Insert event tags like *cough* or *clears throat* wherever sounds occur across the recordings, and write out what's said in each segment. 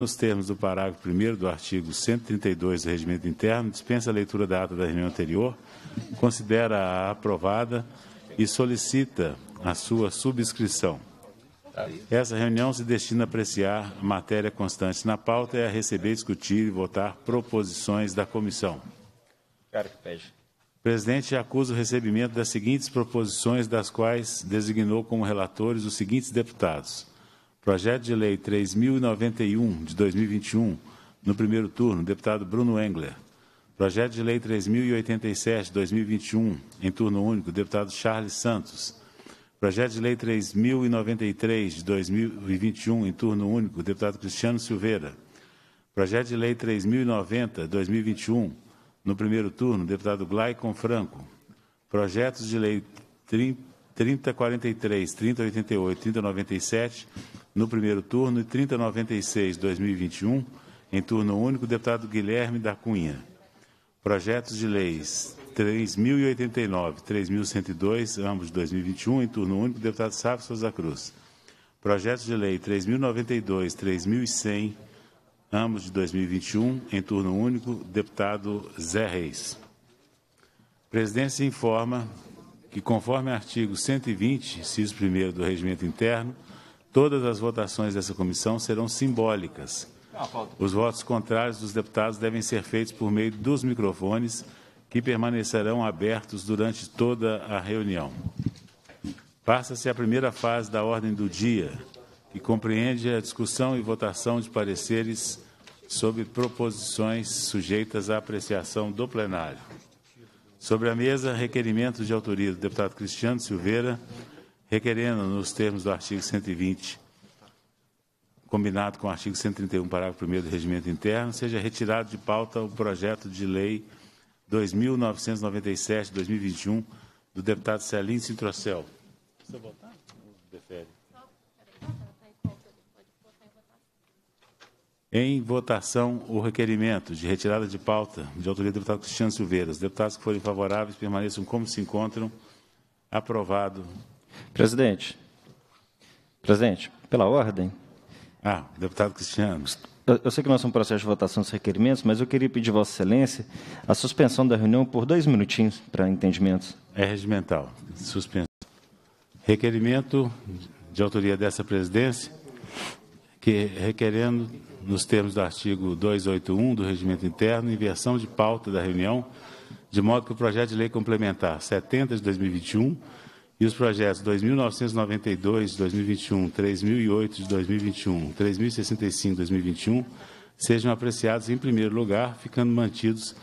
Nos termos do parágrafo 1 do artigo 132 do Regimento Interno, dispensa a leitura da ata da reunião anterior, considera-a aprovada e solicita a sua subscrição. Essa reunião se destina a apreciar a matéria constante na pauta e a receber, discutir e votar proposições da comissão. O presidente acusa o recebimento das seguintes proposições, das quais designou como relatores os seguintes deputados. Projeto de Lei 3091 de 2021, no primeiro turno, deputado Bruno Engler. Projeto de Lei 3087 de 2021, em turno único, deputado Charles Santos. Projeto de Lei 3093 de 2021, em turno único, deputado Cristiano Silveira. Projeto de Lei 3090 de 2021, no primeiro turno, deputado Glaicon Franco. Projetos de Lei 3043, 3088, 3097 no primeiro turno e 3096-2021, em turno único, deputado Guilherme da Cunha. Projetos de leis 3.089, 3.102, ambos de 2021, em turno único, deputado Sávio Souza Cruz. Projetos de lei 3.092, 3.100, ambos de 2021, em turno único, deputado Zé Reis. Presidência informa que, conforme artigo 120, inciso 1 do Regimento Interno, Todas as votações dessa comissão serão simbólicas. Ah, Os votos contrários dos deputados devem ser feitos por meio dos microfones que permanecerão abertos durante toda a reunião. Passa-se a primeira fase da ordem do dia, que compreende a discussão e votação de pareceres sobre proposições sujeitas à apreciação do plenário. Sobre a mesa, requerimento de autoria do deputado Cristiano Silveira, requerendo, nos termos do artigo 120, combinado com o artigo 131, parágrafo 1 do Regimento Interno, seja retirado de pauta o projeto de lei 2997-2021 do deputado Celim Sintrocel. Em votação, o requerimento de retirada de pauta de autoria do deputado Cristiano Silveira. Os deputados que forem favoráveis permaneçam como se encontram. Aprovado Presidente, presidente, pela ordem. Ah, deputado Cristiano. Eu, eu sei que nós somos um processo de votação dos requerimentos, mas eu queria pedir Vossa Excelência a suspensão da reunião por dois minutinhos para entendimentos. É regimental. Suspensão. Requerimento de autoria dessa presidência, que requerendo, nos termos do artigo 281 do Regimento Interno, inversão de pauta da reunião, de modo que o projeto de lei complementar 70 de 2021 e os projetos 2.992 de 2021, 3.008 de 2021, 3.065 de 2021 sejam apreciados em primeiro lugar, ficando mantidos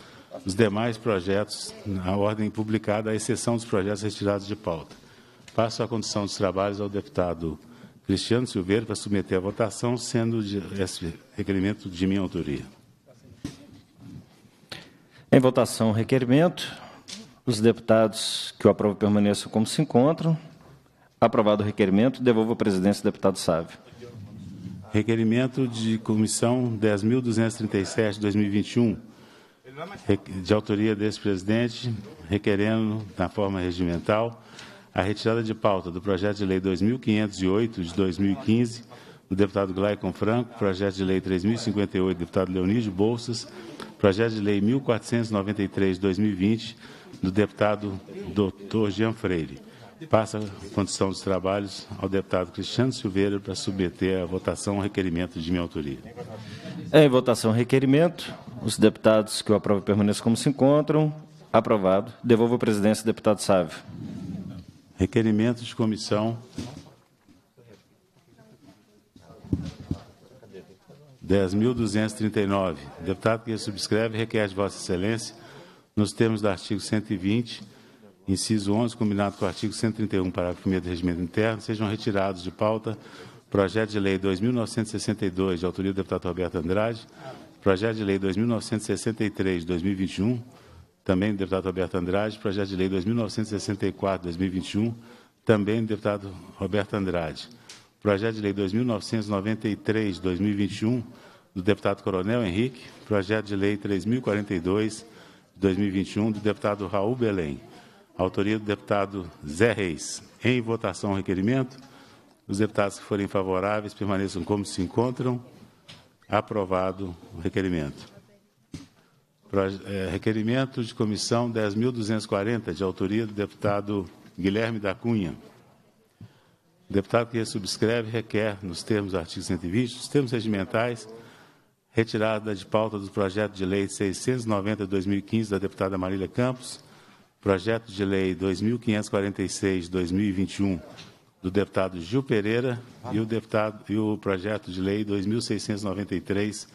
os demais projetos na ordem publicada, à exceção dos projetos retirados de pauta. Passo a condição dos trabalhos ao deputado Cristiano Silveira para submeter à votação, sendo esse requerimento de minha autoria. Em votação, requerimento. Os deputados que o aprovo permaneçam como se encontram. Aprovado o requerimento, devolvo a presidência ao deputado Sávio. Requerimento de comissão 10.237, 2021, de autoria desse presidente, requerendo, na forma regimental, a retirada de pauta do projeto de lei 2.508, de 2015, do deputado Glaicon Franco, projeto de lei 3.058, deputado Leonídio Bolsas, projeto de lei 1.493, 2020, do deputado doutor Jean Freire. Passa a condição dos trabalhos ao deputado Cristiano Silveira para submeter à votação o requerimento de minha autoria. É, em votação, requerimento. Os deputados que o aprovam permaneçam como se encontram. Aprovado. Devolvo a presidência, deputado Sávio. Requerimento de comissão 10.239. Deputado que subscreve requer de Vossa Excelência nos termos do artigo 120, inciso 11, combinado com o artigo 131, parágrafo 1 do Regimento Interno, sejam retirados de pauta projeto de lei 2.962, de autoria do deputado Roberto Andrade, projeto de lei 2.963, de 2021, também do deputado Roberto Andrade, projeto de lei 2.964, de 2021, também do deputado Roberto Andrade, projeto de lei 2.993, de 2021, do deputado Coronel Henrique, projeto de lei 3.042, 2021, do deputado Raul Belém. Autoria do deputado Zé Reis. Em votação, o requerimento. Os deputados que forem favoráveis permaneçam como se encontram. Aprovado o requerimento. É, requerimento de comissão 10.240, de autoria do deputado Guilherme da Cunha. O deputado que subscreve requer, nos termos do artigo 120, os termos regimentais, retirada de pauta do projeto de lei 690/2015 da deputada Marília Campos, projeto de lei 2546/2021 do deputado Gil Pereira e o deputado e o projeto de lei 2693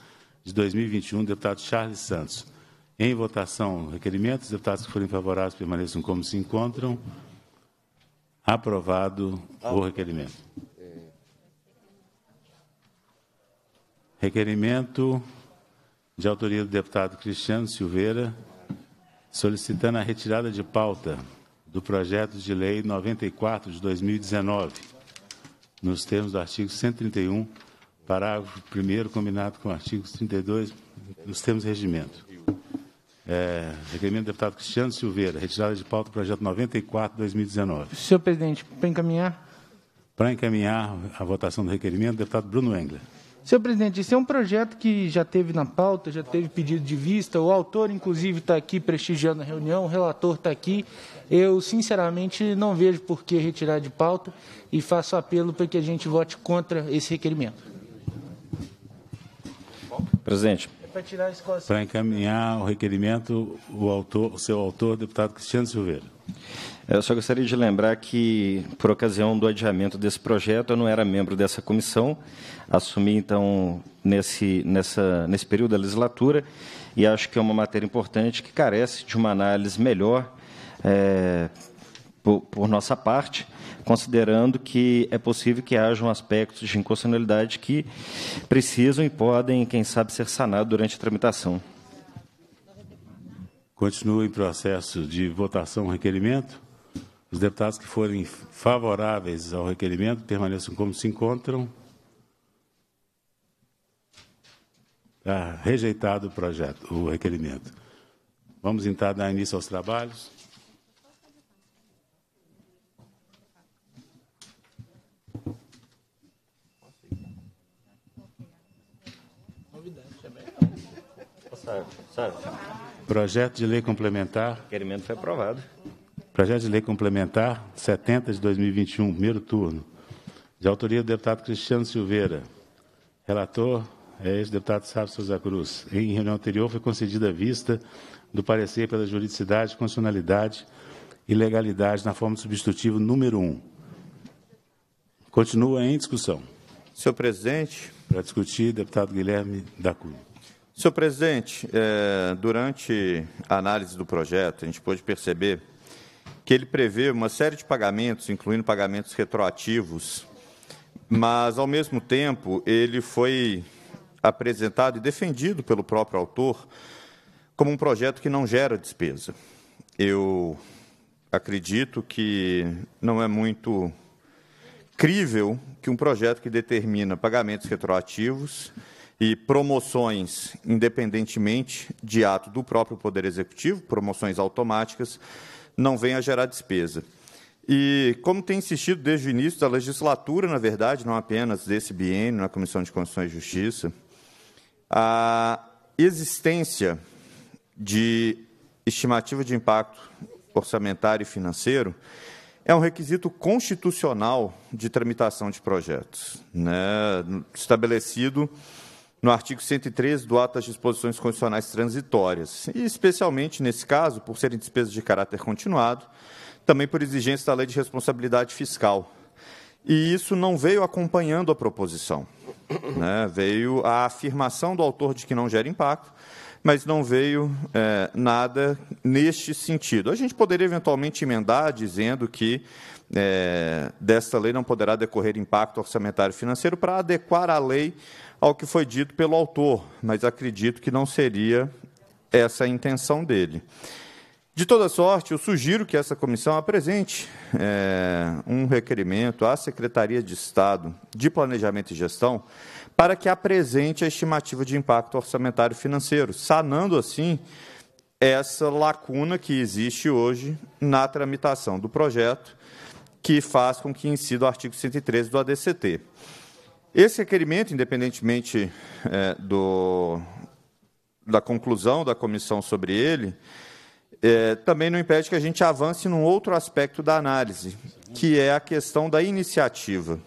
de 2021 do deputado Charles Santos. Em votação, requerimentos, os deputados que forem favoráveis permaneçam como se encontram. Aprovado o requerimento. Requerimento de autoria do deputado Cristiano Silveira, solicitando a retirada de pauta do projeto de lei 94 de 2019, nos termos do artigo 131, parágrafo 1 combinado com o artigo 32, nos termos do regimento. É, requerimento do deputado Cristiano Silveira, retirada de pauta do projeto 94 de 2019. Senhor presidente, para encaminhar. Para encaminhar a votação do requerimento, deputado Bruno Engler. Senhor presidente, esse é um projeto que já teve na pauta, já teve pedido de vista, o autor, inclusive, está aqui prestigiando a reunião, o relator está aqui. Eu, sinceramente, não vejo por que retirar de pauta e faço apelo para que a gente vote contra esse requerimento. Presidente. É para encaminhar o requerimento, o, autor, o seu autor, deputado Cristiano Silveira. É, eu só gostaria de lembrar que, por ocasião do adiamento desse projeto, eu não era membro dessa comissão, assumi então nesse, nessa, nesse período da legislatura e acho que é uma matéria importante que carece de uma análise melhor é, por, por, nossa parte, considerando que é possível que um aspectos de inconstitucionalidade que precisam e podem, quem sabe, ser sanados durante a tramitação. Continua em processo de votação o requerimento. Os deputados que forem favoráveis ao requerimento permaneçam como se encontram. Ah, rejeitado o projeto, o requerimento. Vamos então dar início aos trabalhos. Projeto de lei complementar. O requerimento foi aprovado. Projeto de lei complementar 70 de 2021, primeiro turno. De autoria do deputado Cristiano Silveira. Relator, é, ex-deputado Sábio Souza Cruz. Em reunião anterior, foi concedida vista do parecer pela juridicidade, constitucionalidade e legalidade na forma substitutiva número 1. Um. Continua em discussão. Senhor presidente. Para discutir, deputado Guilherme da Cunha. Senhor presidente, é, durante a análise do projeto, a gente pôde perceber que ele prevê uma série de pagamentos, incluindo pagamentos retroativos, mas, ao mesmo tempo, ele foi apresentado e defendido pelo próprio autor como um projeto que não gera despesa. Eu acredito que não é muito crível que um projeto que determina pagamentos retroativos e promoções, independentemente de ato do próprio Poder Executivo, promoções automáticas, não venha a gerar despesa. E, como tem insistido desde o início da legislatura, na verdade, não apenas desse biênio, na Comissão de Constituição e Justiça, a existência de estimativa de impacto orçamentário e financeiro é um requisito constitucional de tramitação de projetos, né, estabelecido no artigo 113 do Ato das Disposições Constitucionais Transitórias, e especialmente nesse caso, por serem despesas de caráter continuado, também por exigência da Lei de Responsabilidade Fiscal, e isso não veio acompanhando a proposição. Né? Veio a afirmação do autor de que não gera impacto, mas não veio é, nada neste sentido. A gente poderia eventualmente emendar dizendo que é, desta lei não poderá decorrer impacto orçamentário financeiro para adequar a lei ao que foi dito pelo autor, mas acredito que não seria essa a intenção dele. De toda sorte, eu sugiro que essa comissão apresente é, um requerimento à Secretaria de Estado de Planejamento e Gestão para que apresente a estimativa de impacto orçamentário financeiro, sanando assim essa lacuna que existe hoje na tramitação do projeto, que faz com que incida o artigo 113 do ADCT. Esse requerimento, independentemente é, do, da conclusão da comissão sobre ele, é, também não impede que a gente avance num outro aspecto da análise, que é a questão da iniciativa.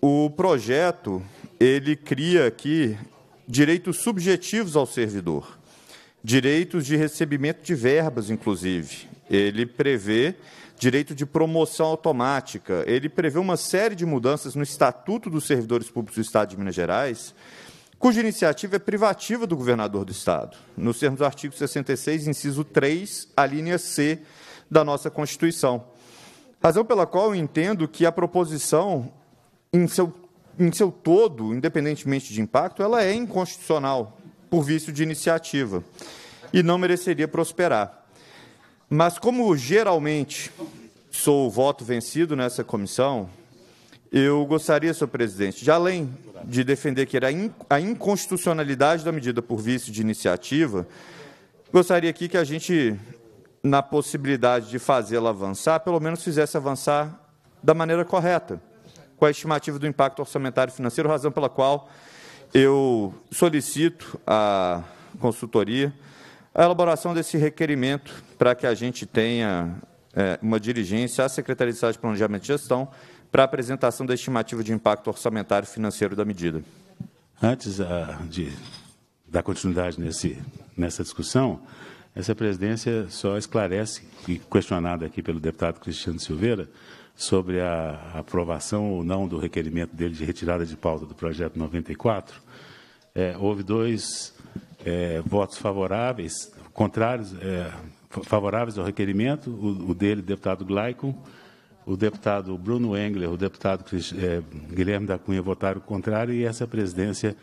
O projeto ele cria aqui direitos subjetivos ao servidor, direitos de recebimento de verbas, inclusive. Ele prevê direito de promoção automática, ele prevê uma série de mudanças no Estatuto dos Servidores Públicos do Estado de Minas Gerais cuja iniciativa é privativa do governador do Estado, nos termos do artigo 66, inciso 3, a linha C da nossa Constituição. Razão pela qual eu entendo que a proposição, em seu, em seu todo, independentemente de impacto, ela é inconstitucional, por vício de iniciativa, e não mereceria prosperar. Mas, como geralmente sou o voto vencido nessa comissão, eu gostaria, senhor presidente, de além de defender que era a inconstitucionalidade da medida por vício de iniciativa, gostaria aqui que a gente, na possibilidade de fazê-la avançar, pelo menos fizesse avançar da maneira correta, com a estimativa do impacto orçamentário financeiro, razão pela qual eu solicito à consultoria a elaboração desse requerimento para que a gente tenha é, uma diligência à Secretaria de Estado de Planejamento e Gestão para a apresentação da estimativa de impacto orçamentário financeiro da medida. Antes a, ah, de dar continuidade nesse, nessa discussão, essa presidência só esclarece, que questionada aqui pelo deputado Cristiano Silveira, sobre a aprovação ou não do requerimento dele de retirada de pauta do projeto 94. É, houve dois é, votos favoráveis, contrários, é, favoráveis ao requerimento, o, o dele, deputado Glaicon, eh, eh, o deputado Bruno Engler, o deputado Guilherme da Cunha votaram contrário e essa presidência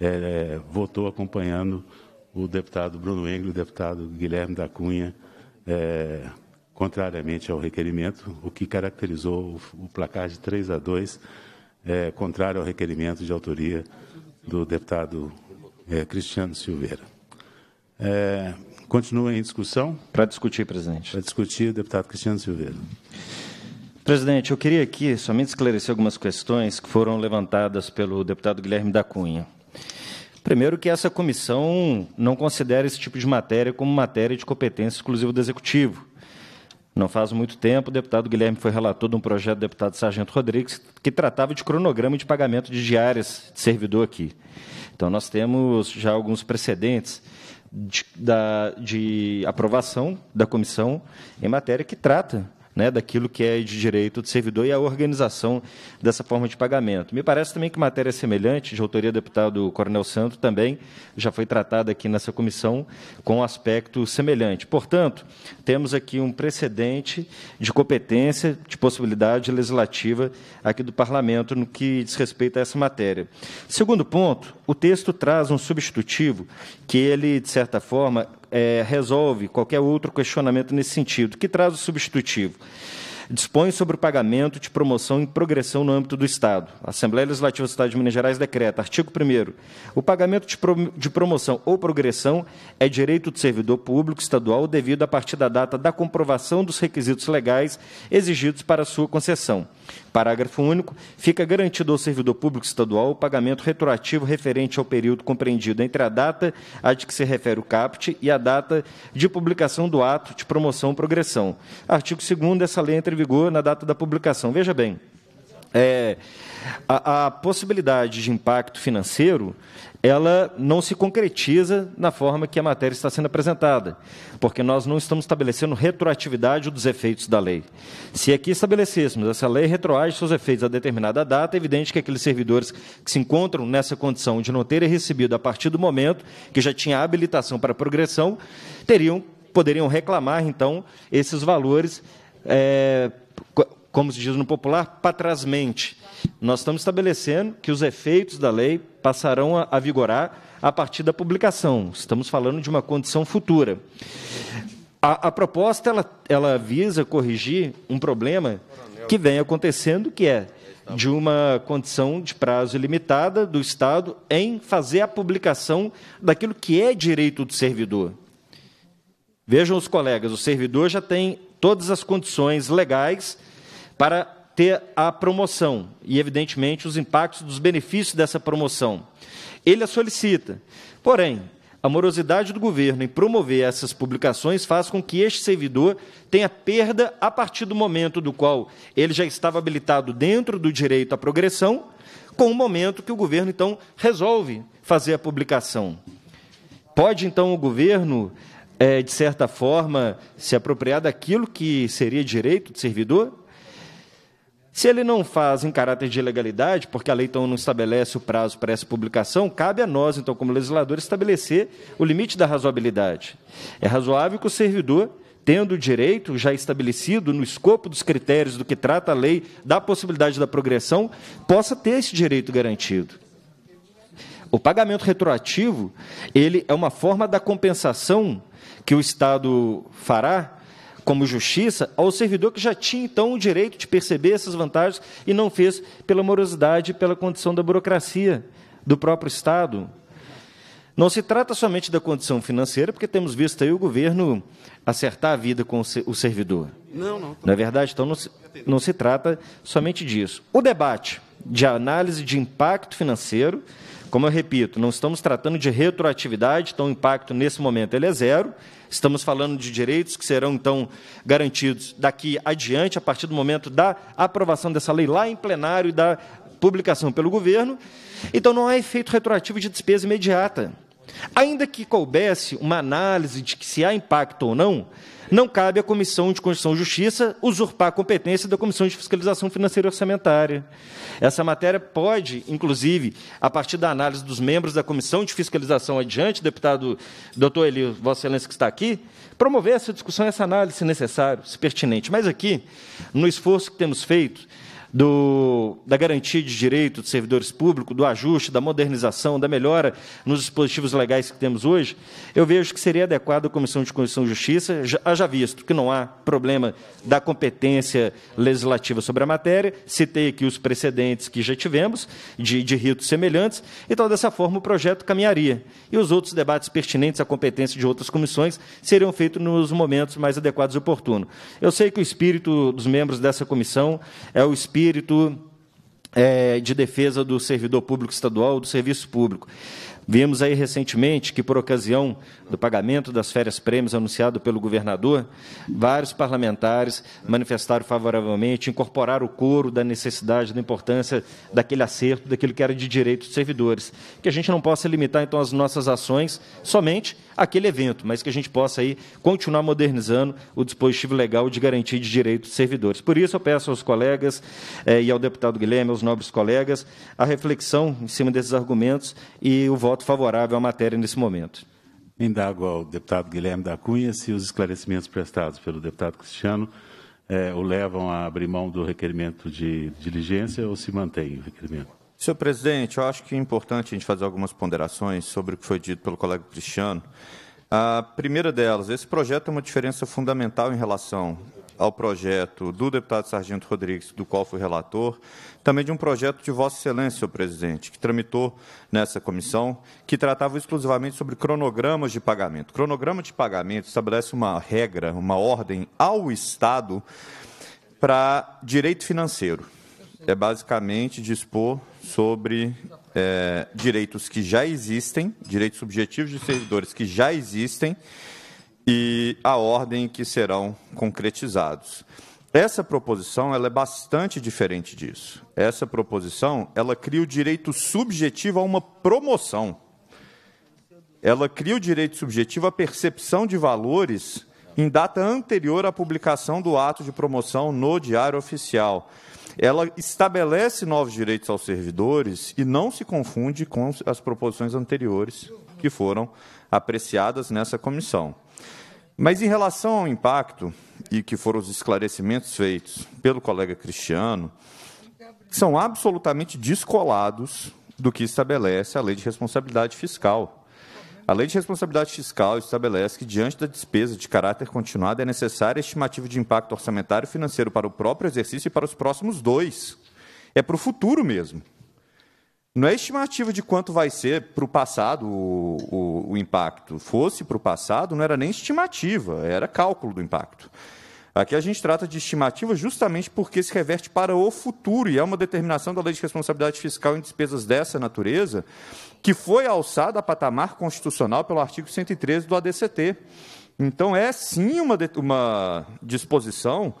é, votou acompanhando o deputado Bruno Engler e o deputado Guilherme da Cunha, é, contrariamente ao requerimento, o que caracterizou o, o placar de 3 a 2, eh, contrário ao requerimento de autoria do deputado Cristiano Silveira. continua em discussão? Para discutir, presidente. Para discutir, deputado Cristiano Silveira. Presidente, eu queria aqui somente esclarecer algumas questões que foram levantadas pelo deputado Guilherme da Cunha. Primeiro, que essa comissão não considera esse tipo de matéria como matéria de competência exclusiva do Executivo. Não faz muito tempo, o deputado Guilherme foi relator de um projeto do deputado Sargento Rodrigues que tratava de cronograma de pagamento de diárias de servidor aqui. Então, nós temos já alguns precedentes de, da, de aprovação da comissão em matéria que trata né, daquilo que é de direito do servidor e a organização dessa forma de pagamento. Me parece também que matéria semelhante, de autoria do deputado Coronel Santo, também já foi tratada aqui nessa comissão com um aspecto semelhante. Portanto, temos aqui um precedente de competência, de possibilidade legislativa aqui do Parlamento no que diz respeito a essa matéria. Segundo ponto, o texto traz um substitutivo que ele, de certa forma, é, resolve qualquer outro questionamento nesse sentido, que traz o substitutivo. Dispõe sobre o pagamento de promoção e progressão no âmbito do Estado. A Assembleia Legislativa do Estado de Minas Gerais decreta, artigo 1 o pagamento de, pro, de promoção ou progressão é direito do servidor público estadual devido a partir da data da comprovação dos requisitos legais exigidos para sua concessão. Parágrafo único. Fica garantido ao servidor público estadual o pagamento retroativo referente ao período compreendido entre a data a de que se refere o CAPT e a data de publicação do ato de promoção ou progressão. Artigo 2 essa lei entra em vigor na data da publicação. Veja bem, é, a, a possibilidade de impacto financeiro ela não se concretiza na forma que a matéria está sendo apresentada, porque nós não estamos estabelecendo retroatividade dos efeitos da lei. Se aqui é estabelecêssemos essa lei retroage seus efeitos a determinada data, é evidente que aqueles servidores que se encontram nessa condição de não terem recebido a partir do momento que já tinha habilitação para progressão, teriam poderiam reclamar então esses valores é, como se diz no popular, patrasmente. Nós estamos estabelecendo que os efeitos da lei passarão a, a vigorar a partir da publicação. Estamos falando de uma condição futura. A, a, proposta ela, ela visa corrigir um problema que vem acontecendo, que é de uma condição de prazo ilimitada do Estado em fazer a publicação daquilo que é direito do servidor. Vejam os colegas, o servidor já tem todas as condições legais para ter a promoção e, evidentemente, os impactos dos benefícios dessa promoção. Ele a solicita. Porém, a morosidade do governo em promover essas publicações faz com que este servidor tenha perda a partir do momento do qual ele já estava habilitado dentro do direito à progressão, com o momento que o governo, então, resolve fazer a publicação. Pode, então, o governo, é, de certa forma, se apropriar daquilo que seria direito do servidor? Se ele não faz em caráter de ilegalidade, porque a lei então não estabelece o prazo para essa publicação, cabe a nós, então, como legislador, estabelecer o limite da razoabilidade. É razoável que o servidor, tendo o direito já estabelecido no escopo dos critérios do que trata a lei da possibilidade da progressão, possa ter esse direito garantido. O pagamento retroativo, ele é uma forma da compensação que o Estado fará como justiça ao servidor que já tinha então o direito de perceber essas vantagens e não fez pela morosidade e pela condição da burocracia do próprio Estado. Não se trata somente da condição financeira, porque temos visto aí o governo acertar a vida com o servidor. Não, não. Na é verdade, então, não se, não se trata somente disso. O debate de análise de impacto financeiro, como eu repito, não estamos tratando de retroatividade, então o impacto nesse momento ele é zero, Estamos falando de direitos que serão então garantidos daqui adiante, a partir do momento da aprovação dessa lei lá em plenário e da publicação pelo governo. Então não há efeito retroativo de despesa imediata. Ainda que coubesse uma análise de que se há impacto ou não, não cabe à Comissão de Constituição e Justiça usurpar a competência da Comissão de Fiscalização Financeira e Orçamentária. Essa matéria pode, inclusive, a partir da análise dos membros da Comissão de Fiscalização adiante, deputado doutor Elio Vossa Excelência que está aqui, promover essa discussão, essa análise, se necessário, se pertinente. Mas aqui, no esforço que temos feito, do, da garantia de direito dos servidores públicos, do ajuste, da modernização, da melhora nos dispositivos legais que temos hoje, eu vejo que seria adequado a Comissão de Constituição e Justiça, já, haja visto que não há problema da competência legislativa sobre a matéria, citei aqui os precedentes que já tivemos, de, de ritos semelhantes, então, dessa forma, o projeto caminharia. E os outros debates pertinentes à competência de outras comissões seriam feitos nos momentos mais adequados e oportunos. Eu sei que o espírito dos membros dessa comissão é o espírito espírito é, de defesa do servidor público estadual, do serviço público. Vimos aí recentemente que, por ocasião do pagamento das férias-prêmios anunciado pelo governador, vários parlamentares manifestaram favoravelmente, incorporaram o coro da necessidade, da importância daquele acerto, daquilo que era de direito dos servidores. Que a gente não possa limitar, então, as nossas ações somente àquele evento, mas que a gente possa aí continuar modernizando o dispositivo legal de garantia de direitos dos servidores. Por isso, eu peço aos colegas eh, e ao deputado Guilherme, aos nobres colegas, a reflexão em cima desses argumentos e o voto voto favorável à matéria nesse momento. Indago ao deputado Guilherme da Cunha se os esclarecimentos prestados pelo deputado Cristiano eh, o levam a abrir mão do requerimento de diligência ou se mantém o requerimento. Senhor presidente, eu acho que é importante a gente fazer algumas ponderações sobre o que foi dito pelo colega Cristiano. A primeira delas, esse projeto é uma diferença fundamental em relação ao projeto do deputado Sargento Rodrigues, do qual fui relator, também de um projeto de Vossa Excelência, senhor presidente, que tramitou nessa comissão, que tratava exclusivamente sobre cronogramas de pagamento. O cronograma de pagamento estabelece uma regra, uma ordem ao Estado para direito financeiro. É basicamente dispor sobre é, direitos que já existem, direitos subjetivos de servidores que já existem e a ordem em que serão concretizados. Essa proposição ela é bastante diferente disso. Essa proposição ela cria o direito subjetivo a uma promoção. Ela cria o direito subjetivo à percepção de valores em data anterior à publicação do ato de promoção no Diário Oficial. Ela estabelece novos direitos aos servidores e não se confunde com as proposições anteriores que foram apreciadas nessa comissão. Mas em relação ao impacto, e que foram os esclarecimentos feitos pelo colega Cristiano, são absolutamente descolados do que estabelece a lei de responsabilidade fiscal. A lei de responsabilidade fiscal estabelece que, diante da despesa de caráter continuado, é necessária a estimativa de impacto orçamentário e financeiro para o próprio exercício e para os próximos dois. É para o futuro mesmo não é estimativa de quanto vai ser para o passado o, impacto. Fosse para o passado, não era nem estimativa, era cálculo do impacto. Aqui a gente trata de estimativa justamente porque se reverte para o futuro e é uma determinação da Lei de Responsabilidade Fiscal em despesas dessa natureza que foi alçada a patamar constitucional pelo artigo 113 do ADCT. Então é sim uma, uma disposição,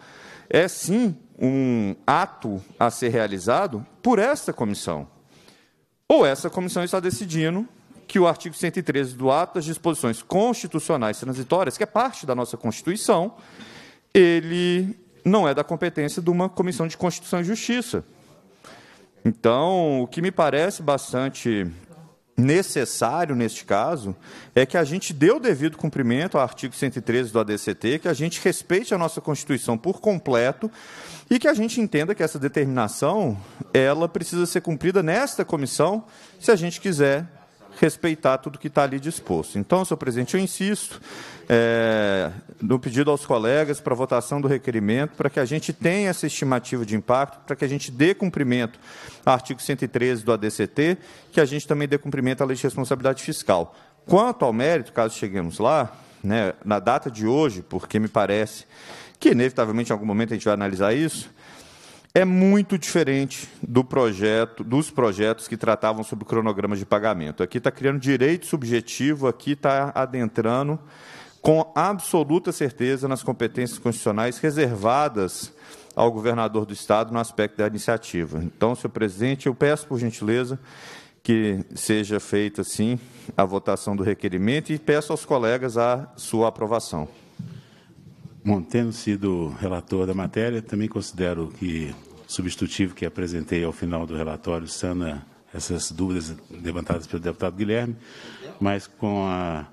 é sim um ato a ser realizado por esta comissão, ou essa comissão está decidindo que o artigo 113 do ato das disposições constitucionais transitórias, que é parte da nossa Constituição, ele não é da competência de uma comissão de Constituição e Justiça. Então, o que me parece bastante necessário neste caso é que a gente dê o devido cumprimento ao artigo 113 do ADCT, que a gente respeite a nossa Constituição por completo e que a gente entenda que essa determinação ela precisa ser cumprida nesta comissão se a gente quiser respeitar tudo que está ali disposto. Então, senhor presidente, eu insisto é, no pedido aos colegas para votação do requerimento, para que a gente tenha essa estimativa de impacto, para que a gente dê cumprimento ao artigo 113 do ADCT, que a gente também dê cumprimento à lei de responsabilidade fiscal. Quanto ao mérito, caso cheguemos lá, né, na data de hoje, porque me parece que, inevitavelmente, em algum momento a gente vai analisar isso, é muito diferente do projeto, dos projetos que tratavam sobre cronogramas de pagamento. Aqui está criando direito subjetivo, aqui está adentrando com absoluta certeza nas competências constitucionais reservadas ao governador do Estado no aspecto da iniciativa. Então, senhor presidente, eu peço, por gentileza, que seja feita, sim, a votação do requerimento e peço aos colegas a sua aprovação tendo sido relator da matéria, também considero que o substitutivo que apresentei ao final do relatório sana essas dúvidas levantadas pelo deputado Guilherme, mas com a,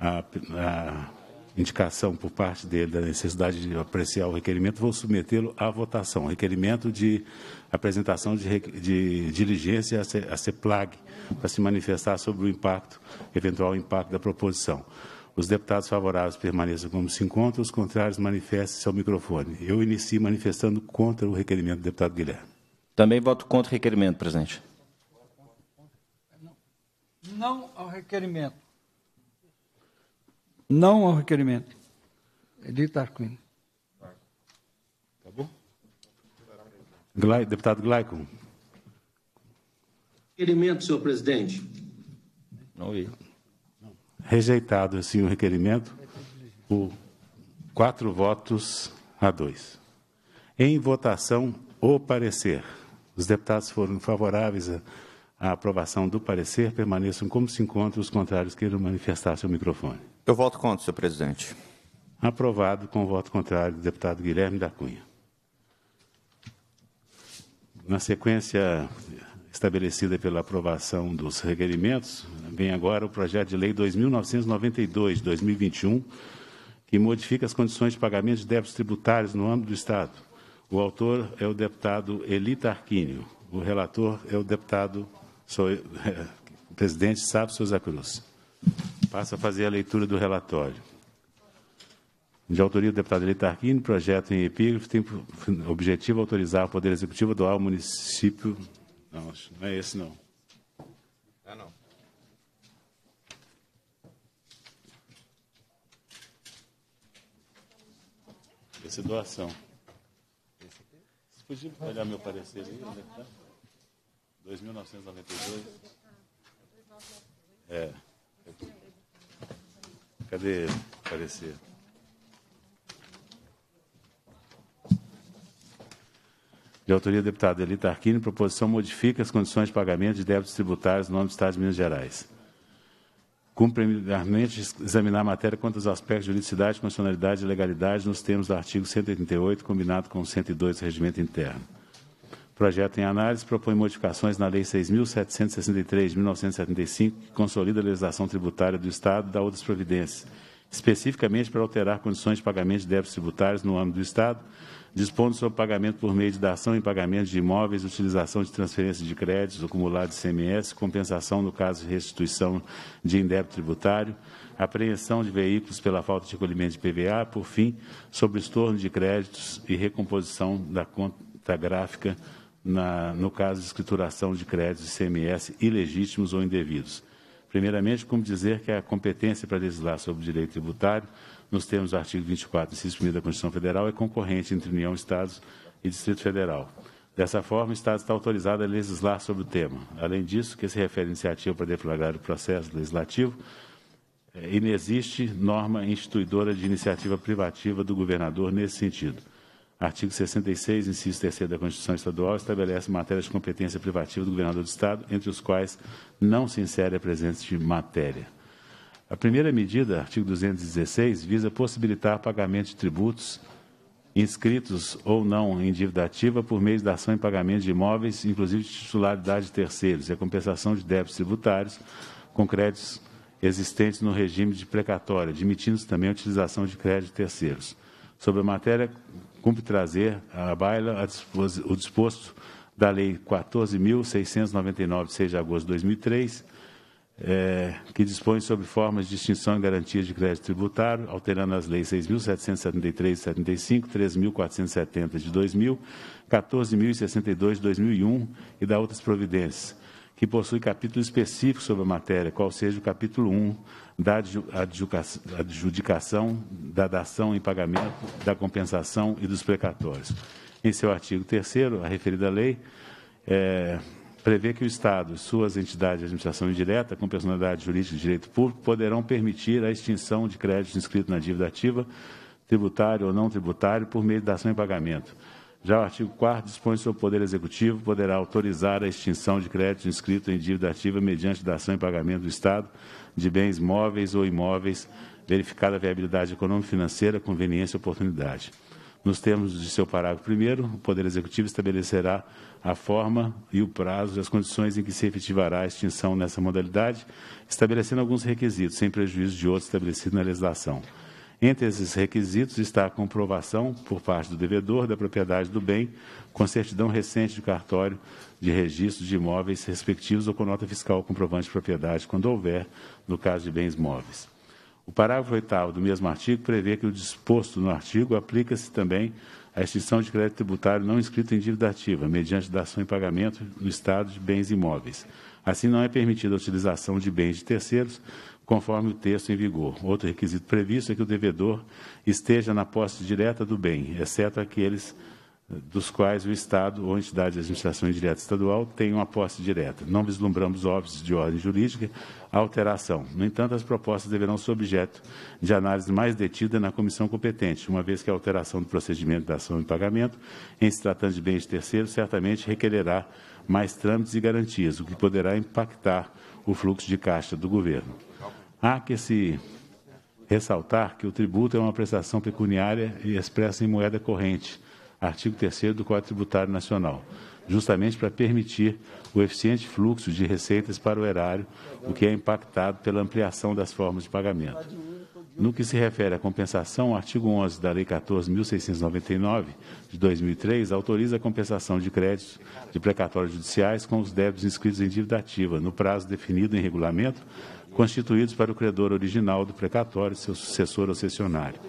a, a indicação por parte dele da necessidade de apreciar o requerimento, vou submetê-lo à votação. Requerimento de apresentação de, de diligência a CEPLAG, para se manifestar sobre o impacto, eventual impacto da proposição. Os deputados favoráveis permaneçam como se encontram, os contrários manifestem-se ao microfone. Eu inicio manifestando contra o requerimento do deputado Guilherme. Também voto contra o requerimento, presidente. Não ao requerimento. Não ao requerimento. Edito Arquino. Tá bom? Gla... Deputado Glaicon. Requerimento, senhor presidente. Não ouvi. Rejeitado, assim, o requerimento, por quatro votos a dois. Em votação, o parecer. Os deputados foram favoráveis à aprovação do parecer, permaneçam como se encontram, os contrários queiram manifestar seu microfone. Eu voto contra, senhor presidente. Aprovado com o voto contrário do deputado Guilherme da Cunha. Na sequência, estabelecida pela aprovação dos requerimentos, vem agora o projeto de lei 2992 de 2021, que modifica as condições de pagamento de débitos tributários no âmbito do Estado. O autor é o deputado Elita Arquínio. O relator é o deputado, sou, é, o presidente Sábio Souza Cruz. Passa a fazer a leitura do relatório. De autoria do deputado Elita Arquínio, projeto em epígrafe tem *laughs* objetivo autorizar o Poder Executivo doar ao município não, não é esse não. Ah, não. Esse é doação. Esse aqui? Você podia olhar meu parecer aí? Onde é que tá? 2.992. É. Cadê ele? Parecer. de autoria do deputado Eli Tarquini, proposição modifica as condições de pagamento de débitos tributários no âmbito do Estado de Minas Gerais. Cumpre primeiramente examinar a matéria quanto aos aspectos de juridicidade, constitucionalidade e legalidade nos termos do artigo 188, combinado com o 102 do Regimento Interno. Projeto em análise propõe modificações na Lei 6.763 de 1975, que consolida a legislação tributária do Estado e da outras providências, especificamente para alterar condições de pagamento de débitos tributários no âmbito do Estado, dispondo sobre pagamento por meio de dação em pagamento de imóveis, utilização de transferência de créditos, acumulado de CMS, compensação no caso de restituição de indébito tributário, apreensão de veículos pela falta de recolhimento de PVA, por fim, sobre estorno de créditos e recomposição da conta gráfica na, no caso de escrituração de créditos de CMS ilegítimos ou indevidos. Primeiramente, como dizer que a competência para legislar sobre o direito tributário nos termos do artigo 24, inciso 1 da Constituição Federal, é concorrente entre União, Estados e Distrito Federal. Dessa forma, o Estado está autorizado a legislar sobre o tema. Além disso, que se refere à iniciativa para deflagrar o processo legislativo, eh, inexiste norma instituidora de iniciativa privativa do governador nesse sentido. Artigo 66, inciso 3 da Constituição Estadual, estabelece matérias de competência privativa do governador do Estado, entre os quais não se insere a presença de matéria. A primeira medida, artigo 216, visa possibilitar pagamento de tributos inscritos ou não em dívida ativa por meio da ação em pagamento de imóveis, inclusive de titularidade de terceiros, e a compensação de débitos tributários com créditos existentes no regime de precatório, admitindo-se também a utilização de crédito de terceiros. Sobre a matéria, cumpre trazer à baila o disposto da Lei 14.699, de 6 de agosto de 2003, é, que dispõe sobre formas de extinção e garantias de crédito tributário, alterando as leis 6.773 de 75, 3.470 de 2000, 14.062 de 2001 e da outras providências, que possui capítulo específico sobre a matéria, qual seja o capítulo 1 da adjudicação da dação em pagamento, da compensação e dos precatórios. Em seu artigo 3 a referida lei é, prevê que o Estado e suas entidades de administração indireta com personalidade jurídica de direito público poderão permitir a extinção de créditos inscritos na dívida ativa, tributário ou não tributário, por meio da ação em pagamento. Já o artigo 4 dispõe sobre o Poder Executivo poderá autorizar a extinção de crédito inscrito em dívida ativa mediante ação em pagamento do Estado de bens móveis ou imóveis, verificada a viabilidade econômico-financeira, conveniência e oportunidade. Nos termos de seu parágrafo primeiro, o Poder Executivo estabelecerá a forma e o prazo e as condições em que se efetivará a extinção nessa modalidade, estabelecendo alguns requisitos, sem prejuízo de outros estabelecidos na legislação. Entre esses requisitos está a comprovação, por parte do devedor, da propriedade do bem, com certidão recente de cartório de registro de imóveis respectivos ou com nota fiscal comprovante de propriedade, quando houver, no caso de bens móveis. O parágrafo 8 do mesmo artigo prevê que o disposto no artigo aplica-se também à extinção de crédito tributário não inscrito em dívida ativa, mediante dação e pagamento no estado de bens imóveis. Assim, não é permitida a utilização de bens de terceiros, conforme o texto em vigor. Outro requisito previsto é que o devedor esteja na posse direta do bem, exceto aqueles dos quais o Estado ou entidade de administração indireta estadual tem uma posse direta. Não vislumbramos óbvios de ordem jurídica a alteração. No entanto, as propostas deverão ser objeto de análise mais detida na comissão competente, uma vez que a alteração do procedimento da ação de pagamento, em se tratando de bens terceiros, certamente requererá mais trâmites e garantias, o que poderá impactar o fluxo de caixa do governo. Há que se ressaltar que o tributo é uma prestação pecuniária e expressa em moeda corrente, artigo 3 do Código Tributário Nacional, justamente para permitir o eficiente fluxo de receitas para o erário, o que é impactado pela ampliação das formas de pagamento. No que se refere à compensação, o artigo 11 da Lei 14.699, de 2003, autoriza a compensação de créditos de precatórios judiciais com os débitos inscritos em dívida ativa, no prazo definido em regulamento, constituídos para o credor original do precatório, seu sucessor ou cessionário.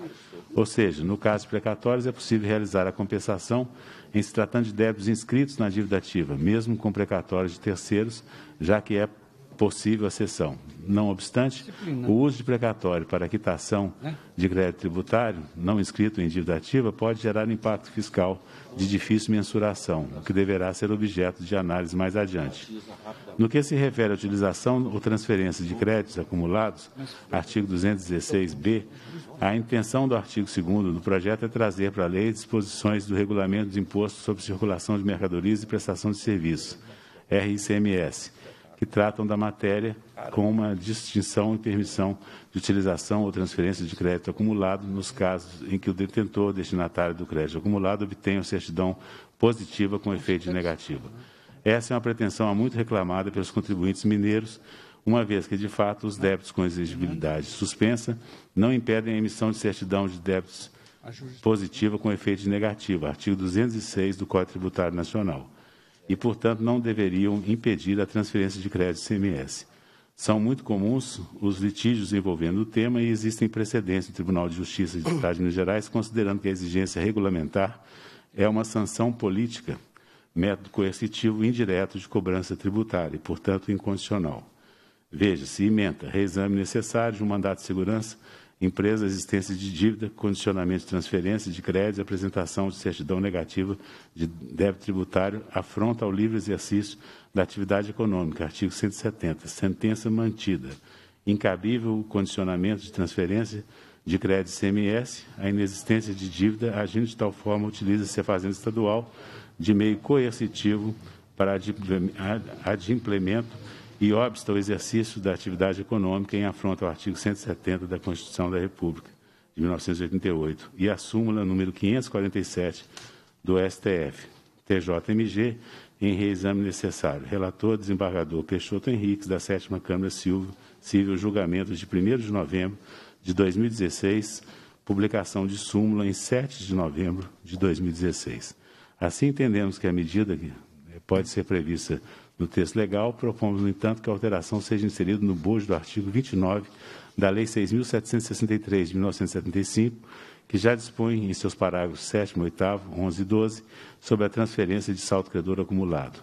Ou seja, no caso de precatórios, é possível realizar a compensação em se tratando de débitos inscritos na dívida ativa, mesmo com precatórios de terceiros, já que é possível a Não obstante, o uso de precatório para quitação é. de crédito tributário não inscrito em dívida ativa pode gerar impacto fiscal de difícil mensuração, o que deverá ser objeto de análise mais adiante. No que se refere à utilização ou transferência de créditos acumulados, artigo 216b, a intenção do artigo 2 do projeto é trazer para a lei disposições do regulamento dos impostos sobre circulação de mercadorias e prestação de serviços, RICMS, que tratam da matéria com uma distinção e permissão de utilização ou transferência de crédito acumulado nos casos em que o detentor destinatário do crédito acumulado obtenha certidão positiva com efeito negativo. Essa é uma pretensão muito reclamada pelos contribuintes mineiros, uma vez que, de fato, os débitos com exigibilidade suspensa não impedem a emissão de certidão de débitos positiva com efeito negativo, artigo 206 do Código Tributário Nacional e, portanto, não deveriam impedir a transferência de crédito CMS. São muito comuns os litígios envolvendo o tema e existem precedentes do Tribunal de Justiça de Estado de Minas Gerais, considerando que a exigência regulamentar é uma sanção política, método coercitivo indireto de cobrança tributária e, portanto, incondicional. Veja-se, emenda, reexame necessário de um mandato de segurança empresa, existência de dívida, condicionamento de transferência de crédito, apresentação de certidão negativa de débito tributário, afronta ao livre exercício da atividade econômica, artigo 170, sentença mantida. Incabível o condicionamento de transferência de crédito CMS, a inexistência de dívida, agindo de tal forma, utiliza-se a Fazenda Estadual de meio coercitivo para adimplemento e obsta ao exercício da atividade econômica em afronta ao artigo 170 da Constituição da República de 1988 e à súmula número 547 do STF, TJMG, em reexame necessário. Relator desembargador Peixoto Henriques, da 7 Câmara Silva, Civil, julgamento de 1 de novembro de 2016, publicação de súmula em 7 de novembro de 2016. Assim entendemos que a medida que eh, pode ser prevista do texto legal, propomos, no entanto, que a alteração seja inserida no bojo do artigo 29 da Lei 6.763, de 1975, que já dispõe, em seus parágrafos 7, 8, 11 e 12, sobre a transferência de saldo credor acumulado.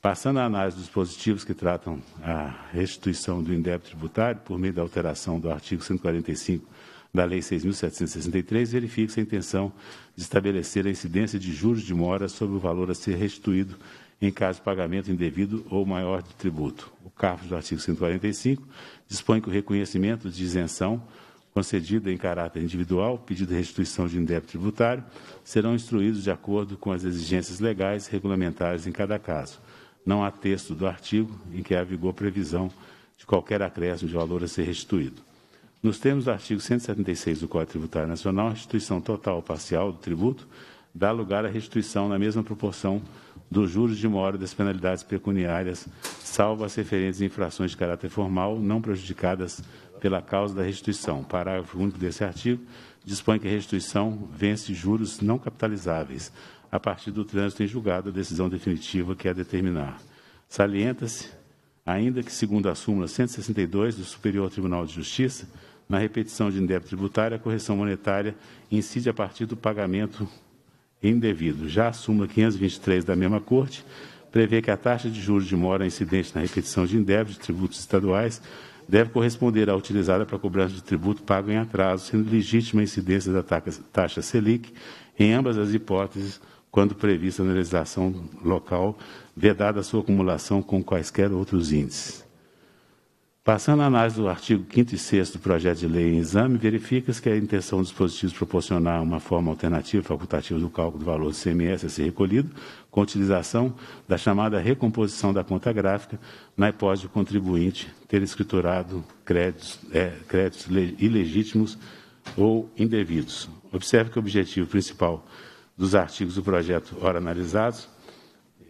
Passando à análise dos dispositivos que tratam a restituição do indébito tributário, por meio da alteração do artigo 145 da Lei 6.763, verifica-se a intenção de estabelecer a incidência de juros de mora sobre o valor a ser restituído em caso de pagamento indevido ou maior de tributo. O CARF do artigo 145 dispõe que o reconhecimento de isenção concedida em caráter individual, pedido de restituição de indébito tributário, serão instruídos de acordo com as exigências legais regulamentares em cada caso. Não há texto do artigo em que há vigor previsão de qualquer acréscimo de valor a ser restituído. Nos termos do artigo 176 do Código Tributário Nacional, a restituição total ou parcial do tributo dá lugar à restituição na mesma proporção dos juros de mora das penalidades pecuniárias, salvo as referentes infrações de caráter formal não prejudicadas pela causa da restituição. Parágrafo único desse artigo dispõe que a restituição vence juros não capitalizáveis a partir do trânsito em julgado a decisão definitiva que a determinar. Salienta-se, ainda que segundo a súmula 162 do Superior Tribunal de Justiça, na repetição de indébito tributário, a correção monetária incide a partir do pagamento indevido. Já a súmula 523 da mesma Corte prevê que a taxa de juros de mora incidente na repetição de indébito de tributos estaduais deve corresponder à utilizada para cobrança de tributo pago em atraso, sendo legítima a incidência da taxa Selic em ambas as hipóteses, quando prevista na legislação local, vedada a sua acumulação com quaisquer outros índices. Passando a análise do artigo 5 e 6 do projeto de lei em exame, verifica-se que a intenção dos dispositivos proporcionar uma forma alternativa facultativa do cálculo do valor do CMS a ser recolhido, com utilização da chamada recomposição da conta gráfica, na hipótese do contribuinte ter escriturado créditos, é, créditos ilegítimos ou indevidos. Observe que o objetivo principal dos artigos do projeto ora analisados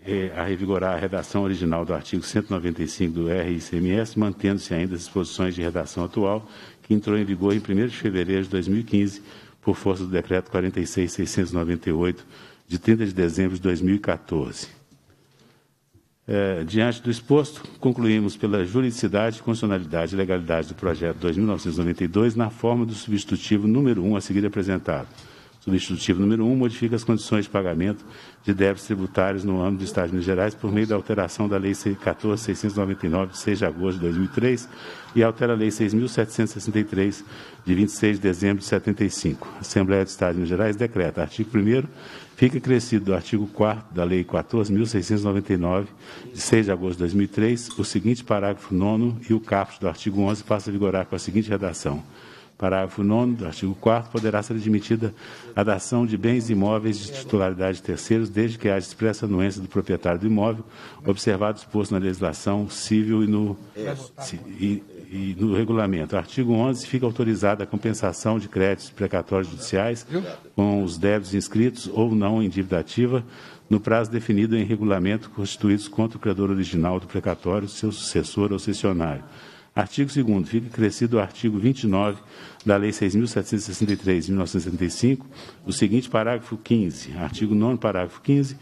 é, a revigorar a redação original do artigo 195 do RICMS, mantendo-se ainda as disposições de redação atual, que entrou em vigor em 1 de fevereiro de 2015, por força do Decreto 46.698, de 30 de dezembro de 2014. É, diante do exposto, concluímos pela juridicidade, constitucionalidade e legalidade do projeto 2.992, na forma do substitutivo número 1 a seguir apresentado substitutivo número 1 um, modifica as condições de pagamento de débitos tributários no âmbito do Estado de Minas Gerais por meio da alteração da Lei 14.699, de 6 de agosto de 2003, e altera a Lei 6.763, de 26 de dezembro de 75. A Assembleia do Estado de Minas Gerais decreta, artigo 1 fica acrescido do artigo 4 da Lei 14.699, de 6 de agosto de 2003, o seguinte parágrafo 9 e o caput do artigo 11 passa a vigorar com a seguinte redação. Parágrafo 9 do artigo 4 poderá ser admitida a dação de bens imóveis de titularidade de terceiros, desde que haja expressa anuência do proprietário do imóvel, observado exposto na legislação civil e no, e, e no regulamento. Artigo 11 fica autorizada a compensação de créditos precatórios judiciais com os débitos inscritos ou não em dívida ativa no prazo definido em regulamento constituídos contra o credor original do precatório, seu sucessor ou sessionário. Artigo 2 Fica acrescido o artigo 29 da Lei 6.763, de 1975, o seguinte parágrafo 15. Artigo 9 parágrafo 15.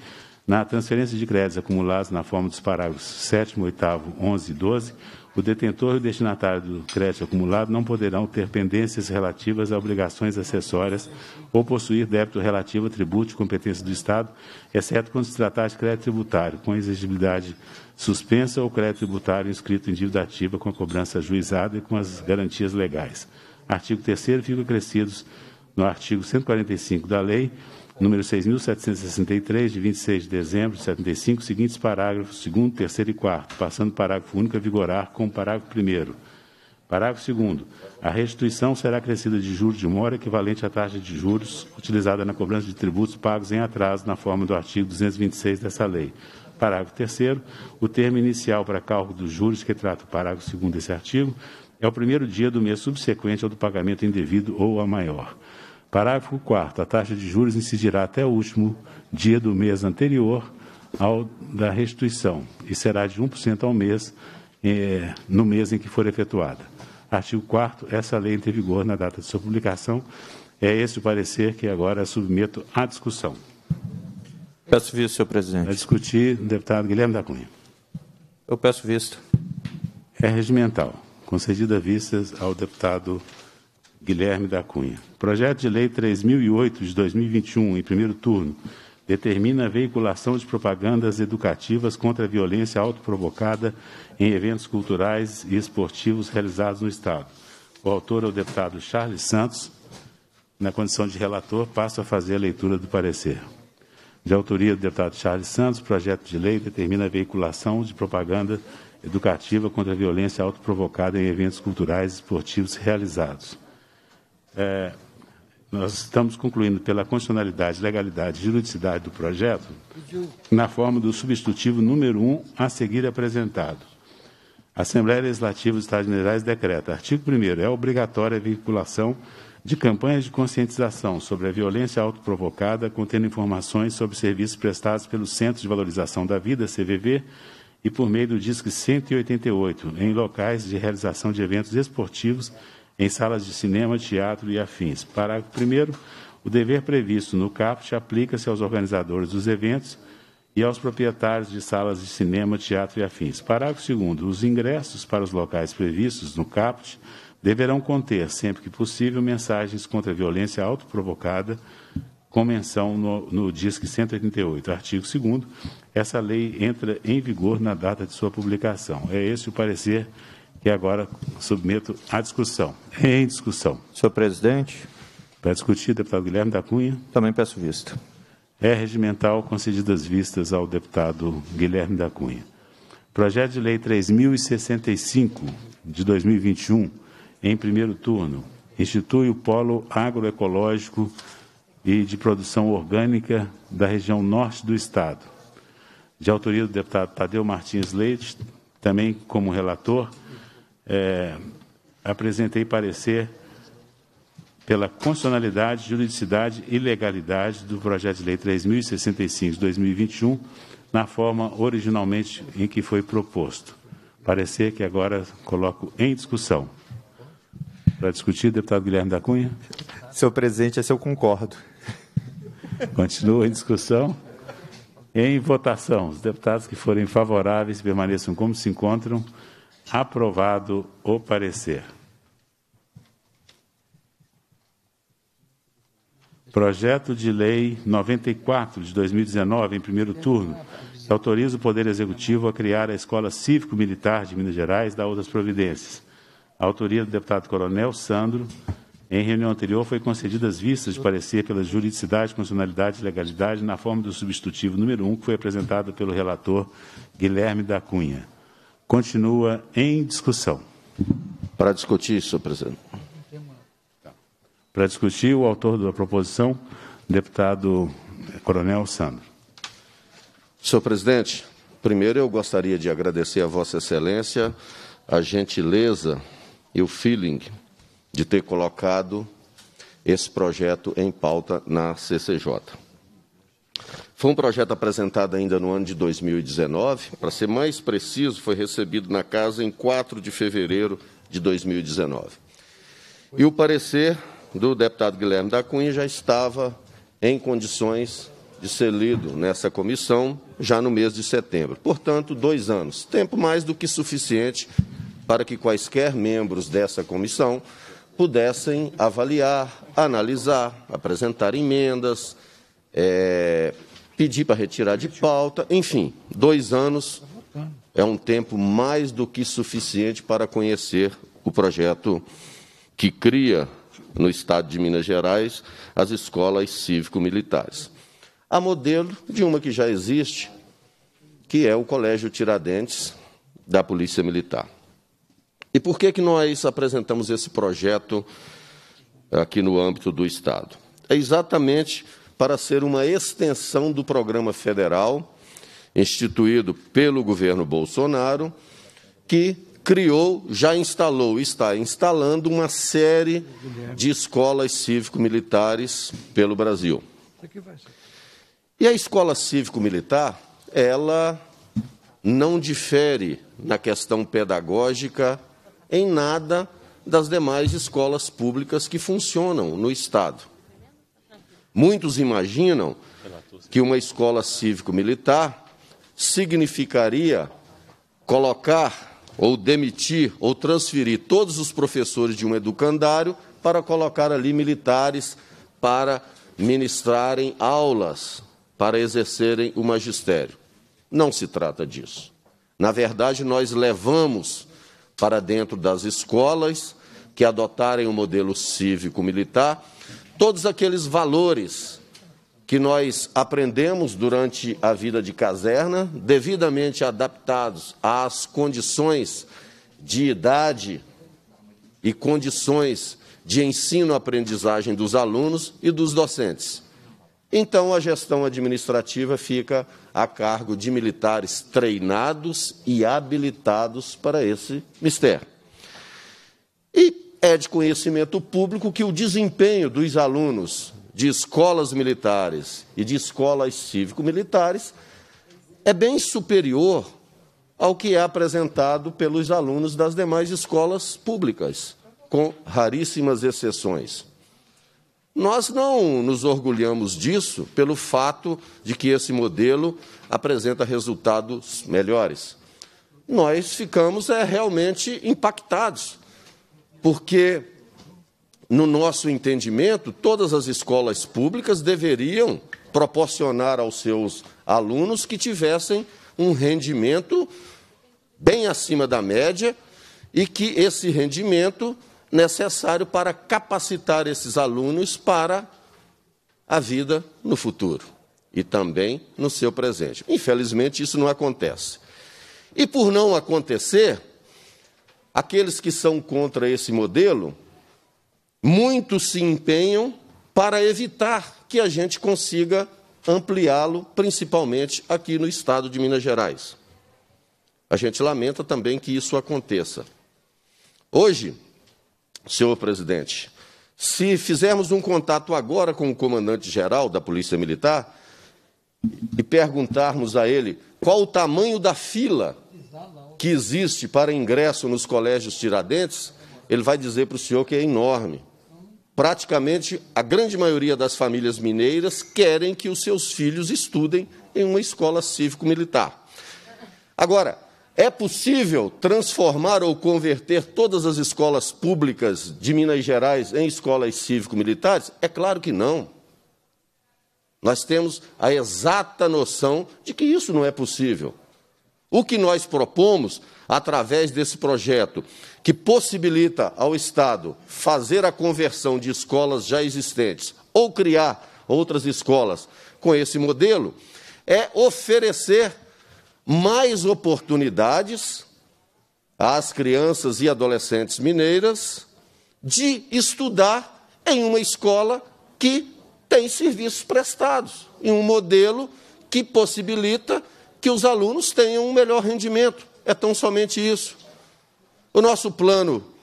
Na transferência de créditos acumulados na forma dos parágrafos 7, 8, 11 e 12, o detentor e o destinatário do crédito acumulado não poderão ter pendências relativas a obrigações acessórias ou possuir débito relativo a tributo de competência do Estado, exceto quando se tratar de crédito tributário, com exigibilidade suspensa ou crédito tributário inscrito em dívida ativa com a cobrança ajuizada e com as garantias legais. Artigo 3 fica acrescidos no artigo 145 da Lei número 6.763, de 26 de dezembro de 75, seguintes parágrafos 2 terceiro e quarto, passando o parágrafo único a vigorar com o parágrafo primeiro. Parágrafo 2 A restituição será acrescida de juros de mora equivalente à taxa de juros utilizada na cobrança de tributos pagos em atraso na forma do artigo 226 dessa lei. Parágrafo 3 o termo inicial para cálculo dos juros que trata o parágrafo 2 desse artigo é o primeiro dia do mês subsequente ao do pagamento indevido ou a maior. Parágrafo 4 a taxa de juros incidirá até o último dia do mês anterior ao da restituição e será de 1% ao mês eh, no mês em que for efetuada. Artigo 4 essa lei entra em vigor na data de sua publicação. É esse o parecer que agora submeto à discussão. Peço visto, senhor presidente. A discutir, deputado Guilherme da Cunha. Eu peço visto. É regimental. Concedida vistas ao deputado Guilherme da Cunha. Projeto de Lei 3008 de 2021, em primeiro turno, determina a veiculação de propagandas educativas contra a violência autoprovocada em eventos culturais e esportivos realizados no Estado. O autor é o deputado Charles Santos. Na condição de relator, passo a fazer a leitura do parecer de autoria do deputado Charles Santos, projeto de lei determina a veiculação de propaganda educativa contra a violência autoprovocada em eventos culturais e esportivos realizados. É, nós estamos concluindo pela constitucionalidade, legalidade e juridicidade do projeto na forma do substitutivo número 1 a seguir apresentado. Assembleia Legislativa dos Estados Gerais decreta, artigo 1 é obrigatória a veiculação de campanhas de conscientização sobre a violência autoprovocada, contendo informações sobre serviços prestados pelo Centro de Valorização da Vida, CVV, e por meio do Disque 188, em locais de realização de eventos esportivos, em salas de cinema, teatro e afins. Parágrafo 1 o dever previsto no CAPT aplica-se aos organizadores dos eventos e aos proprietários de salas de cinema, teatro e afins. Parágrafo 2 os ingressos para os locais previstos no CAPT deverão conter, sempre que possível, mensagens contra a violência autoprovocada, com menção no, no Disque 138 artigo 2 Essa lei entra em vigor na data de sua publicação. É esse o parecer que agora submeto à discussão. Em discussão. Senhor presidente. Para discutir, deputado Guilherme da Cunha. Também peço vista. É regimental concedidas vistas ao deputado Guilherme da Cunha. Projeto de Lei 3065 de 2021 em primeiro turno. Institui o Polo Agroecológico e de Produção Orgânica da região norte do Estado. De autoria do deputado Tadeu Martins Leite, também como relator, é, apresentei parecer pela constitucionalidade, juridicidade e legalidade do projeto de lei 3.065 de 2021, na forma originalmente em que foi proposto. Parecer que agora coloco em discussão. Para discutir, deputado Guilherme da Cunha. Senhor presidente, esse é eu concordo. Continua em discussão. Em votação, os deputados que forem favoráveis permaneçam como se encontram. Aprovado o parecer. Projeto de Lei 94 de 2019, em primeiro turno, que autoriza o Poder Executivo a criar a Escola Cívico-Militar de Minas Gerais da outras providências autoria do deputado Coronel Sandro, em reunião anterior, foi concedida vistas de parecer pela juridicidade, constitucionalidade e legalidade na forma do substitutivo número 1, que foi apresentado pelo relator Guilherme da Cunha. Continua em discussão. Para discutir, senhor presidente. Tá. Para discutir, o autor da proposição, deputado eh, Coronel Sandro. Senhor presidente, primeiro eu gostaria de agradecer a Vossa Excelência a gentileza e o feeling de ter colocado esse projeto em pauta na CCJ. Foi um projeto apresentado ainda no ano de 2019, para ser mais preciso, foi recebido na casa em 4 de fevereiro de 2019. E o parecer do deputado Guilherme da Cunha já estava em condições de ser lido nessa comissão já no mês de setembro. Portanto, dois anos, tempo mais do que suficiente para que quaisquer membros dessa comissão pudessem avaliar, analisar, apresentar emendas, é, pedir para retirar de pauta, enfim, dois anos é um tempo mais do que suficiente para conhecer o projeto que cria no estado de Minas Gerais as escolas cívico-militares. A modelo de uma que já existe, que é o Colégio Tiradentes da Polícia Militar. E por que, que nós apresentamos esse projeto aqui no âmbito do Estado? É exatamente para ser uma extensão do programa federal instituído pelo governo Bolsonaro, que criou, já instalou, está instalando uma série de escolas cívico-militares pelo Brasil. E a escola cívico-militar, ela não difere na questão pedagógica em nada das demais escolas públicas que funcionam no Estado. Muitos imaginam que uma escola cívico-militar significaria colocar ou demitir ou transferir todos os professores de um educandário para colocar ali militares para ministrarem aulas, para exercerem o magistério. Não se trata disso. Na verdade, nós levamos para dentro das escolas que adotarem o um modelo cívico-militar, todos aqueles valores que nós aprendemos durante a vida de caserna, devidamente adaptados às condições de idade e condições de ensino-aprendizagem dos alunos e dos docentes. Então, a gestão administrativa fica a cargo de militares treinados e habilitados para esse mistério. E é de conhecimento público que o desempenho dos alunos de escolas militares e de escolas cívico-militares é bem superior ao que é apresentado pelos alunos das demais escolas públicas, com raríssimas exceções. Nós não nos orgulhamos disso pelo fato de que esse modelo apresenta resultados melhores. Nós ficamos é, realmente impactados, porque, no nosso entendimento, todas as escolas públicas deveriam proporcionar aos seus alunos que tivessem um rendimento bem acima da média e que esse rendimento necessário para capacitar esses alunos para a vida no futuro e também no seu presente. Infelizmente, isso não acontece. E por não acontecer, aqueles que são contra esse modelo, muito se empenham para evitar que a gente consiga ampliá-lo, principalmente aqui no estado de Minas Gerais. A gente lamenta também que isso aconteça. Hoje, senhor presidente, se fizermos um contato agora com o comandante-geral da Polícia Militar e perguntarmos a ele qual o tamanho da fila que existe para ingresso nos colégios Tiradentes, ele vai dizer para o senhor que é enorme. Praticamente a grande maioria das famílias mineiras querem que os seus filhos estudem em uma escola cívico-militar. Agora, é possível transformar ou converter todas as escolas públicas de Minas Gerais em escolas cívico-militares? É claro que não. Nós temos a exata noção de que isso não é possível. O que nós propomos, através desse projeto, que possibilita ao Estado fazer a conversão de escolas já existentes ou criar outras escolas com esse modelo, é oferecer mais oportunidades às crianças e adolescentes mineiras de estudar em uma escola que tem serviços prestados, em um modelo que possibilita que os alunos tenham um melhor rendimento. É tão somente isso. O nosso plano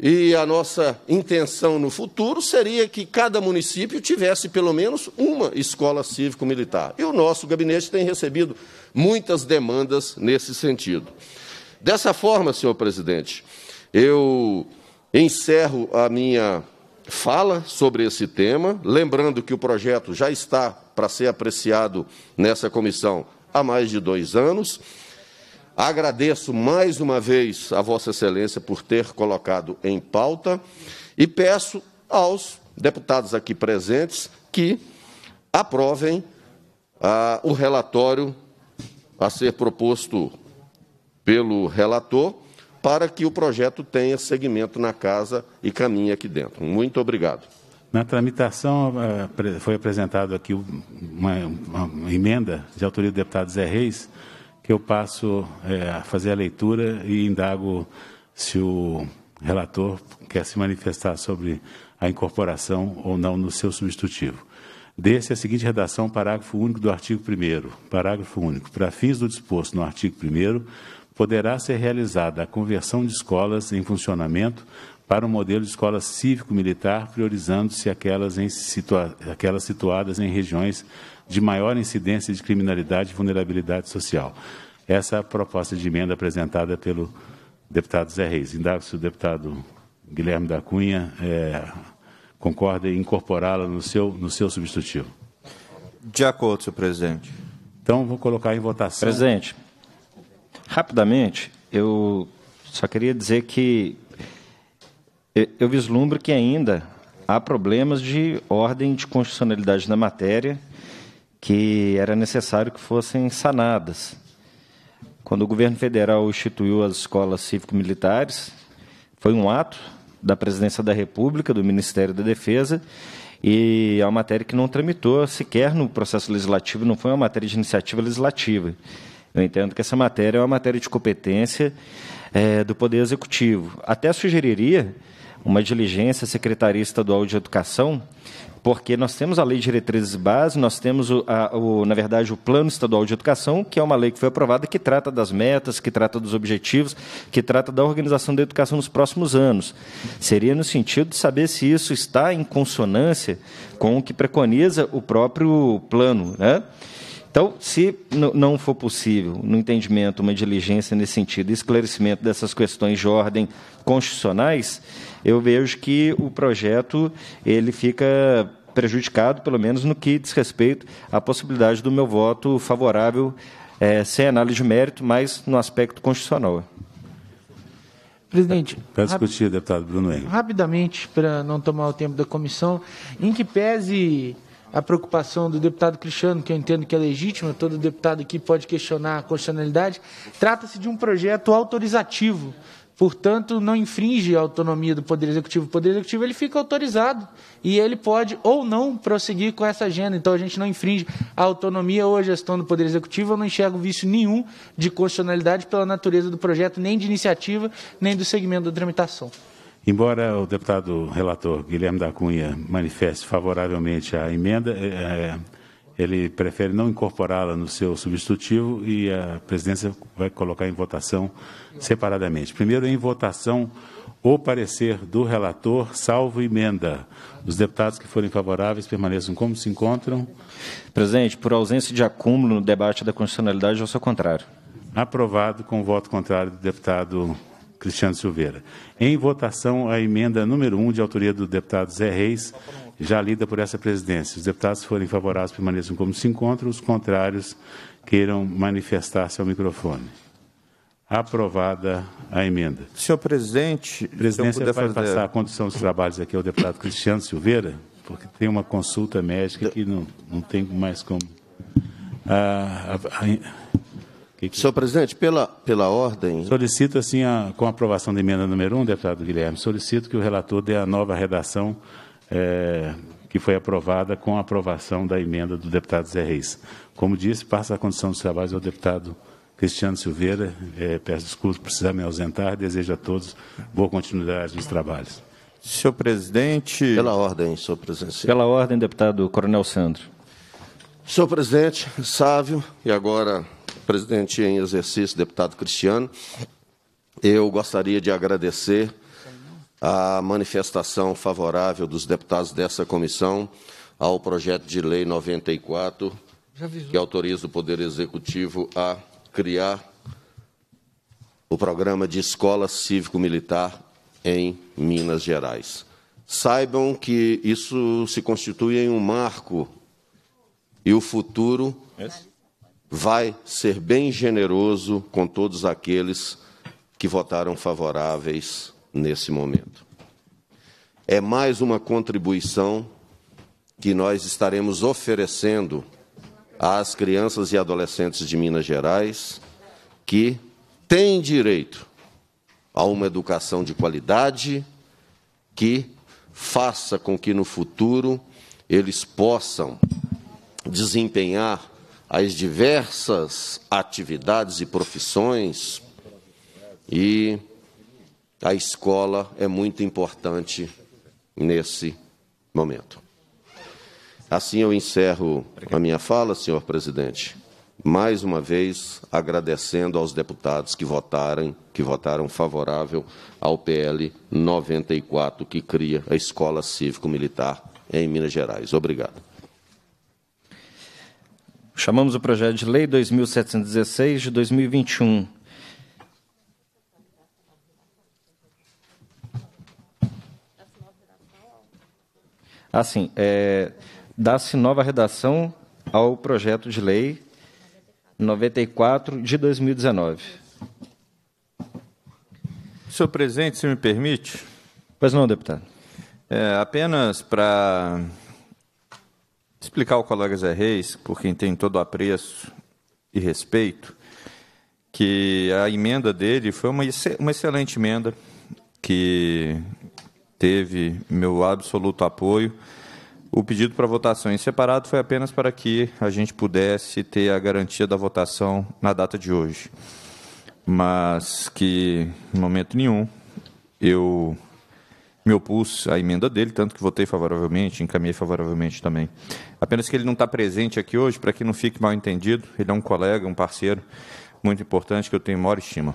e a nossa intenção no futuro seria que cada município tivesse pelo menos uma escola cívico-militar. E o nosso gabinete tem recebido muitas demandas nesse sentido. Dessa forma, senhor presidente, eu encerro a minha fala sobre esse tema, lembrando que o projeto já está para ser apreciado nessa comissão há mais de dois anos. Agradeço mais uma vez a Vossa Excelência por ter colocado em pauta e peço aos deputados aqui presentes que aprovem ah, o relatório a ser proposto pelo relator para que o projeto tenha segmento na casa e caminhe aqui dentro. Muito obrigado. Na tramitação eh, foi apresentado aqui uma, uma emenda de autoria do deputado Zé Reis que eu passo é, a fazer a leitura e indago se o relator quer se manifestar sobre a incorporação ou não no seu substitutivo. Desse a seguinte redação, parágrafo único do artigo 1 Parágrafo único. Para fins do disposto no artigo 1 poderá ser realizada a conversão de escolas em funcionamento para um modelo de escola cívico-militar, priorizando-se aquelas, situa aquelas situadas em regiões de maior incidência de criminalidade e vulnerabilidade social. Essa é a proposta de emenda apresentada pelo deputado Zé Reis. Indago se o deputado Guilherme da Cunha é, concorda em incorporá-la no seu, no seu substitutivo. De acordo, senhor presidente. Então, vou colocar em votação. Presidente, rapidamente, eu só queria dizer que eu vislumbro que ainda há problemas de ordem de constitucionalidade na matéria que era necessário que fossem sanadas. Quando o governo federal instituiu as escolas cívico-militares, foi um ato da Presidência da República, do Ministério da Defesa, e é uma matéria que não tramitou sequer no processo legislativo, não foi uma matéria de iniciativa legislativa. Eu entendo que essa matéria é uma matéria de competência é, do Poder Executivo. Até sugeriria uma diligência à Secretaria Estadual de Educação porque nós temos a Lei de Diretrizes Base, nós temos, o, a, o, na verdade, o Plano Estadual de Educação, que é uma lei que foi aprovada que trata das metas, que trata dos objetivos, que trata da organização da educação nos próximos anos. Seria no sentido de saber se isso está em consonância com o que preconiza o próprio plano, né? Então, se não for possível, no entendimento, uma diligência nesse sentido, esclarecimento dessas questões de ordem constitucionais, eu vejo que o projeto ele fica prejudicado, pelo menos no que diz respeito à possibilidade do meu voto favorável, é, sem análise de mérito, mas no aspecto constitucional. Presidente. Para tá discutir, deputado Bruno Henrique. Rapidamente, para não tomar o tempo da comissão, em que pese a preocupação do deputado Cristiano, que eu entendo que é legítima, todo deputado aqui pode questionar a constitucionalidade, trata-se de um projeto autorizativo portanto, não infringe a autonomia do Poder Executivo. O Poder Executivo ele fica autorizado e ele pode ou não prosseguir com essa agenda. Então, a gente não infringe a autonomia ou a gestão do Poder Executivo. Eu não enxergo vício nenhum de constitucionalidade pela natureza do projeto, nem de iniciativa, nem do segmento da tramitação. Embora o deputado relator Guilherme da Cunha manifeste favoravelmente a emenda, eh, eh, ele prefere não incorporá-la no seu substitutivo e a presidência vai colocar em votação separadamente. Primeiro, em votação, o parecer do relator, salvo emenda. Os deputados que forem favoráveis permaneçam como se encontram. Presidente, por ausência de acúmulo no debate da constitucionalidade, eu sou contrário. Aprovado com o voto contrário do deputado Cristiano Silveira. Em votação, a emenda número 1, um, de autoria do deputado Zé Reis, já lida por essa presidência. Os deputados forem favoráveis permaneçam como se encontram, os contrários queiram manifestar-se ao microfone. Aprovada a emenda. Senhor presidente, presidência se vai fazer... passar a condução dos trabalhos aqui ao deputado Cristiano Silveira, porque tem uma consulta médica que não, não tem mais como. Ah, a, a... Que que... Senhor presidente, pela, pela ordem. Solicito, assim, a, com a aprovação da emenda número 1, um, deputado Guilherme, solicito que o relator dê a nova redação é, que foi aprovada com a aprovação da emenda do deputado Zé Reis. Como disse, passa a condição dos trabalhos ao deputado Cristiano Silveira. É, peço desculpas por precisar me ausentar. Desejo a todos boa continuidade nos trabalhos. Senhor presidente. Pela ordem, senhor presidente. Pela ordem, deputado Coronel Sandro. Senhor presidente, Sávio e agora presidente em exercício, deputado Cristiano, eu gostaria de agradecer a manifestação favorável dos deputados dessa comissão ao projeto de lei 94, que autoriza o Poder Executivo a criar o programa de escola cívico-militar em Minas Gerais. Saibam que isso se constitui em um marco e o futuro vai ser bem generoso com todos aqueles que votaram favoráveis nesse momento. É mais uma contribuição que nós estaremos oferecendo às crianças e adolescentes de Minas Gerais que têm direito a uma educação de qualidade que faça com que no futuro eles possam desempenhar as diversas atividades e profissões e a escola é muito importante nesse momento. Assim eu encerro a minha fala, senhor presidente. Mais uma vez agradecendo aos deputados que votaram, que votaram favorável ao PL 94 que cria a Escola Cívico-Militar em Minas Gerais. Obrigado. Chamamos o projeto de lei 2716 de 2021 Assim, é, dá-se nova redação ao projeto de lei 94 de 2019. Senhor presidente, se me permite. Pois não, deputado. É, apenas para explicar ao colega Zé Reis, por quem tem todo o apreço e respeito, que a emenda dele foi uma, uma excelente emenda, que teve meu absoluto apoio. O pedido para votação em separado foi apenas para que a gente pudesse ter a garantia da votação na data de hoje. Mas que, em momento nenhum, eu me opus à emenda dele, tanto que votei favoravelmente, encaminhei favoravelmente também. Apenas que ele não está presente aqui hoje, para que não fique mal entendido, ele é um colega, um parceiro muito importante que eu tenho maior estima.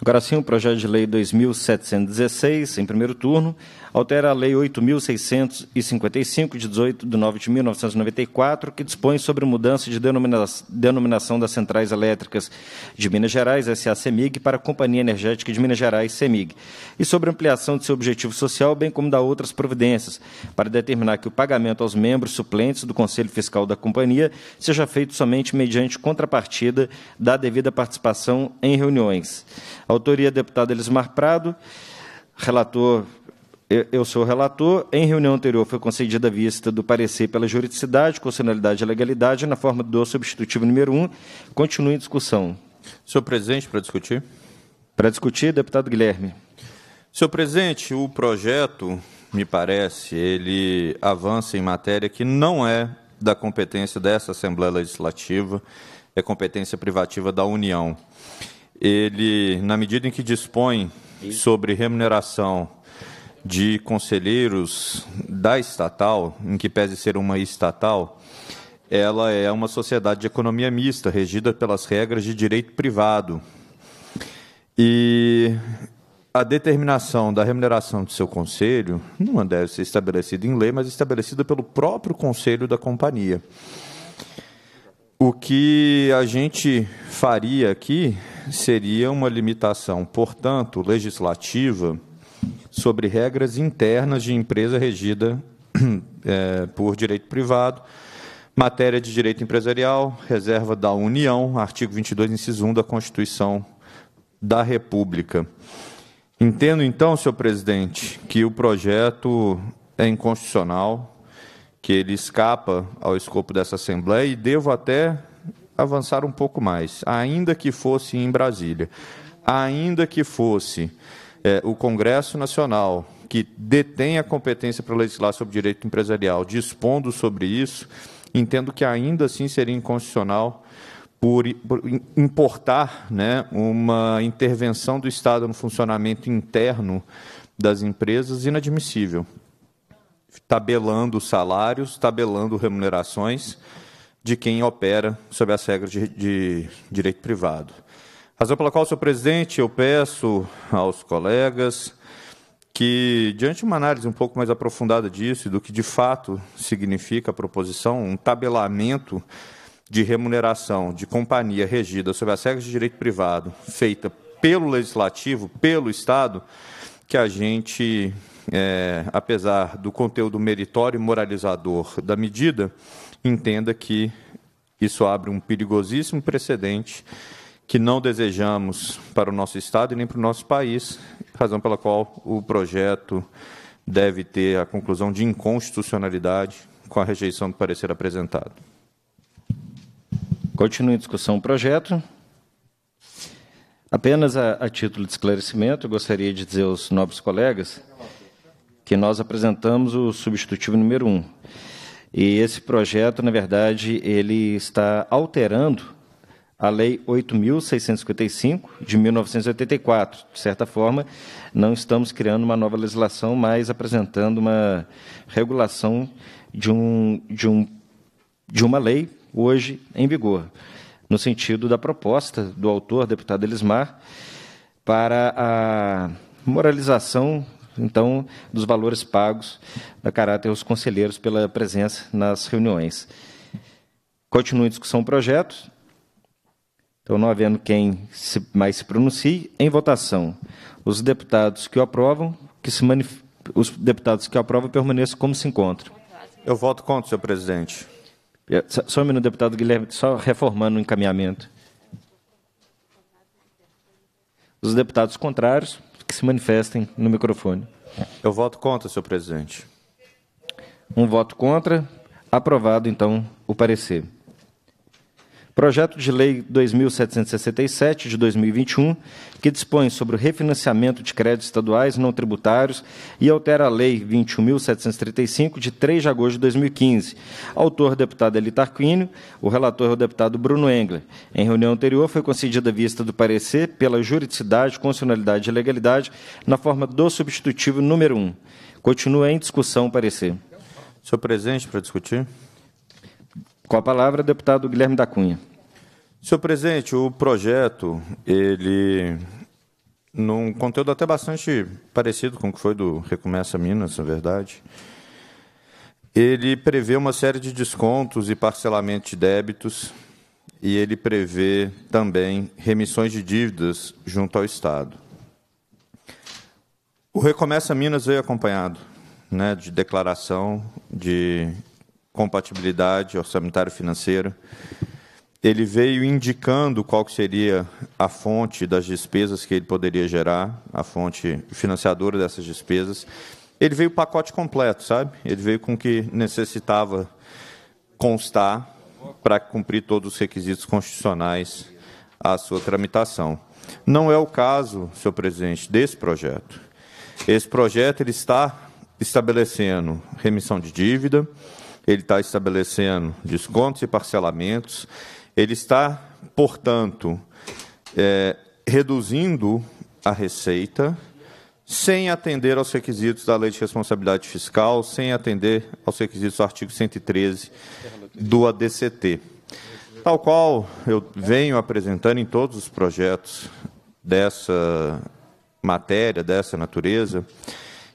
Agora sim, o projeto de lei 2716, em primeiro turno, altera a Lei 8.655, de 18 de 9 de 1994, que dispõe sobre mudança de denomina denominação das centrais elétricas de Minas Gerais, SA-CEMIG, para a Companhia Energética de Minas Gerais, CEMIG, e sobre ampliação de seu objetivo social, bem como da outras providências, para determinar que o pagamento aos membros suplentes do Conselho Fiscal da Companhia seja feito somente mediante contrapartida da devida participação em reuniões. Autoria, deputado Elismar Prado, relator eu sou relator. Em reunião anterior foi concedida a vista do parecer pela juridicidade, constitucionalidade e legalidade na forma do substitutivo número 1. Um. Continua em discussão. Senhor presidente, para discutir. Para discutir, deputado Guilherme. Senhor presidente, o projeto, me parece, ele avança em matéria que não é da competência dessa Assembleia Legislativa, é competência privativa da União. Ele, na medida em que dispõe sobre remuneração de conselheiros da estatal, em que pese ser uma estatal, ela é uma sociedade de economia mista, regida pelas regras de direito privado. E a determinação da remuneração do seu conselho não deve ser estabelecida em lei, mas estabelecida pelo próprio conselho da companhia. O que a gente faria aqui seria uma limitação, portanto, legislativa sobre regras internas de empresa regida *clears throat* é, por direito privado, matéria de direito empresarial, reserva da União, artigo 22, inciso 1 da Constituição da República. Entendo, então, senhor presidente, que o projeto é inconstitucional, que ele escapa ao escopo dessa Assembleia e devo até avançar um pouco mais, ainda que fosse em Brasília, ainda que fosse é, o Congresso Nacional, que detém a competência para legislar sobre direito empresarial, dispondo sobre isso, entendo que ainda assim seria inconstitucional por, importar né, uma intervenção do Estado no funcionamento interno das empresas inadmissível, tabelando salários, tabelando remunerações de quem opera sob as regras de, de direito privado. Razão pela qual, senhor presidente, eu peço aos colegas que, diante de uma análise um pouco mais aprofundada disso e do que de fato significa a proposição, um tabelamento de remuneração de companhia regida sob as regras de direito privado, feita pelo Legislativo, pelo Estado, que a gente, é, apesar do conteúdo meritório e moralizador da medida, entenda que isso abre um perigosíssimo precedente que não desejamos para o nosso Estado e nem para o nosso país, razão pela qual o projeto deve ter a conclusão de inconstitucionalidade com a rejeição do parecer apresentado. Continua em discussão o projeto. Apenas a, a título de esclarecimento, gostaria de dizer aos nobres colegas que nós apresentamos o substitutivo número 1. Um. E esse projeto, na verdade, ele está alterando a Lei 8.655 de 1984. De certa forma, não estamos criando uma nova legislação, mas apresentando uma regulação de, um, de, um, de uma lei hoje em vigor, no sentido da proposta do autor, deputado Elismar, para a moralização então dos valores pagos da caráter aos conselheiros pela presença nas reuniões. Continua em discussão o projeto. Então, não havendo quem mais se pronuncie, em votação, os deputados que o aprovam, que se manif... os deputados que aprovam permaneçam como se encontram. Eu voto contra, senhor presidente. Eh, só um minuto, deputado Guilherme, só reformando o encaminhamento. Os deputados contrários que se manifestem no microfone. Eu voto contra, senhor presidente. Um voto contra. Aprovado, então, o parecer. Projeto de Lei 2767 de 2021, que dispõe sobre o refinanciamento de créditos estaduais não tributários e altera a Lei 21.735 de 3 de agosto de 2015. Autor, deputado Elitar Tarquínio, o relator é o deputado Bruno Engler. Em reunião anterior, foi concedida vista do parecer pela juridicidade, constitucionalidade e legalidade na forma do substitutivo número 1. Continua em discussão o parecer. Senhor presidente, para discutir. Com a palavra, deputado Guilherme da Cunha. Senhor presidente, o projeto, ele, num conteúdo até bastante parecido com o que foi do Recomeça Minas, na verdade, ele prevê uma série de descontos e parcelamento de débitos, e ele prevê também remissões de dívidas junto ao Estado. O Recomeça Minas veio acompanhado né, de declaração de compatibilidade orçamentário financeira. Ele veio indicando qual seria a fonte das despesas que ele poderia gerar, a fonte financiadora dessas despesas. Ele veio o pacote completo, sabe? Ele veio com o que necessitava constar para cumprir todos os requisitos constitucionais à sua tramitação. Não é o caso, senhor presidente, desse projeto. Esse projeto ele está estabelecendo remissão de dívida, ele está estabelecendo descontos e parcelamentos, ele está, portanto, é, reduzindo a receita sem atender aos requisitos da Lei de Responsabilidade Fiscal, sem atender aos requisitos do artigo 113 do ADCT. Tal qual eu venho apresentando em todos os projetos dessa matéria, dessa natureza,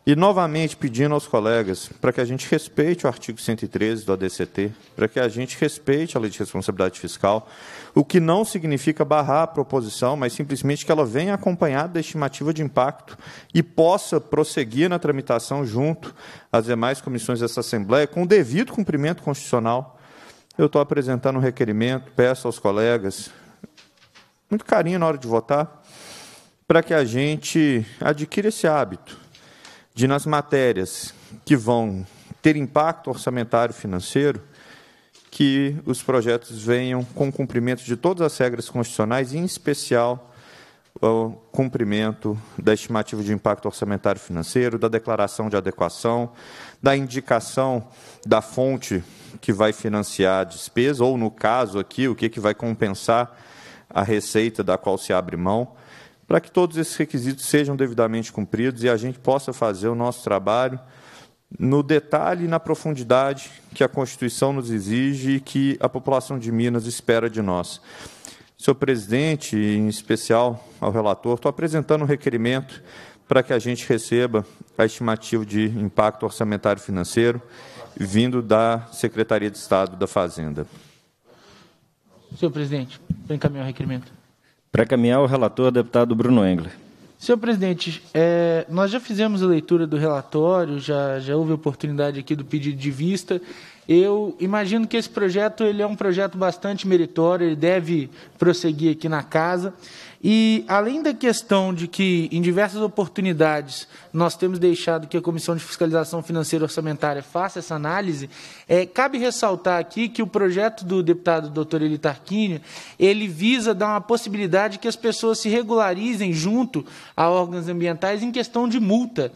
e novamente pedindo aos colegas para que a gente respeite o artigo 113 do ADCT, para que a gente respeite a lei de responsabilidade fiscal, o que não significa barrar a proposição, mas simplesmente que ela venha acompanhada da estimativa de impacto e possa prosseguir na tramitação junto às demais comissões dessa Assembleia, com o devido cumprimento constitucional. Eu estou apresentando um requerimento, peço aos colegas, muito carinho na hora de votar, para que a gente adquira esse hábito de nas matérias que vão ter impacto orçamentário financeiro, que os projetos venham com cumprimento de todas as regras constitucionais, em especial o cumprimento da estimativa de impacto orçamentário financeiro, da declaração de adequação, da indicação da fonte que vai financiar a despesa, ou, no caso aqui, o que, que vai compensar a receita da qual se abre mão para que todos esses requisitos sejam devidamente cumpridos e a gente possa fazer o nosso trabalho no detalhe e na profundidade que a Constituição nos exige e que a população de Minas espera de nós. Senhor presidente, em especial ao relator, estou apresentando um requerimento para que a gente receba a estimativa de impacto orçamentário financeiro vindo da Secretaria de Estado da Fazenda. Senhor presidente, encaminhar o requerimento. Para caminhar, o relator, é deputado Bruno Engler. Senhor presidente, é, nós já fizemos a leitura do relatório, já, já houve oportunidade aqui do pedido de vista. Eu imagino que esse projeto ele é um projeto bastante meritório, ele deve prosseguir aqui na casa. E além da questão de que, em diversas oportunidades, nós temos deixado que a Comissão de Fiscalização Financeira e Orçamentária faça essa análise, é, cabe ressaltar aqui que o projeto do deputado doutor Eli Tarquínio, ele visa dar uma possibilidade que as pessoas se regularizem junto a órgãos ambientais em questão de multa.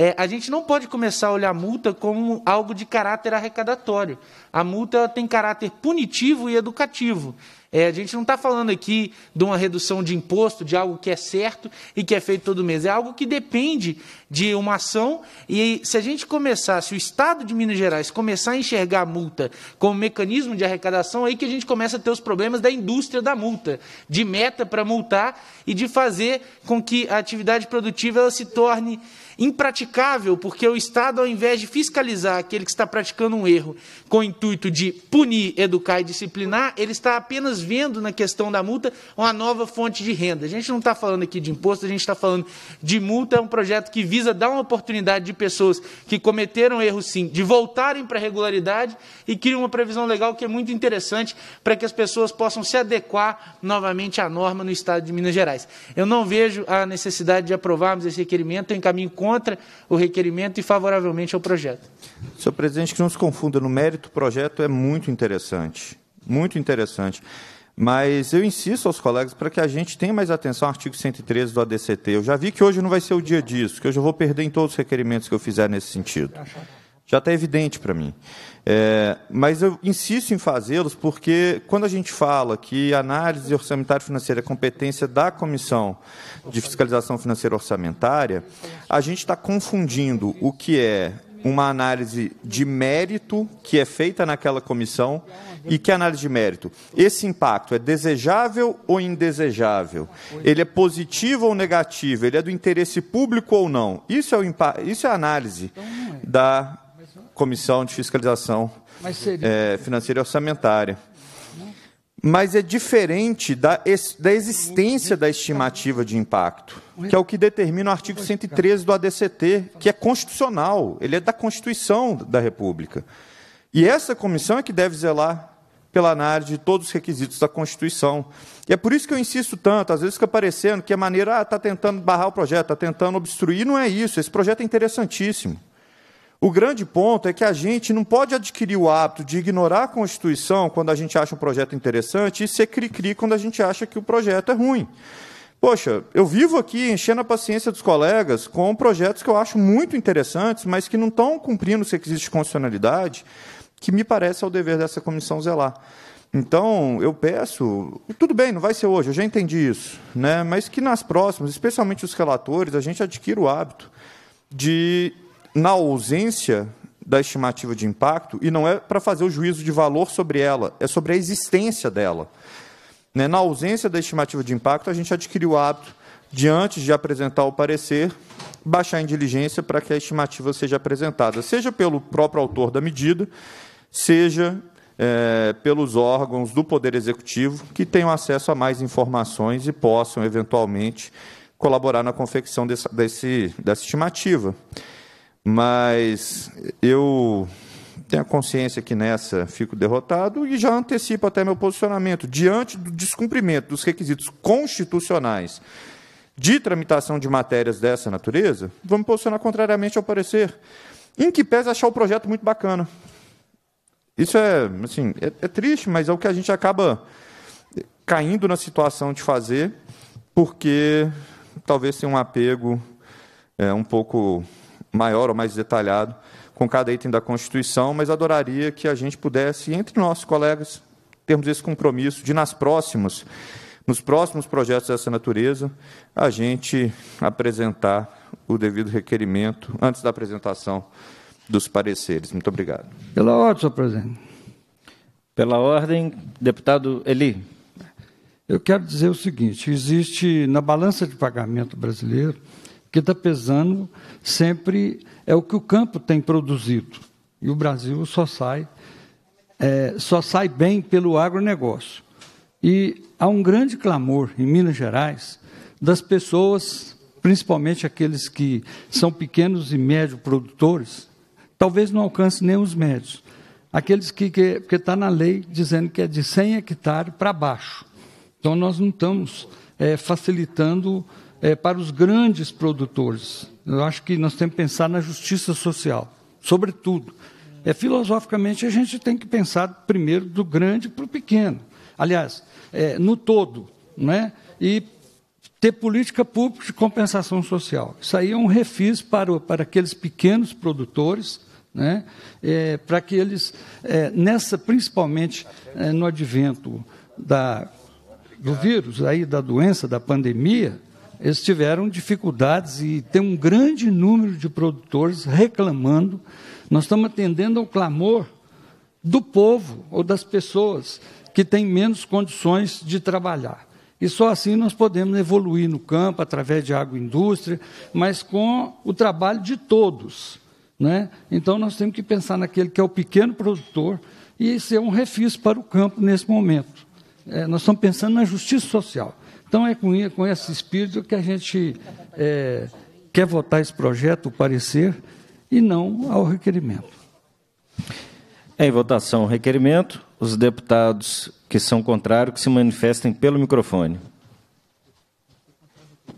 É, a gente não pode começar a olhar a multa como algo de caráter arrecadatório. A multa tem caráter punitivo e educativo. É, a gente não está falando aqui de uma redução de imposto, de algo que é certo e que é feito todo mês. É algo que depende de uma ação. E se a gente começar, se o Estado de Minas Gerais começar a enxergar a multa como mecanismo de arrecadação, é aí que a gente começa a ter os problemas da indústria da multa, de meta para multar e de fazer com que a atividade produtiva ela se torne impraticável, porque o Estado, ao invés de fiscalizar aquele que está praticando um erro com o intuito de punir, educar e disciplinar, ele está apenas vendo na questão da multa uma nova fonte de renda. A gente não está falando aqui de imposto, a gente está falando de multa. É um projeto que visa dar uma oportunidade de pessoas que cometeram erro sim, de voltarem para a regularidade e cria uma previsão legal que é muito interessante para que as pessoas possam se adequar novamente à norma no Estado de Minas Gerais. Eu não vejo a necessidade de aprovarmos esse requerimento, eu encaminho contra contra o requerimento e favoravelmente ao projeto. Senhor presidente, que não se confunda, no mérito o projeto é muito interessante, muito interessante. Mas eu insisto aos colegas para que a gente tenha mais atenção ao artigo 113 do ADCT. Eu já vi que hoje não vai ser o dia disso, que hoje eu vou perder em todos os requerimentos que eu fizer nesse sentido. Já está evidente para mim. É, mas eu insisto em fazê-los porque, quando a gente fala que análise orçamentária financeira é competência da Comissão de Fiscalização Financeira Orçamentária, a gente está confundindo o que é uma análise de mérito que é feita naquela comissão e que é análise de mérito. Esse impacto é desejável ou indesejável? Ele é positivo ou negativo? Ele é do interesse público ou não? Isso é, o isso é a análise da Comissão de Fiscalização é, Financeira e Orçamentária mas é diferente da, da existência da estimativa de impacto, que é o que determina o artigo 113 do ADCT, que é constitucional, ele é da Constituição da República. E essa comissão é que deve zelar pela análise de todos os requisitos da Constituição. E é por isso que eu insisto tanto, às vezes fica parecendo que a maneira está ah, tá tentando barrar o projeto, está tentando obstruir, não é isso, esse projeto é interessantíssimo. O grande ponto é que a gente não pode adquirir o hábito de ignorar a Constituição quando a gente acha um projeto interessante e ser cri-cri quando a gente acha que o projeto é ruim. Poxa, eu vivo aqui enchendo a paciência dos colegas com projetos que eu acho muito interessantes, mas que não estão cumprindo os requisitos de constitucionalidade, que me parece ao dever dessa comissão zelar. Então, eu peço, tudo bem, não vai ser hoje, eu já entendi isso, né? mas que nas próximas, especialmente os relatores, a gente adquira o hábito de na ausência da estimativa de impacto, e não é para fazer o juízo de valor sobre ela, é sobre a existência dela. Né? Na ausência da estimativa de impacto, a gente adquiriu o hábito de, antes de apresentar o parecer, baixar em diligência para que a estimativa seja apresentada, seja pelo próprio autor da medida, seja é, pelos órgãos do Poder Executivo, que tenham acesso a mais informações e possam, eventualmente, colaborar na confecção desse, desse dessa estimativa. Mas eu tenho a consciência que nessa fico derrotado e já antecipo até meu posicionamento. Diante do descumprimento dos requisitos constitucionais de tramitação de matérias dessa natureza, vou me posicionar contrariamente ao parecer. Em que pese achar o projeto muito bacana. Isso é, assim, é, é triste, mas é o que a gente acaba caindo na situação de fazer, porque talvez tenha um apego é, um pouco maior ou mais detalhado com cada item da Constituição, mas adoraria que a gente pudesse, entre nossos colegas, termos esse compromisso de, nas próximas, nos próximos projetos dessa natureza, a gente apresentar o devido requerimento antes da apresentação dos pareceres. Muito obrigado. Pela ordem, senhor presidente. Pela ordem, deputado Eli. Eu quero dizer o seguinte: existe na balança de pagamento brasileiro que está pesando sempre é o que o campo tem produzido. E o Brasil só sai, é, só sai bem pelo agronegócio. E há um grande clamor em Minas Gerais das pessoas, principalmente aqueles que são pequenos e médios produtores, talvez não alcance nem os médios, aqueles que, que porque está na lei dizendo que é de 100 hectares para baixo. Então nós não estamos é, facilitando é, para os grandes produtores. Eu acho que nós temos que pensar na justiça social, sobretudo. É, filosoficamente, a gente tem que pensar primeiro do grande para o pequeno. Aliás, é, no todo, né? e ter política pública de compensação social. Isso aí é um refis para, para aqueles pequenos produtores, né? É, para que eles, é, nessa, principalmente é, no advento da, do vírus, aí, da doença, da pandemia, eles tiveram dificuldades e tem um grande número de produtores reclamando. Nós estamos atendendo ao clamor do povo ou das pessoas que têm menos condições de trabalhar. E só assim nós podemos evoluir no campo através de agroindústria, mas com o trabalho de todos. Né? Então nós temos que pensar naquele que é o pequeno produtor e ser um refis para o campo nesse momento. É, nós estamos pensando na justiça social. Então é com, com esse espírito que a gente é, quer votar esse projeto, o parecer, e não ao requerimento. Em votação, requerimento. Os deputados que são contrários que se manifestem pelo microfone.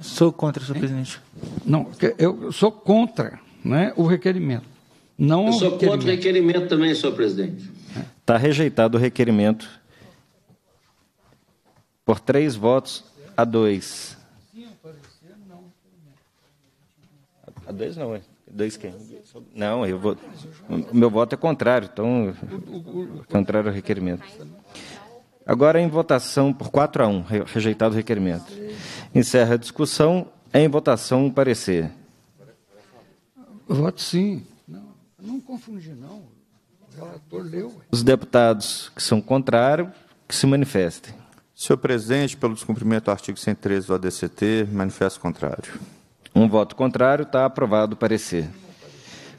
Sou contra, senhor presidente. Não, eu sou contra né, o requerimento. Não eu sou requerimento. contra o requerimento também, senhor presidente. Está rejeitado o requerimento por três votos a 2. A 2 não, é. Dois quem? Não, eu vou. O meu voto é contrário, então. Contrário ao requerimento. Agora em votação por 4 a 1, rejeitado o requerimento. Encerra a discussão. Em votação o parecer. Voto sim. Não, não confundi, não. O relator leu. Os deputados que são contrários, que se manifestem. Senhor presidente, pelo descumprimento do artigo 113 do ADCT, manifesto contrário. Um voto contrário, está aprovado o parecer.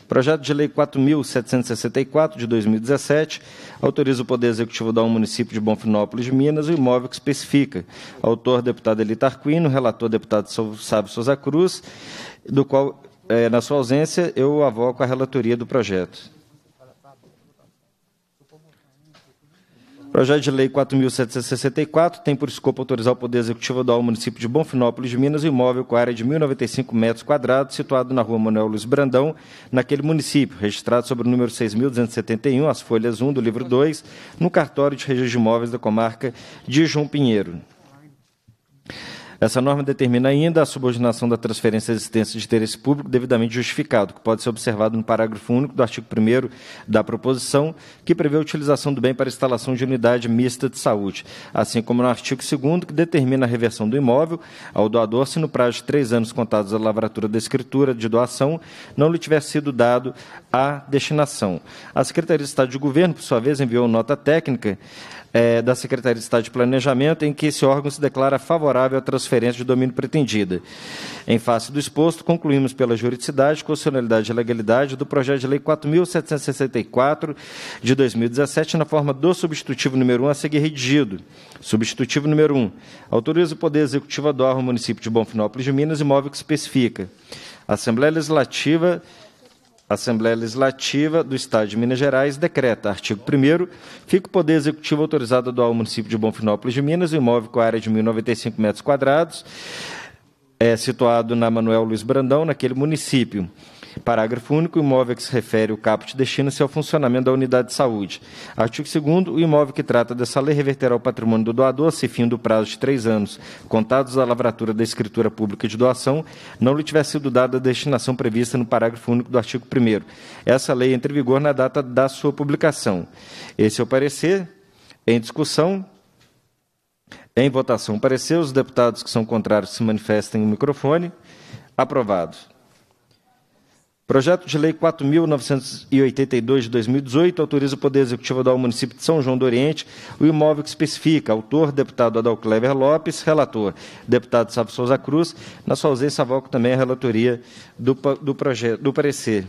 Projeto de Lei 4.764, de 2017, autoriza o Poder Executivo da ao município de Bonfinópolis de Minas o imóvel que especifica. Autor, deputado Elita Arquino, relator, deputado Sábio Souza Cruz, do qual, eh, na sua ausência, eu avoco a relatoria do projeto. Projeto de Lei 4.764 tem por escopo autorizar o Poder Executivo do ao município de Bonfinópolis de Minas, imóvel com área de 1.095 metros quadrados, situado na rua Manuel Luiz Brandão, naquele município, registrado sobre o número 6.271, as folhas 1 do livro 2, no cartório de registro de imóveis da comarca de João Pinheiro. Essa norma determina ainda a subordinação da transferência à existência de interesse público devidamente justificado, que pode ser observado no parágrafo único do artigo 1 da proposição, que prevê a utilização do bem para instalação de unidade mista de saúde, assim como no artigo 2 que determina a reversão do imóvel ao doador se no prazo de três anos contados da lavratura da escritura de doação não lhe tiver sido dado a destinação. A Secretaria de Estado de Governo, por sua vez, enviou nota técnica é, da Secretaria de Estado de Planejamento, em que esse órgão se declara favorável à transferência de domínio pretendida. Em face do exposto, concluímos pela juridicidade, constitucionalidade e legalidade do projeto de lei 4.764 de 2017, na forma do substitutivo número 1 a seguir redigido. Substitutivo número 1. Autoriza o Poder Executivo a doar ao município de Bonfinópolis de Minas imóvel que especifica. Assembleia Legislativa a Assembleia Legislativa do Estado de Minas Gerais decreta, artigo 1 fica o Poder Executivo autorizado a doar ao município de Bonfinópolis de Minas, imóvel com área de 1.095 metros quadrados, é, situado na Manuel Luiz Brandão, naquele município. Parágrafo único, o imóvel que se refere o caput destina-se ao funcionamento da unidade de saúde. Artigo 2 o imóvel que trata dessa lei reverterá ao patrimônio do doador, se fim do prazo de três anos, contados da lavratura da escritura pública de doação, não lhe tiver sido dada a destinação prevista no parágrafo único do artigo 1 Essa lei entra em vigor na data da sua publicação. Esse é o parecer. Em discussão, em votação, parecer os deputados que são contrários se manifestem no microfone. Aprovado. Projeto de Lei 4.982 de 2018 autoriza o Poder Executivo do município de São João do Oriente o imóvel que especifica. Autor, deputado Adalclever Lopes, relator, deputado Sábio Souza Cruz. Na sua ausência, avoco também a relatoria do, do, projeto, do parecer.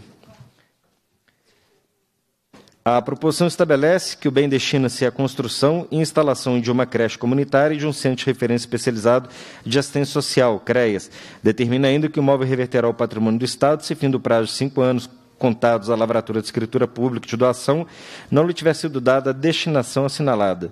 A proposição estabelece que o bem destina-se à construção e instalação de uma creche comunitária e de um centro de referência especializado de assistência social, CREAS. Determina ainda que o imóvel reverterá ao patrimônio do Estado se fim do prazo de cinco anos contados à lavratura de escritura pública de doação, não lhe tiver sido dada a destinação assinalada.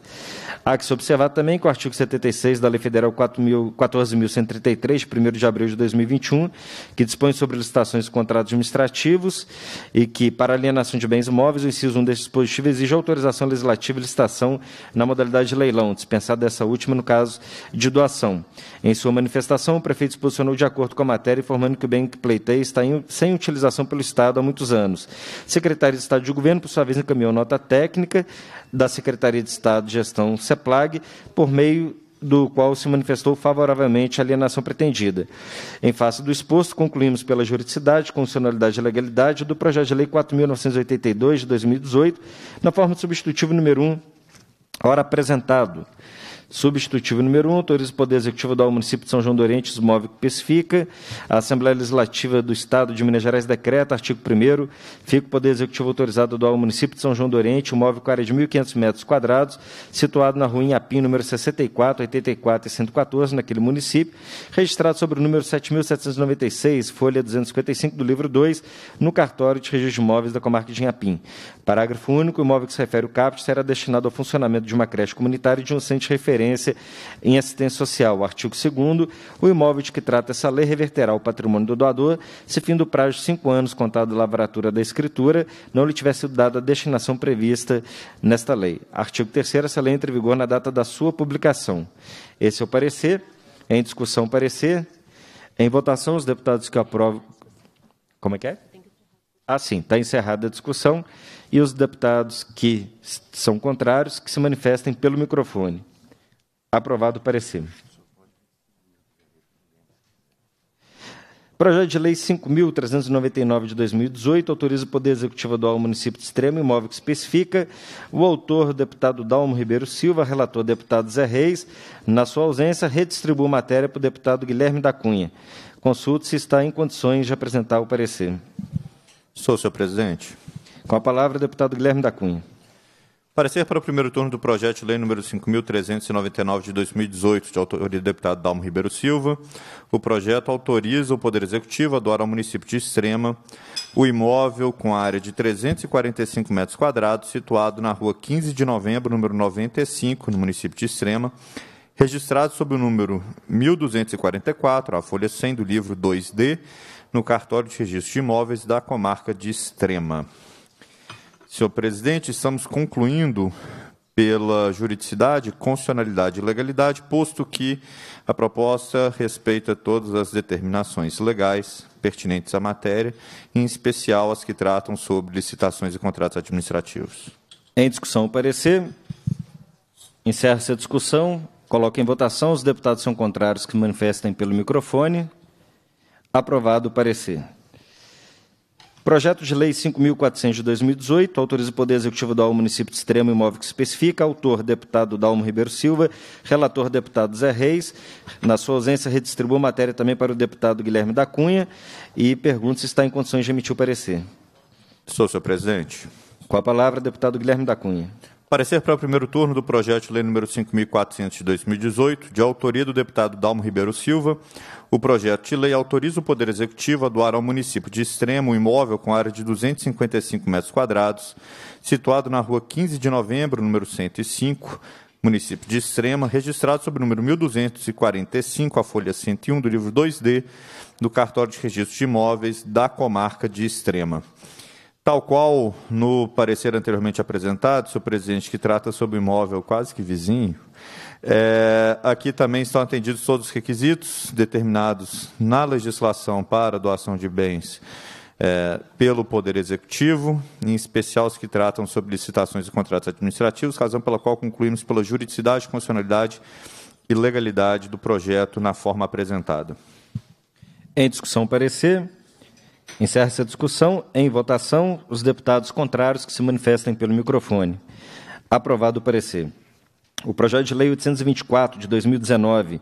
Há que se observar também que o artigo 76 da Lei Federal 14.133, de 1 de abril de 2021, que dispõe sobre licitações e contratos administrativos e que, para alienação de bens móveis, o inciso 1 deste dispositivo exige autorização legislativa e licitação na modalidade de leilão, dispensada dessa última no caso de doação. Em sua manifestação, o prefeito se posicionou de acordo com a matéria, informando que o bem que pleiteia está em, sem utilização pelo Estado há muito muitos anos. Secretaria de Estado de Governo, por sua vez, encaminhou nota técnica da Secretaria de Estado de Gestão CEPLAG, por meio do qual se manifestou favoravelmente à alienação pretendida. Em face do exposto, concluímos pela juridicidade, constitucionalidade e legalidade do projeto de lei 4.982 de 2018, na forma de substitutivo número 1, ora apresentado Substitutivo número 1, um, autoriza o Poder Executivo do município de São João do Oriente, os que especifica. A Assembleia Legislativa do Estado de Minas Gerais decreta, artigo 1 fica o Poder Executivo autorizado do município de São João do Oriente, um móvel com área de 1.500 metros quadrados, situado na rua Inhapim, número 64, 84 e 114, naquele município, registrado sobre o número 7.796, folha 255 do livro 2, no cartório de registro de imóveis da comarca de Inhapim. Parágrafo único, o imóvel que se refere ao CAPT será destinado ao funcionamento de uma creche comunitária e de um centro de referência interferência em assistência social. Artigo 2 o imóvel de que trata essa lei reverterá o patrimônio do doador se fim do prazo de cinco anos contado da lavratura da escritura não lhe tivesse sido dada a destinação prevista nesta lei. Artigo 3 essa lei entra em vigor na data da sua publicação. Esse é o parecer. Em discussão, parecer. Em votação, os deputados que aprovam... Como é que é? Ah, sim, está encerrada a discussão e os deputados que são contrários que se manifestem pelo microfone. Aprovado o parecer. Projeto de Lei 5.399 de 2018 autoriza o Poder Executivo do Município de Extremo, imóvel que especifica o autor, deputado Dalmo Ribeiro Silva, relator deputado Zé Reis, na sua ausência, redistribua matéria para o deputado Guilherme da Cunha. Consulte se está em condições de apresentar o parecer. Sou, senhor presidente. Com a palavra, deputado Guilherme da Cunha. Parecer para o primeiro turno do projeto de lei número 5.399 de 2018, de autoria do deputado Dalmo Ribeiro Silva. O projeto autoriza o Poder Executivo a doar ao município de Extrema o imóvel com área de 345 metros quadrados, situado na rua 15 de novembro, número 95, no município de Extrema, registrado sob o número 1244, a folha 100 do livro 2D, no cartório de registro de imóveis da comarca de Extrema. Senhor presidente, estamos concluindo pela juridicidade, constitucionalidade e legalidade, posto que a proposta respeita todas as determinações legais pertinentes à matéria, em especial as que tratam sobre licitações e contratos administrativos. Em discussão o parecer. Encerra-se a discussão. Coloco em votação. Os deputados são contrários que manifestem pelo microfone. Aprovado o parecer. Projeto de Lei 5.400 de 2018 autoriza o Poder Executivo do ao município de Extremo imóvel que especifica, autor deputado Dalmo Ribeiro Silva, relator deputado Zé Reis. Na sua ausência, redistribua a matéria também para o deputado Guilherme da Cunha e pergunta se está em condições de emitir o parecer. Sou, senhor presidente. Com a palavra, deputado Guilherme da Cunha. Parecer para o primeiro turno do projeto de lei número 5.400 de 2018, de autoria do deputado Dalmo Ribeiro Silva, o projeto de lei autoriza o Poder Executivo a doar ao município de Extremo um imóvel com área de 255 metros quadrados, situado na rua 15 de novembro, número 105, município de Extrema, registrado sob o número 1245, a folha 101 do livro 2D, do cartório de registro de imóveis da comarca de Extrema. Tal qual no parecer anteriormente apresentado, senhor presidente que trata sobre o imóvel quase que vizinho, é, aqui também estão atendidos todos os requisitos determinados na legislação para doação de bens é, pelo Poder Executivo, em especial os que tratam sobre licitações e contratos administrativos, razão pela qual concluímos pela juridicidade, constitucionalidade e legalidade do projeto na forma apresentada. Em discussão, parecer. Encerra-se a discussão. Em votação, os deputados contrários que se manifestem pelo microfone. Aprovado o parecer. O projeto de lei 824 de 2019,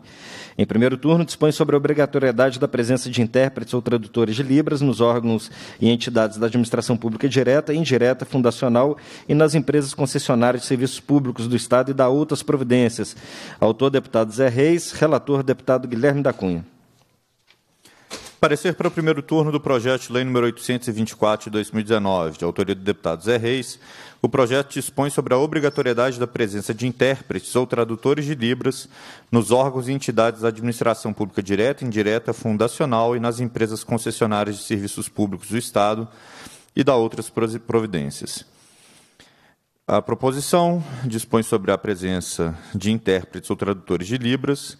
em primeiro turno, dispõe sobre a obrigatoriedade da presença de intérpretes ou tradutores de Libras nos órgãos e entidades da administração pública direta, indireta, fundacional e nas empresas concessionárias de serviços públicos do Estado e da outras providências. Autor, deputado Zé Reis, relator, deputado Guilherme da Cunha. Parecer para o primeiro turno do projeto de lei número 824 de 2019, de autoria do deputado Zé Reis, o projeto dispõe sobre a obrigatoriedade da presença de intérpretes ou tradutores de Libras nos órgãos e entidades da administração pública direta, indireta, fundacional e nas empresas concessionárias de serviços públicos do Estado e da outras providências. A proposição dispõe sobre a presença de intérpretes ou tradutores de Libras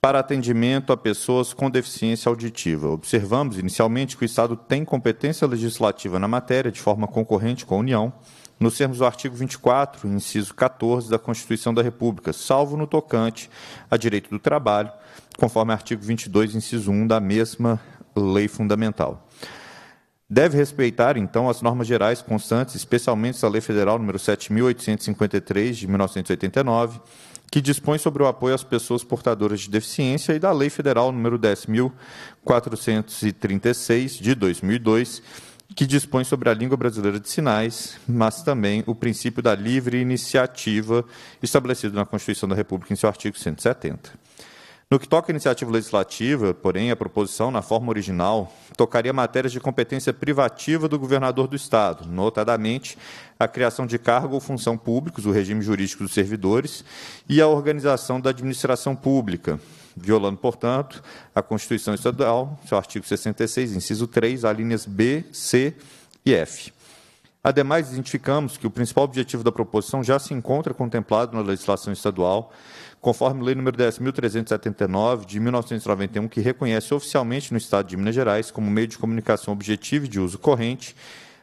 para atendimento a pessoas com deficiência auditiva. Observamos inicialmente que o Estado tem competência legislativa na matéria de forma concorrente com a União, nos termos do artigo 24, inciso 14 da Constituição da República, salvo no tocante a direito do trabalho, conforme artigo 22, inciso 1 da mesma lei fundamental. Deve respeitar, então, as normas gerais constantes, especialmente a Lei Federal nº 7.853, de 1989, que dispõe sobre o apoio às pessoas portadoras de deficiência e da Lei Federal número 10.436, de 2002, que dispõe sobre a língua brasileira de sinais, mas também o princípio da livre iniciativa estabelecido na Constituição da República em seu artigo 170. No que toca à iniciativa legislativa, porém, a proposição, na forma original, tocaria matérias de competência privativa do governador do Estado, notadamente a criação de cargo ou função públicos, o regime jurídico dos servidores e a organização da administração pública, violando, portanto, a Constituição Estadual, seu artigo 66, inciso 3, alíneas B, C e F. Ademais, identificamos que o principal objetivo da proposição já se encontra contemplado na legislação estadual conforme Lei Número 10.379, de 1991, que reconhece oficialmente no Estado de Minas Gerais como meio de comunicação objetivo e de uso corrente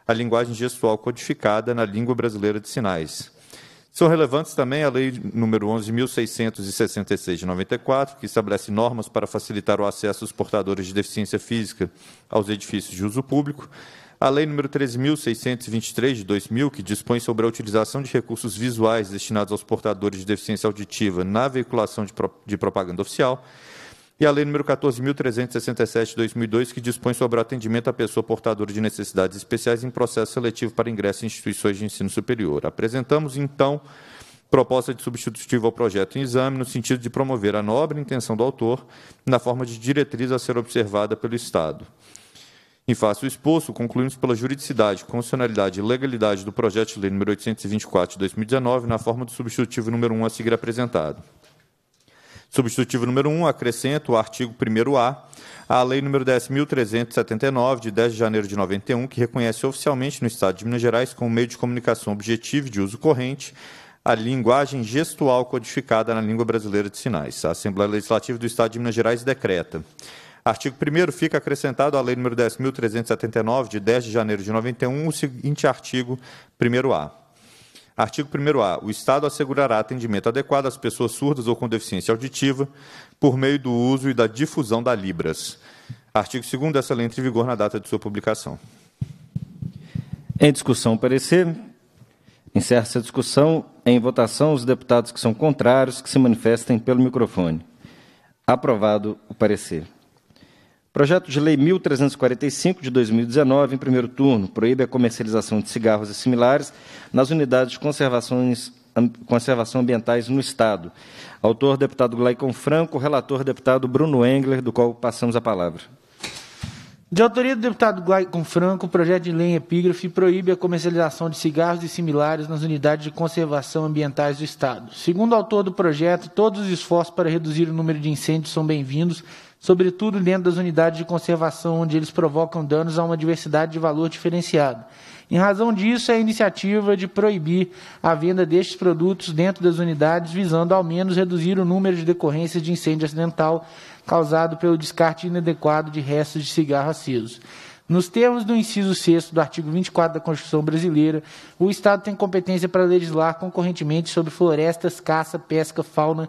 a linguagem gestual codificada na língua brasileira de sinais. São relevantes também a Lei número 11.666 de 94, que estabelece normas para facilitar o acesso dos portadores de deficiência física aos edifícios de uso público, a Lei nº 13.623, de 2000, que dispõe sobre a utilização de recursos visuais destinados aos portadores de deficiência auditiva na veiculação de, pro... de propaganda oficial, e a Lei nº 14.367, de 2002, que dispõe sobre o atendimento à pessoa portadora de necessidades especiais em processo seletivo para ingresso em instituições de ensino superior. Apresentamos, então, proposta de substitutivo ao projeto em exame, no sentido de promover a nobre intenção do autor na forma de diretriz a ser observada pelo Estado. Em face do exposto, concluímos pela juridicidade, constitucionalidade e legalidade do projeto de lei nº 824 de 2019, na forma do substitutivo número 1 a seguir apresentado. Substitutivo número 1, acrescento o artigo 1º-A à Lei nº 10.379, de 10 de janeiro de 91, que reconhece oficialmente no Estado de Minas Gerais como meio de comunicação objetivo de uso corrente a linguagem gestual codificada na língua brasileira de sinais. A Assembleia Legislativa do Estado de Minas Gerais decreta Artigo 1 fica acrescentado à Lei nº 10.379, de 10 de janeiro de 91, o seguinte artigo 1A. Artigo 1A. O Estado assegurará atendimento adequado às pessoas surdas ou com deficiência auditiva por meio do uso e da difusão da Libras. Artigo 2 Essa lei entra em vigor na data de sua publicação. Em discussão, parecer. Encerra a discussão. Em votação, os deputados que são contrários que se manifestem pelo microfone. Aprovado o parecer. Projeto de Lei 1345 de 2019, em primeiro turno, proíbe a comercialização de cigarros e similares nas unidades de conservações conservação ambientais no Estado. Autor, deputado Glaicon Franco, relator, deputado Bruno Engler, do qual passamos a palavra. De autoria do deputado Glaicon Franco, o projeto de lei em epígrafe proíbe a comercialização de cigarros e similares nas unidades de conservação ambientais do Estado. Segundo o autor do projeto, todos os esforços para reduzir o número de incêndios são bem-vindos, sobretudo dentro das unidades de conservação, onde eles provocam danos a uma diversidade de valor diferenciado. Em razão disso, é a iniciativa de proibir a venda destes produtos dentro das unidades, visando ao menos reduzir o número de decorrências de incêndio acidental causado pelo descarte inadequado de restos de cigarro aceso. Nos termos do inciso 6 do artigo 24 da Constituição Brasileira, o Estado tem competência para legislar concorrentemente sobre florestas, caça, pesca, fauna,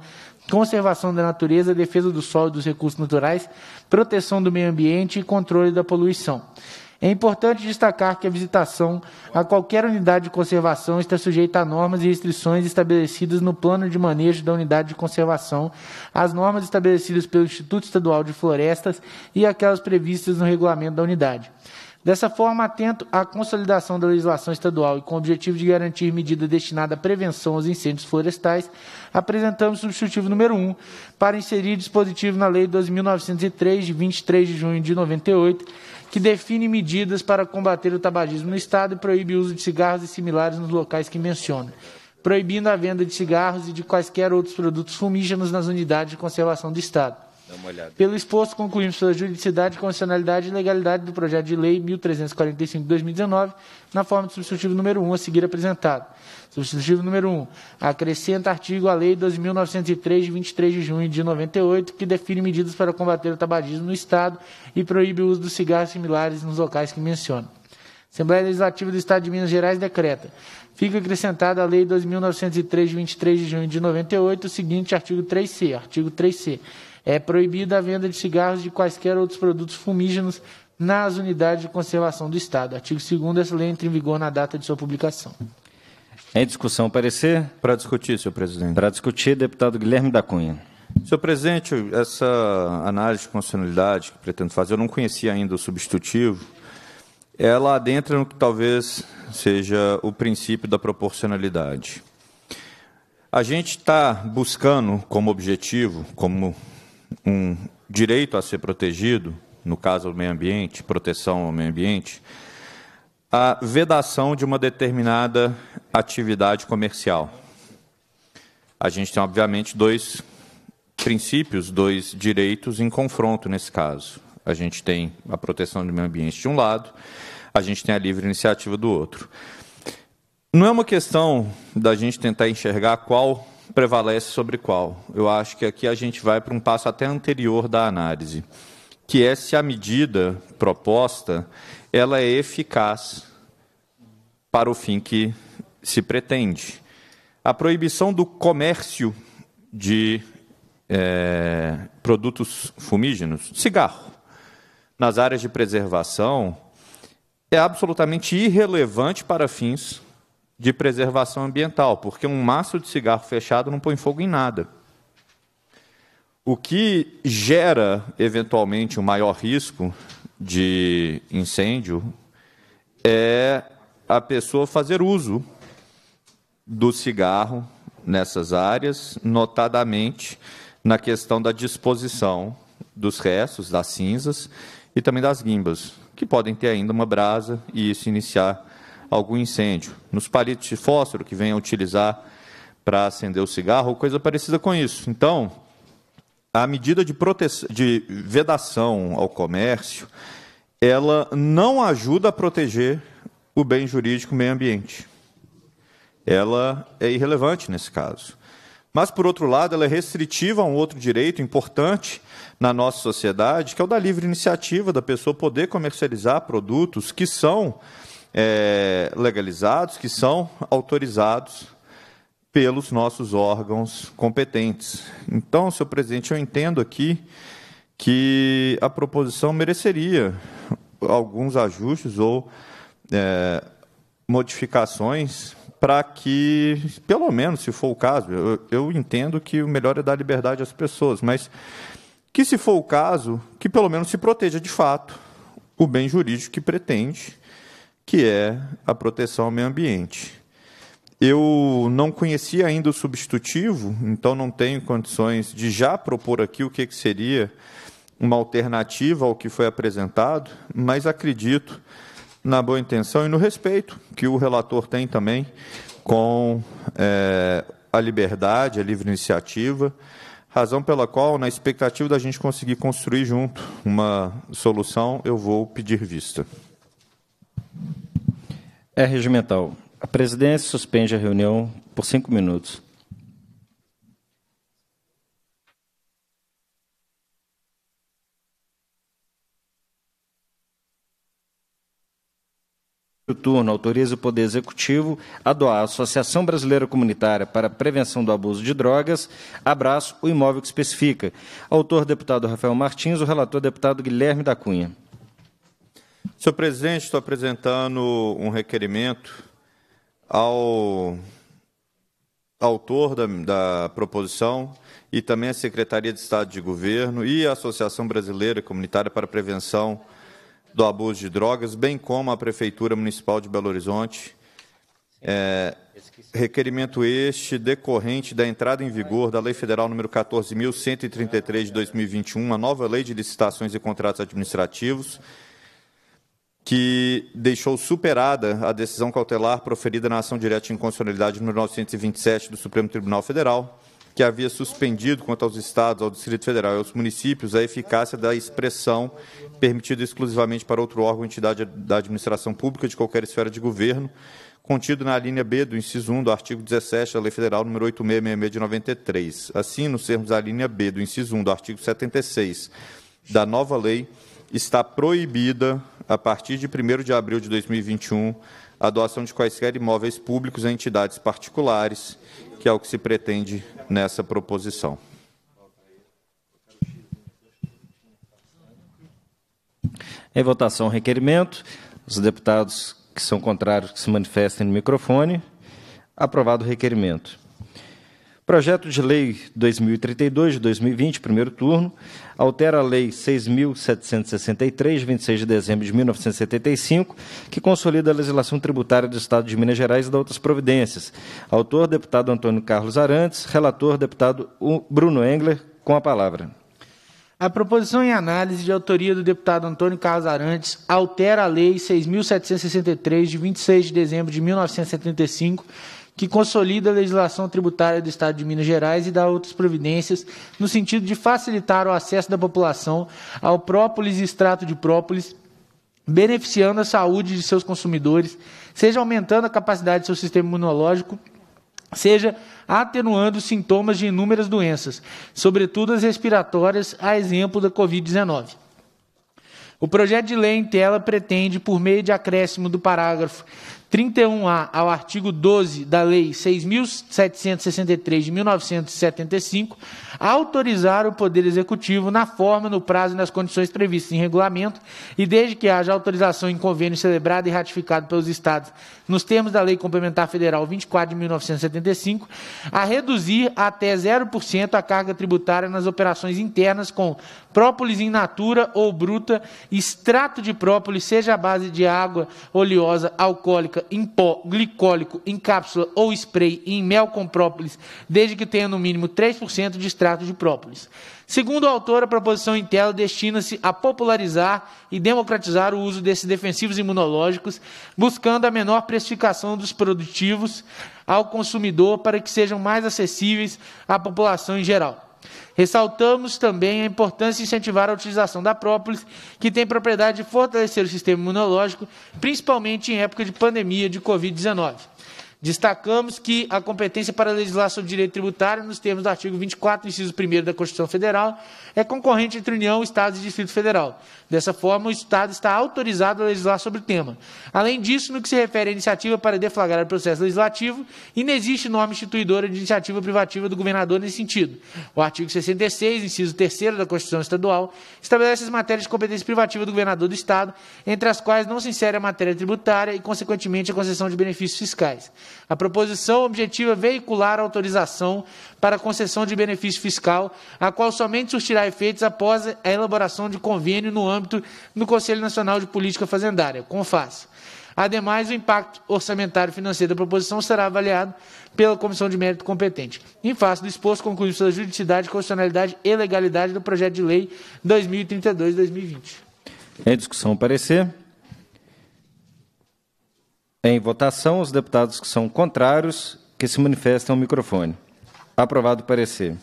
conservação da natureza, defesa do solo e dos recursos naturais, proteção do meio ambiente e controle da poluição. É importante destacar que a visitação a qualquer unidade de conservação está sujeita a normas e restrições estabelecidas no plano de manejo da unidade de conservação, as normas estabelecidas pelo Instituto Estadual de Florestas e aquelas previstas no regulamento da unidade. Dessa forma, atento à consolidação da legislação estadual e com o objetivo de garantir medida destinada à prevenção aos incêndios florestais, apresentamos o substitutivo número 1 para inserir dispositivo na Lei 12.903, de 23 de junho de 98, que define medidas para combater o tabagismo no Estado e proíbe o uso de cigarros e similares nos locais que menciona proibindo a venda de cigarros e de quaisquer outros produtos fumígenos nas unidades de conservação do Estado. Pelo exposto, concluímos pela juridicidade, constitucionalidade e legalidade do projeto de lei 1345 de 2019, na forma do substitutivo número 1 a seguir apresentado. Substitutivo número 1. Acrescenta artigo à Lei 12.903, de 23 de junho de 98, que define medidas para combater o tabagismo no Estado e proíbe o uso dos cigarros similares nos locais que menciona. Assembleia Legislativa do Estado de Minas Gerais decreta. Fica acrescentada à Lei 2.903, de 23 de junho de 98, o seguinte artigo 3C. Artigo 3C é proibida a venda de cigarros e de quaisquer outros produtos fumígenos nas unidades de conservação do Estado. Artigo 2 dessa lei entra em vigor na data de sua publicação. Em discussão, parecer? Para discutir, senhor presidente. Para discutir, deputado Guilherme da Cunha. Senhor presidente, essa análise de constitucionalidade que pretendo fazer, eu não conhecia ainda o substitutivo, ela adentra no que talvez seja o princípio da proporcionalidade. A gente está buscando como objetivo, como um direito a ser protegido, no caso do meio ambiente, proteção ao meio ambiente, a vedação de uma determinada atividade comercial. A gente tem, obviamente, dois princípios, dois direitos em confronto nesse caso. A gente tem a proteção do meio ambiente de um lado, a gente tem a livre iniciativa do outro. Não é uma questão da gente tentar enxergar qual prevalece sobre qual? Eu acho que aqui a gente vai para um passo até anterior da análise, que é se a medida proposta ela é eficaz para o fim que se pretende. A proibição do comércio de é, produtos fumígenos, cigarro, nas áreas de preservação, é absolutamente irrelevante para fins de preservação ambiental, porque um maço de cigarro fechado não põe fogo em nada. O que gera, eventualmente, o um maior risco de incêndio é a pessoa fazer uso do cigarro nessas áreas, notadamente na questão da disposição dos restos, das cinzas e também das guimbas, que podem ter ainda uma brasa e isso iniciar algum incêndio, nos palitos de fósforo que venha utilizar para acender o cigarro ou coisa parecida com isso. Então, a medida de, de vedação ao comércio, ela não ajuda a proteger o bem jurídico o meio ambiente. Ela é irrelevante nesse caso. Mas, por outro lado, ela é restritiva a um outro direito importante na nossa sociedade, que é o da livre iniciativa da pessoa poder comercializar produtos que são é, legalizados, que são autorizados pelos nossos órgãos competentes. Então, senhor presidente, eu entendo aqui que a proposição mereceria alguns ajustes ou é, modificações para que, pelo menos, se for o caso, eu, eu, entendo que o melhor é dar liberdade às pessoas, mas que, se for o caso, que pelo menos se proteja de fato o bem jurídico que pretende que é a proteção ao meio ambiente. Eu não conhecia ainda o substitutivo, então não tenho condições de já propor aqui o que, seria uma alternativa ao que foi apresentado, mas acredito na boa intenção e no respeito que o relator tem também com é, a liberdade, a livre iniciativa, razão pela qual, na expectativa da gente conseguir construir junto uma solução, eu vou pedir vista. É regimental. A presidência suspende a reunião por cinco minutos. O turno autoriza o Poder Executivo a doar à Associação Brasileira Comunitária para a Prevenção do Abuso de Drogas, abraço, o imóvel que especifica. Autor, deputado Rafael Martins, o relator, deputado Guilherme da Cunha. Senhor presidente, estou apresentando um requerimento ao autor da, da, proposição e também à Secretaria de Estado de Governo e à Associação Brasileira Comunitária para a Prevenção do Abuso de Drogas, bem como à Prefeitura Municipal de Belo Horizonte. É, requerimento este decorrente da entrada em vigor da Lei Federal nº 14.133 de 2021, a nova Lei de Licitações e Contratos Administrativos, que deixou superada a decisão cautelar proferida na ação direta de inconstitucionalidade número 927 do Supremo Tribunal Federal, que havia suspendido quanto aos estados, ao Distrito Federal e aos municípios a eficácia da expressão permitida exclusivamente para outro órgão ou entidade da administração pública de qualquer esfera de governo, contido na linha B do inciso 1 do artigo 17 da Lei Federal nº 8666 de 93. Assim, nos termos da linha B do inciso 1 do artigo 76 da nova lei, está proibida a partir de 1 de abril de 2021, a doação de quaisquer imóveis públicos a entidades particulares, que é o que se pretende nessa proposição. Em votação, requerimento. Os deputados que são contrários que se manifestem no microfone. Aprovado o requerimento. Projeto de Lei 2032 de 2020, primeiro turno, altera a Lei 6.763, 26 de dezembro de 1975, que consolida a legislação tributária do Estado de Minas Gerais e da outras providências. Autor, deputado Antônio Carlos Arantes, relator, deputado Bruno Engler, com a palavra. A proposição em análise de autoria do deputado Antônio Carlos Arantes altera a Lei 6.763, de 26 de dezembro de 1975, que consolida a legislação tributária do Estado de Minas Gerais e dá outras providências no sentido de facilitar o acesso da população ao própolis e extrato de própolis, beneficiando a saúde de seus consumidores, seja aumentando a capacidade do seu sistema imunológico seja atenuando sintomas de inúmeras doenças, sobretudo as respiratórias, a exemplo da Covid-19. O projeto de lei em tela pretende, por meio de acréscimo do parágrafo 31A ao artigo 12 da Lei 6.763 de 1975, autorizar o Poder Executivo na forma, no prazo e nas condições previstas em regulamento e desde que haja autorização em convênio celebrado e ratificado pelos Estados nos termos da Lei Complementar Federal 24 de 1975, a reduzir até 0% a carga tributária nas operações internas com própolis in natura ou bruta, extrato de própolis, seja a base de água oleosa, alcoólica, em pó, glicólico, em cápsula ou spray em mel com própolis, desde que tenha no mínimo 3% de extrato de própolis. Segundo o autor, a proposição em tela destina-se a popularizar e democratizar o uso desses defensivos imunológicos, buscando a menor precificação dos produtivos ao consumidor para que sejam mais acessíveis à população em geral. Ressaltamos também a importância de incentivar a utilização da própolis, que tem propriedade de fortalecer o sistema imunológico, principalmente em época de pandemia de Covid-19. Destacamos que a competência para legislar sobre direito tributário, nos termos do artigo 24, inciso 1 da Constituição Federal, é concorrente entre União, Estados e Distrito Federal. Dessa forma, o Estado está autorizado a legislar sobre o tema. Além disso, no que se refere à iniciativa para deflagrar o processo legislativo, inexiste norma instituidora de iniciativa privativa do governador nesse sentido. O artigo 66, inciso 3 da Constituição Estadual, estabelece as matérias de competência privativa do governador do Estado, entre as quais não se insere a matéria tributária e, consequentemente, a concessão de benefícios fiscais. A proposição objetiva veicular autorização para concessão de benefício fiscal, a qual somente surtirá efeitos após a elaboração de convênio no âmbito do Conselho Nacional de Política Fazendária, CONFAS. Ademais, o impacto orçamentário financeiro da proposição será avaliado pela comissão de mérito competente. Em face do exposto, concluímos pela juridicidade, constitucionalidade e legalidade do projeto de lei 2032-2020. Em discussão, parecer. Em votação, os deputados que são contrários, que se manifestem ao microfone. Aprovado o parecer.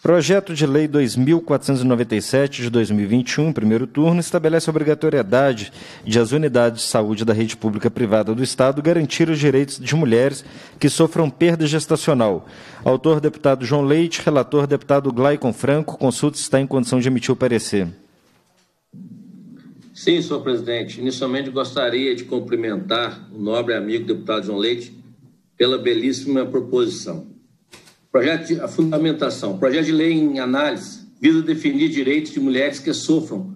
Projeto de Lei 2497 de 2021, primeiro turno, estabelece a obrigatoriedade de as unidades de saúde da rede pública privada do Estado garantir os direitos de mulheres que sofram perda gestacional. Autor deputado João Leite, relator deputado Glaicon Franco, consulta está em condição de emitir o parecer. Sim, senhor presidente. Inicialmente gostaria de cumprimentar o nobre amigo deputado João Leite pela belíssima proposição. Projeto de, a fundamentação. Projeto de lei em análise visa definir direitos de mulheres que sofram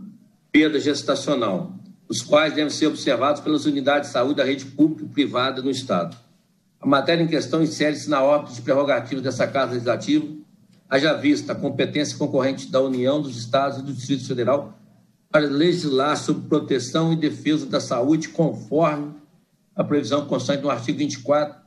perda gestacional, os quais devem ser observados pelas unidades de saúde da rede pública e privada no Estado. A matéria em questão insere-se na órbita de prerrogativas dessa Casa Legislativa, haja vista a competência concorrente da União, dos Estados e do Distrito Federal para legislar sobre proteção e defesa da saúde, conforme a previsão constante do artigo 24,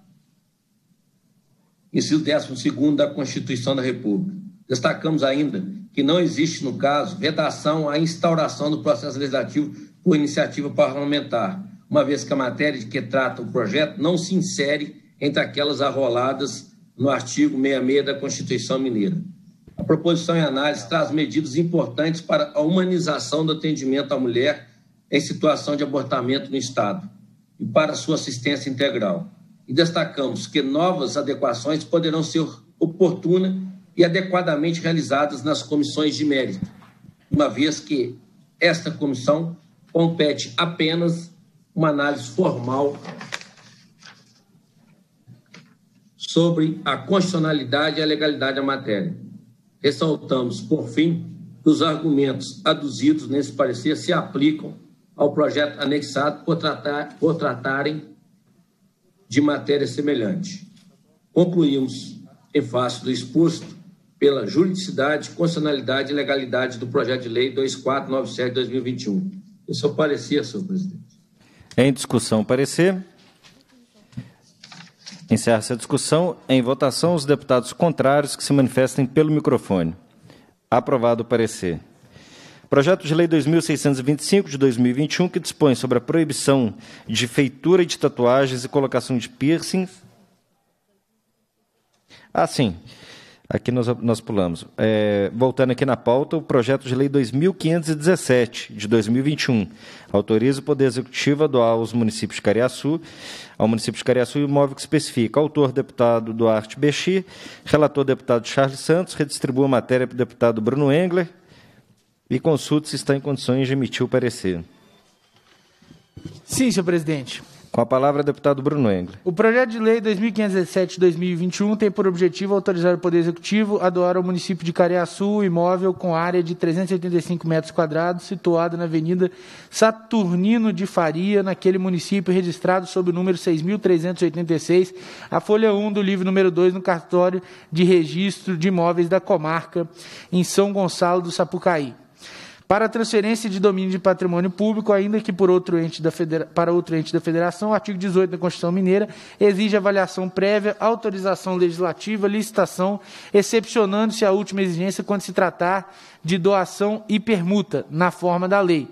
inciso 12 da Constituição da República. Destacamos ainda que não existe, no caso, vedação à instauração do processo legislativo por iniciativa parlamentar, uma vez que a matéria de que trata o projeto não se insere entre aquelas arroladas no artigo 66 da Constituição Mineira. A proposição em análise traz medidas importantes para a humanização do atendimento à mulher em situação de abortamento no Estado e para sua assistência integral. E destacamos que novas adequações poderão ser oportunas e adequadamente realizadas nas comissões de mérito, uma vez que esta comissão compete apenas uma análise formal sobre a constitucionalidade e a legalidade da matéria. Ressaltamos, por fim, que os argumentos aduzidos nesse parecer se aplicam ao projeto anexado por, tratar, por tratarem de matéria semelhante. Concluímos, em face do exposto, pela juridicidade, constitucionalidade e legalidade do projeto de lei 2497-2021. Esse é o parecer, senhor presidente. Em discussão, parecer. Encerra-se a discussão. Em votação, os deputados contrários que se manifestem pelo microfone. Aprovado o parecer. Projeto de Lei 2625 de 2021, que dispõe sobre a proibição de feitura de tatuagens e colocação de piercings. Ah, sim. Aqui nós, nós pulamos. É, voltando aqui na pauta, o projeto de lei 2517 de 2021 autoriza o Poder Executivo a doar aos municípios de Cariaçu, ao município de Cariaçu, o imóvel que especifica. Autor, deputado Duarte Bexi, relator, deputado Charles Santos, redistribua a matéria para o deputado Bruno Engler e consulte se está em condições de emitir o parecer. Sim, senhor presidente. Com a palavra, deputado Bruno Engler. O projeto de lei 2517-2021 tem por objetivo autorizar o Poder Executivo a doar ao município de Cariaçu um imóvel com área de 385 metros quadrados, situado na Avenida Saturnino de Faria, naquele município registrado sob o número 6.386, a folha 1 do livro número 2, no cartório de registro de imóveis da comarca, em São Gonçalo do Sapucaí. Para a transferência de domínio de patrimônio público, ainda que por outro ente da federa... para outro ente da Federação, o artigo 18 da Constituição Mineira exige avaliação prévia, autorização legislativa, licitação, excepcionando-se a última exigência quando se tratar de doação e permuta, na forma da lei.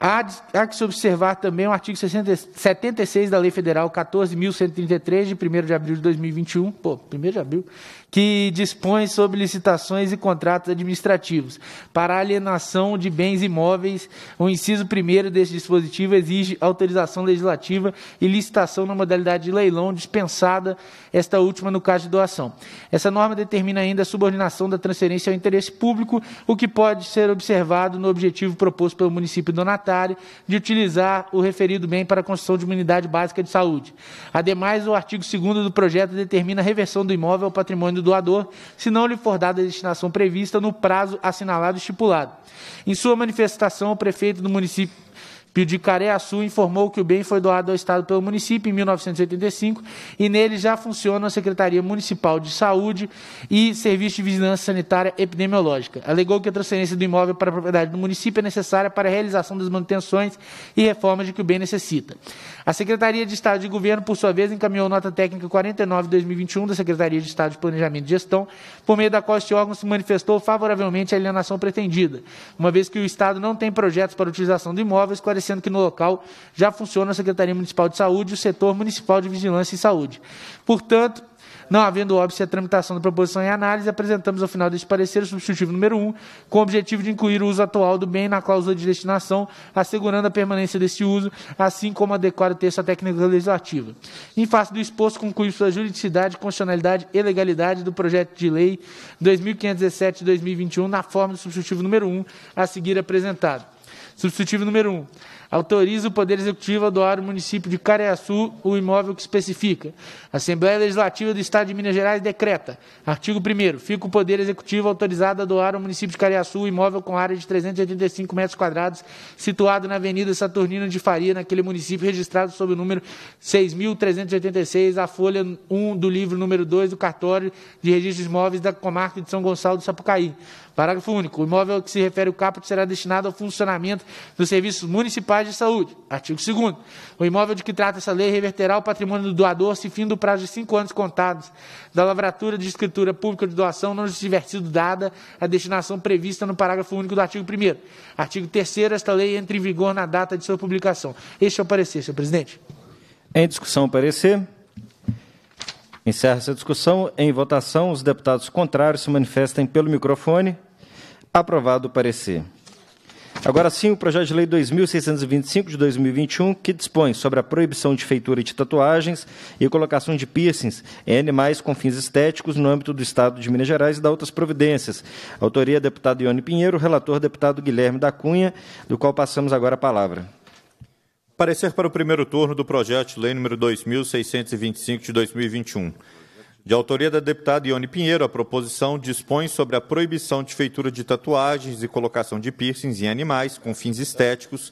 Há, que se observar também o artigo 60, 76 da Lei Federal 14.133, de 1 de abril de 2021, pô, 1 de abril, que dispõe sobre licitações e contratos administrativos. Para alienação de bens imóveis, o inciso primeiro deste dispositivo exige autorização legislativa e licitação na modalidade de leilão, dispensada esta última no caso de doação. Essa norma determina ainda a subordinação da transferência ao interesse público, o que pode ser observado no objetivo proposto pelo município donatário de utilizar o referido bem para a construção de uma unidade básica de saúde. Ademais, o artigo 2 do projeto determina a reversão do imóvel ao patrimônio do doador, se não lhe for dada a destinação prevista no prazo assinalado e estipulado. Em sua manifestação, o prefeito do município de Careaçu informou que o bem foi doado ao Estado pelo município em 1985 e nele já funciona a Secretaria Municipal de Saúde e Serviço de Vigilância Sanitária Epidemiológica. Alegou que a transferência do imóvel para a propriedade do município é necessária para a realização das manutenções e reformas de que o bem necessita. A Secretaria de Estado de Governo, por sua vez, encaminhou nota técnica 49-2021 da Secretaria de Estado de Planejamento e Gestão, por meio da qual este órgão se manifestou favoravelmente à alienação pretendida, uma vez que o Estado não tem projetos para utilização do imóvel, esclarecendo que no local já funciona a Secretaria Municipal de Saúde e o setor municipal de Vigilância e Saúde. Portanto, não havendo óbice à tramitação da proposição em análise, apresentamos ao final deste parecer o substitutivo número 1, com o objetivo de incluir o uso atual do bem na cláusula de destinação, assegurando a permanência desse uso, assim como adequado o texto à técnica legislativa. Em face do exposto, conclui sua juridicidade, constitucionalidade e legalidade do projeto de lei 2517 2021, na forma do substitutivo número 1, a seguir apresentado. Substitutivo número 1. Autoriza o Poder Executivo a doar ao município de Careaçu o imóvel que especifica. A Assembleia Legislativa do Estado de Minas Gerais decreta. Artigo 1 Fica o Poder Executivo autorizado a doar ao município de Careaçu o imóvel com área de 385 metros quadrados, situado na Avenida Saturnino de Faria, naquele município registrado sob o número 6.386, a folha 1 do livro número 2 do cartório de registros imóveis da comarca de São Gonçalo do Sapucaí. Parágrafo único. O imóvel a que se refere o caput será destinado ao funcionamento dos serviços municipais de saúde. Artigo 2. O imóvel de que trata essa lei reverterá o patrimônio do doador se fim do prazo de cinco anos contados da lavratura de escritura pública de doação não lhes tiver sido dada a destinação prevista no parágrafo único do artigo 1. Artigo 3. Esta lei entra em vigor na data de sua publicação. Este é o parecer, senhor presidente. Em discussão, o parecer. Encerra essa discussão. Em votação, os deputados contrários se manifestem pelo microfone. Aprovado o parecer. Agora sim, o projeto de lei 2625 de 2021, que dispõe sobre a proibição de feitura de tatuagens e colocação de piercings em animais com fins estéticos no âmbito do Estado de Minas Gerais e da outras providências. Autoria é deputado Ione Pinheiro, relator deputado Guilherme da Cunha, do qual passamos agora a palavra. Parecer para o primeiro turno do projeto de lei número 2625 de 2021. De autoria da deputada Ione Pinheiro, a proposição dispõe sobre a proibição de feitura de tatuagens e colocação de piercings em animais com fins estéticos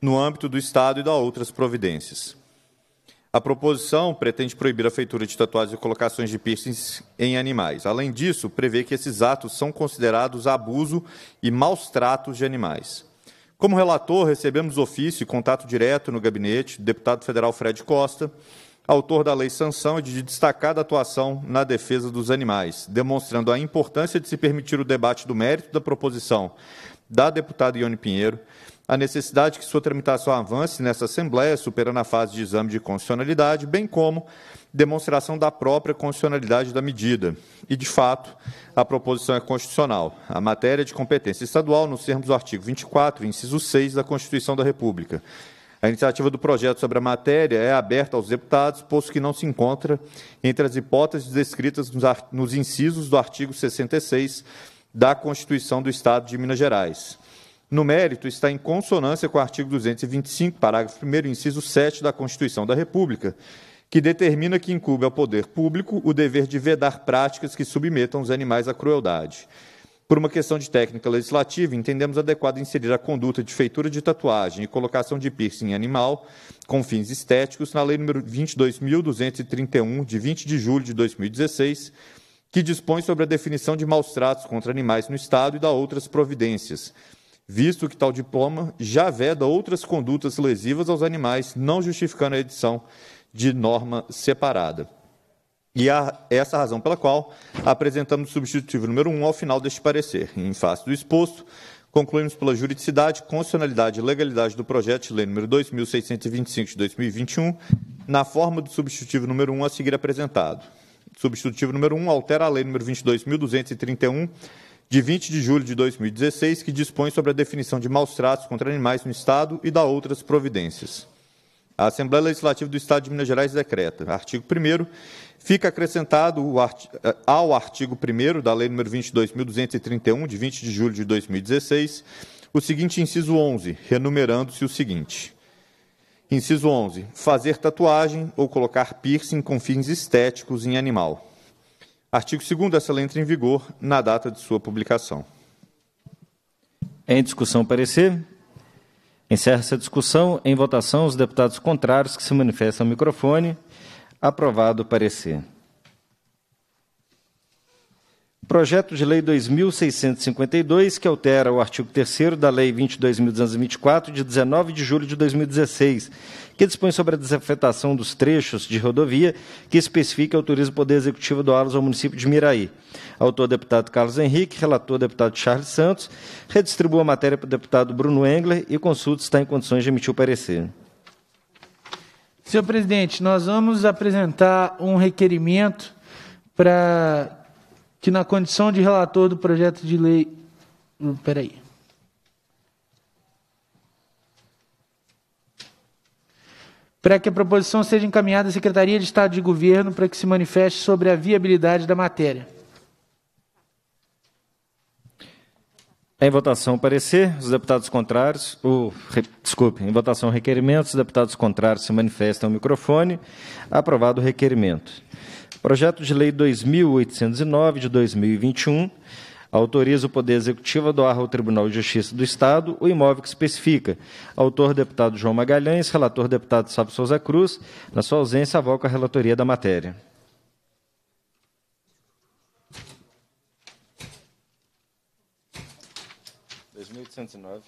no âmbito do Estado e da outras providências. A proposição pretende proibir a feitura de tatuagens e colocações de piercings em animais. Além disso, prevê que esses atos são considerados abuso e maus tratos de animais. Como relator, recebemos ofício e contato direto no gabinete do deputado federal Fred Costa, autor da Lei Sanção, é de destacada atuação na defesa dos animais, demonstrando a importância de se permitir o debate do mérito da proposição da deputada Ione Pinheiro, a necessidade que sua tramitação avance nessa Assembleia, superando a fase de exame de constitucionalidade, bem como demonstração da própria constitucionalidade da medida. E, de fato, a proposição é constitucional. A matéria é de competência estadual, nos termos do artigo 24, inciso 6 da Constituição da República, a iniciativa do projeto sobre a matéria é aberta aos deputados, posto que não se encontra entre as hipóteses descritas nos incisos do artigo 66 da Constituição do Estado de Minas Gerais. No mérito, está em consonância com o artigo 225, parágrafo 1, inciso 7 da Constituição da República, que determina que incube ao poder público o dever de vedar práticas que submetam os animais à crueldade. Por uma questão de técnica legislativa, entendemos adequado inserir a conduta de feitura de tatuagem e colocação de piercing animal com fins estéticos na Lei nº 22.231, de 20 de julho de 2016, que dispõe sobre a definição de maus tratos contra animais no Estado e da outras providências, visto que tal diploma já veda outras condutas lesivas aos animais, não justificando a edição de norma separada. E é essa razão pela qual apresentamos o substitutivo número 1 ao final deste parecer. Em face do exposto, concluímos pela juridicidade, constitucionalidade e legalidade do projeto de lei número 2625 de 2021, na forma do substitutivo número 1 a seguir apresentado. Substitutivo número 1 altera a lei número 22.231 de 20 de julho de 2016, que dispõe sobre a definição de maus tratos contra animais no Estado e da outras providências. A Assembleia Legislativa do Estado de Minas Gerais decreta, artigo 1 Fica acrescentado eh, ao artigo 1 da Lei nº 22.231, de 20 de julho de 2016, o seguinte inciso 11, renumerando-se o seguinte. Inciso 11. Fazer tatuagem ou colocar piercing com fins estéticos em animal. Artigo 2 Essa lei entra em vigor na data de sua publicação. Em discussão, parecer. Encerra-se a discussão. Em votação, os deputados contrários que se manifestam ao microfone. Aprovado o parecer. Projeto de Lei 2652, que altera o artigo 3 da Lei 22.224, de 19 de julho de 2016, que dispõe sobre a desafetação dos trechos de rodovia, que especifica e autoriza o Poder Executivo do los ao município de Miraí. Autor, deputado Carlos Henrique, relator, deputado Charles Santos, redistribua a matéria para o deputado Bruno Engler e consulta está em condições de emitir o parecer. Senhor presidente, nós vamos apresentar um requerimento para que, na condição de relator do projeto de lei. Hum, peraí. para que a proposição seja encaminhada à Secretaria de Estado de Governo para que se manifeste sobre a viabilidade da matéria. Em votação, parecer. Os deputados contrários. O, re, desculpe, em votação, requerimento. Os deputados contrários se manifestam ao microfone. Aprovado o requerimento. Projeto de Lei 2809 de 2021 autoriza o Poder Executivo a doar ao Tribunal de Justiça do Estado o imóvel que especifica. Autor, deputado João Magalhães. Relator, deputado Sábio Souza Cruz. Na sua ausência, avoca a relatoria da matéria. 1809.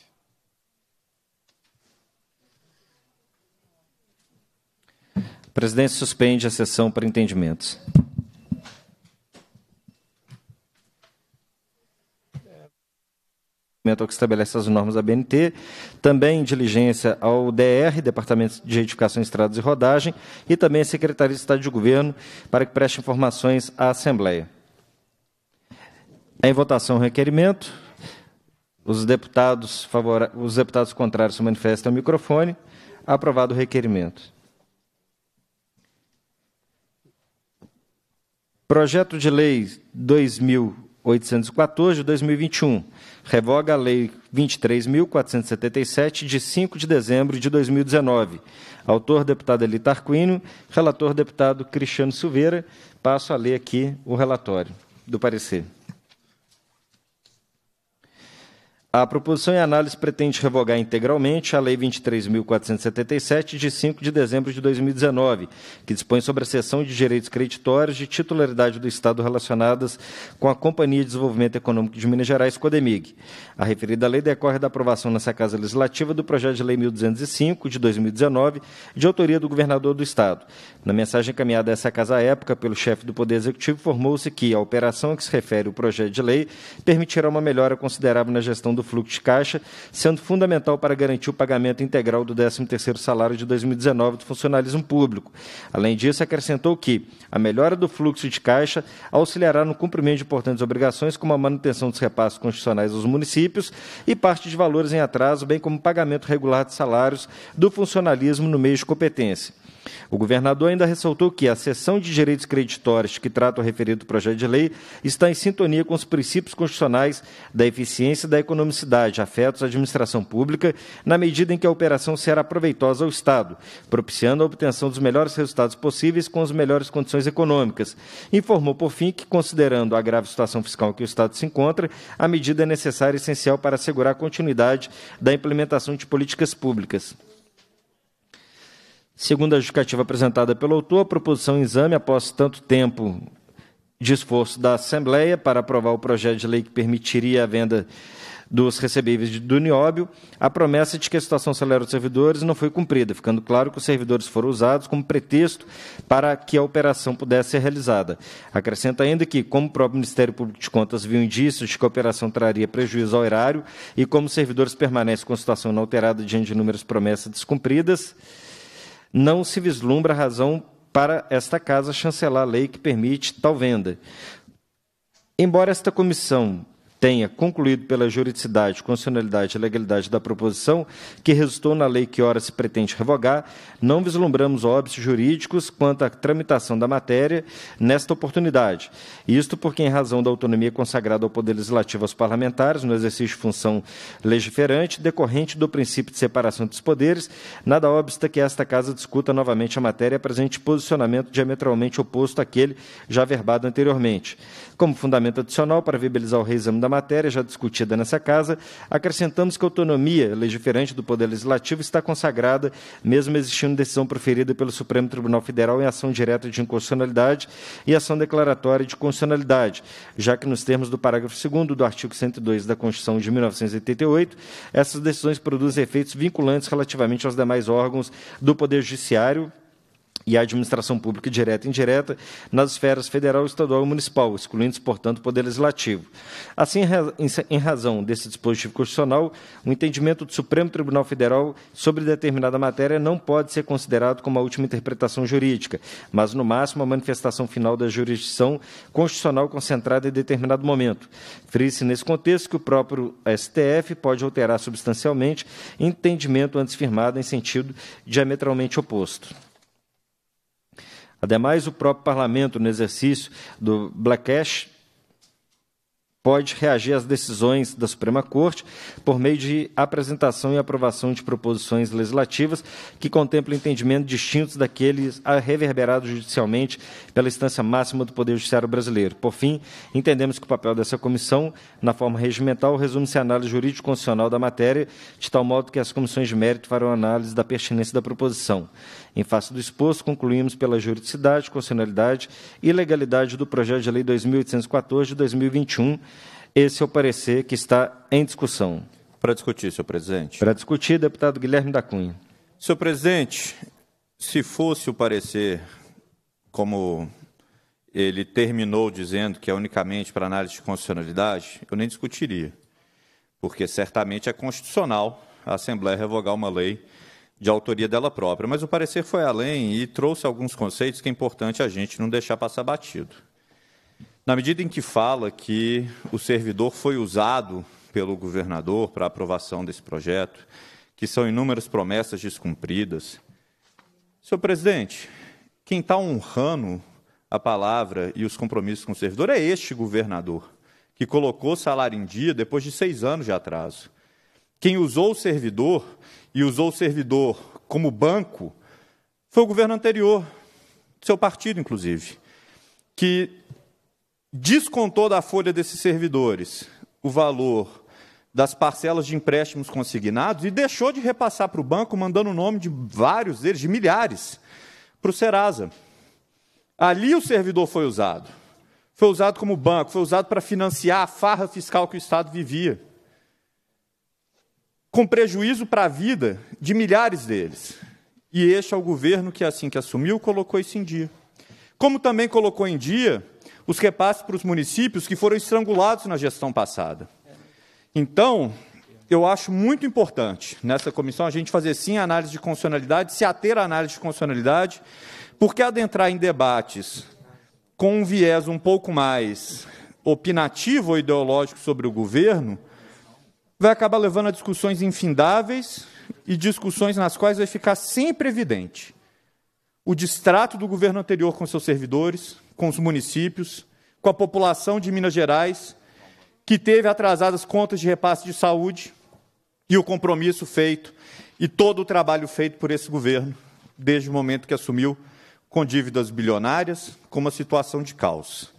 Presidente suspende a sessão para entendimentos. ao é. que estabelece as normas da BNT, também diligência ao DR, Departamento de Edificação, Estradas e Rodagem, e também à Secretaria de Estado de Governo, para que preste informações à Assembleia. Em votação o requerimento. Os deputados, favora... Os deputados contrários se manifestam ao microfone. Aprovado o requerimento. Projeto de Lei 2814 de 2021 revoga a Lei 23.477, de 5 de dezembro de 2019. Autor, deputado Eli Tarquínio, relator, deputado Cristiano Silveira. Passo a ler aqui o relatório do parecer. A proposição em análise pretende revogar integralmente a Lei 23.477, de 5 de dezembro de 2019, que dispõe sobre a cessão de direitos creditórios de titularidade do Estado relacionadas com a Companhia de Desenvolvimento Econômico de Minas Gerais, CODEMIG. A referida lei decorre da aprovação nessa Casa Legislativa do projeto de Lei 1205, de 2019, de autoria do governador do Estado. Na mensagem encaminhada a essa Casa à época pelo chefe do Poder Executivo, formou se que a operação a que se refere o projeto de lei permitirá uma melhora considerável na gestão do fluxo de caixa, sendo fundamental para garantir o pagamento integral do 13º salário de 2019 do funcionalismo público. Além disso, acrescentou que a melhora do fluxo de caixa auxiliará no cumprimento de importantes obrigações, como a manutenção dos repasses constitucionais aos municípios e parte de valores em atraso, bem como o pagamento regular de salários do funcionalismo no meio de competência. O governador ainda ressaltou que a seção de direitos creditórios que trata o referido projeto de lei está em sintonia com os princípios constitucionais da eficiência e da economicidade afetos à administração pública, na medida em que a operação será proveitosa ao Estado, propiciando a obtenção dos melhores resultados possíveis com as melhores condições econômicas. Informou, por fim, que, considerando a grave situação fiscal que o Estado se encontra, a medida é necessária e essencial para assegurar a continuidade da implementação de políticas públicas. Segundo a justificativa apresentada pelo autor, a proposição em exame, após tanto tempo de esforço da Assembleia para aprovar o projeto de lei que permitiria a venda dos recebíveis do Nióbio, a promessa de que a situação acelera os servidores não foi cumprida, ficando claro que os servidores foram usados como pretexto para que a operação pudesse ser realizada. Acrescenta ainda que, como o próprio Ministério Público de Contas viu indícios de que a operação traria prejuízo ao erário e como os servidores permanecem com a situação inalterada diante de inúmeras promessas descumpridas, não se vislumbra razão para esta casa chancelar a lei que permite tal venda. Embora esta comissão tenha concluído pela juridicidade, constitucionalidade e legalidade da proposição que resultou na lei que ora se pretende revogar, não vislumbramos óbitos jurídicos quanto à tramitação da matéria nesta oportunidade. Isto porque, em razão da autonomia consagrada ao Poder Legislativo aos parlamentares no exercício de função legiferante, decorrente do princípio de separação dos poderes, nada obsta que esta Casa discuta novamente a matéria e apresente posicionamento diametralmente oposto àquele já verbado anteriormente. Como fundamento adicional para viabilizar o reexame da da matéria, já discutida nessa casa, acrescentamos que a autonomia legiferante do Poder Legislativo está consagrada, mesmo existindo decisão proferida pelo Supremo Tribunal Federal em ação direta de inconstitucionalidade e ação declaratória de constitucionalidade, já que, nos termos do parágrafo 2 do artigo 102 da Constituição de 1988, essas decisões produzem efeitos vinculantes relativamente aos demais órgãos do Poder Judiciário, e a administração pública direta e indireta nas esferas federal, estadual e municipal, excluindo, portanto, o Poder Legislativo. Assim, em razão desse dispositivo constitucional, o entendimento do Supremo Tribunal Federal sobre determinada matéria não pode ser considerado como a última interpretação jurídica, mas, no máximo, a manifestação final da jurisdição constitucional concentrada em determinado momento. Frise nesse contexto que o próprio STF pode alterar substancialmente entendimento antes firmado em sentido diametralmente oposto. Ademais, o próprio parlamento, no exercício do Black Cash, pode reagir às decisões da Suprema Corte por meio de apresentação e aprovação de proposições legislativas que contemplam entendimentos distintos daqueles reverberados judicialmente pela instância máxima do Poder Judiciário brasileiro. Por fim, entendemos que o papel dessa comissão, na forma regimental, resume-se à análise jurídico-constitucional da matéria, de tal modo que as comissões de mérito farão análise da pertinência da proposição. Em face do exposto, concluímos pela juridicidade, constitucionalidade e legalidade do projeto de lei 2814 de 2021. Esse é o parecer que está em discussão. Para discutir, senhor presidente. Para discutir, deputado Guilherme da Cunha. Senhor presidente, se fosse o parecer como ele terminou dizendo que é unicamente para análise de constitucionalidade, eu nem discutiria, porque certamente é constitucional a Assembleia revogar uma lei de autoria dela própria. Mas o parecer foi além e trouxe alguns conceitos que é importante a gente não deixar passar batido. Na medida em que fala que o servidor foi usado pelo governador para a aprovação desse projeto, que são inúmeras promessas descumpridas. Senhor presidente, quem está honrando a palavra e os compromissos com o servidor é este governador, que colocou salário em dia depois de seis anos de atraso. Quem usou o servidor e usou o servidor como banco foi o governo anterior, seu partido, inclusive, que descontou da folha desses servidores o valor das parcelas de empréstimos consignados e deixou de repassar para o banco, mandando o nome de vários deles, de milhares, para o Serasa. Ali o servidor foi usado. Foi usado como banco, foi usado para financiar a farra fiscal que o Estado vivia com prejuízo para a vida de milhares deles. E este é o governo que, assim que assumiu, colocou isso em dia. Como também colocou em dia os repasses para os municípios que foram estrangulados na gestão passada. Então, eu acho muito importante nessa comissão a gente fazer sim a análise de constitucionalidade, se ater à análise de constitucionalidade, porque adentrar em debates com um viés um pouco mais opinativo ou ideológico sobre o governo vai acabar levando a discussões infindáveis e discussões nas quais vai ficar sempre evidente o distrato do governo anterior com seus servidores, com os municípios, com a população de Minas Gerais, que teve atrasadas contas de repasse de saúde e o compromisso feito e todo o trabalho feito por esse governo desde o momento que assumiu com dívidas bilionárias, com uma situação de caos.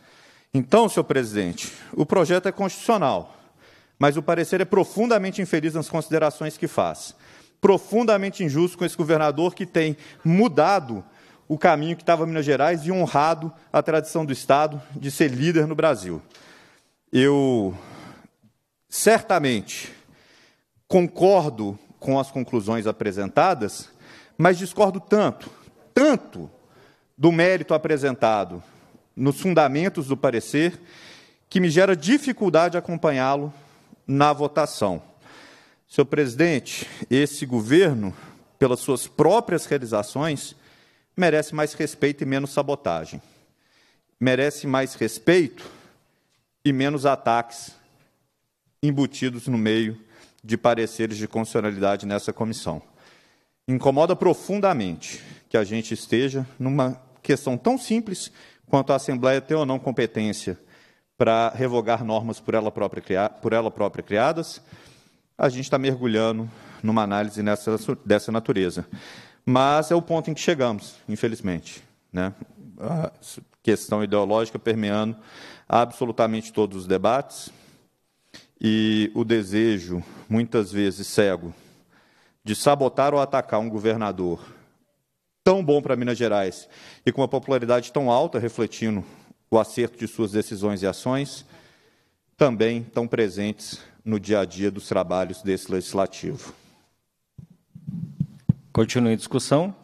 Então, senhor presidente, o projeto é constitucional mas o parecer é profundamente infeliz nas considerações que faz. Profundamente injusto com esse governador que tem mudado o caminho que estava Minas Gerais e honrado a tradição do Estado de ser líder no Brasil. Eu certamente concordo com as conclusões apresentadas, mas discordo tanto, tanto do mérito apresentado nos fundamentos do parecer, que me gera dificuldade acompanhá-lo na votação. Senhor presidente, esse governo, pelas suas próprias realizações, merece mais respeito e menos sabotagem. Merece mais respeito e menos ataques embutidos no meio de pareceres de constitucionalidade nessa comissão. Incomoda profundamente que a gente esteja numa questão tão simples quanto a Assembleia ter ou não competência para revogar normas por ela própria, por ela própria criadas, a gente está mergulhando numa análise nessa, dessa natureza. Mas é o ponto em que chegamos, infelizmente. Né? A questão ideológica permeando absolutamente todos os debates e o desejo, muitas vezes cego, de sabotar ou atacar um governador tão bom para Minas Gerais e com uma popularidade tão alta, refletindo o acerto de suas decisões e ações, também estão presentes no dia a dia dos trabalhos desse legislativo. Continue a discussão.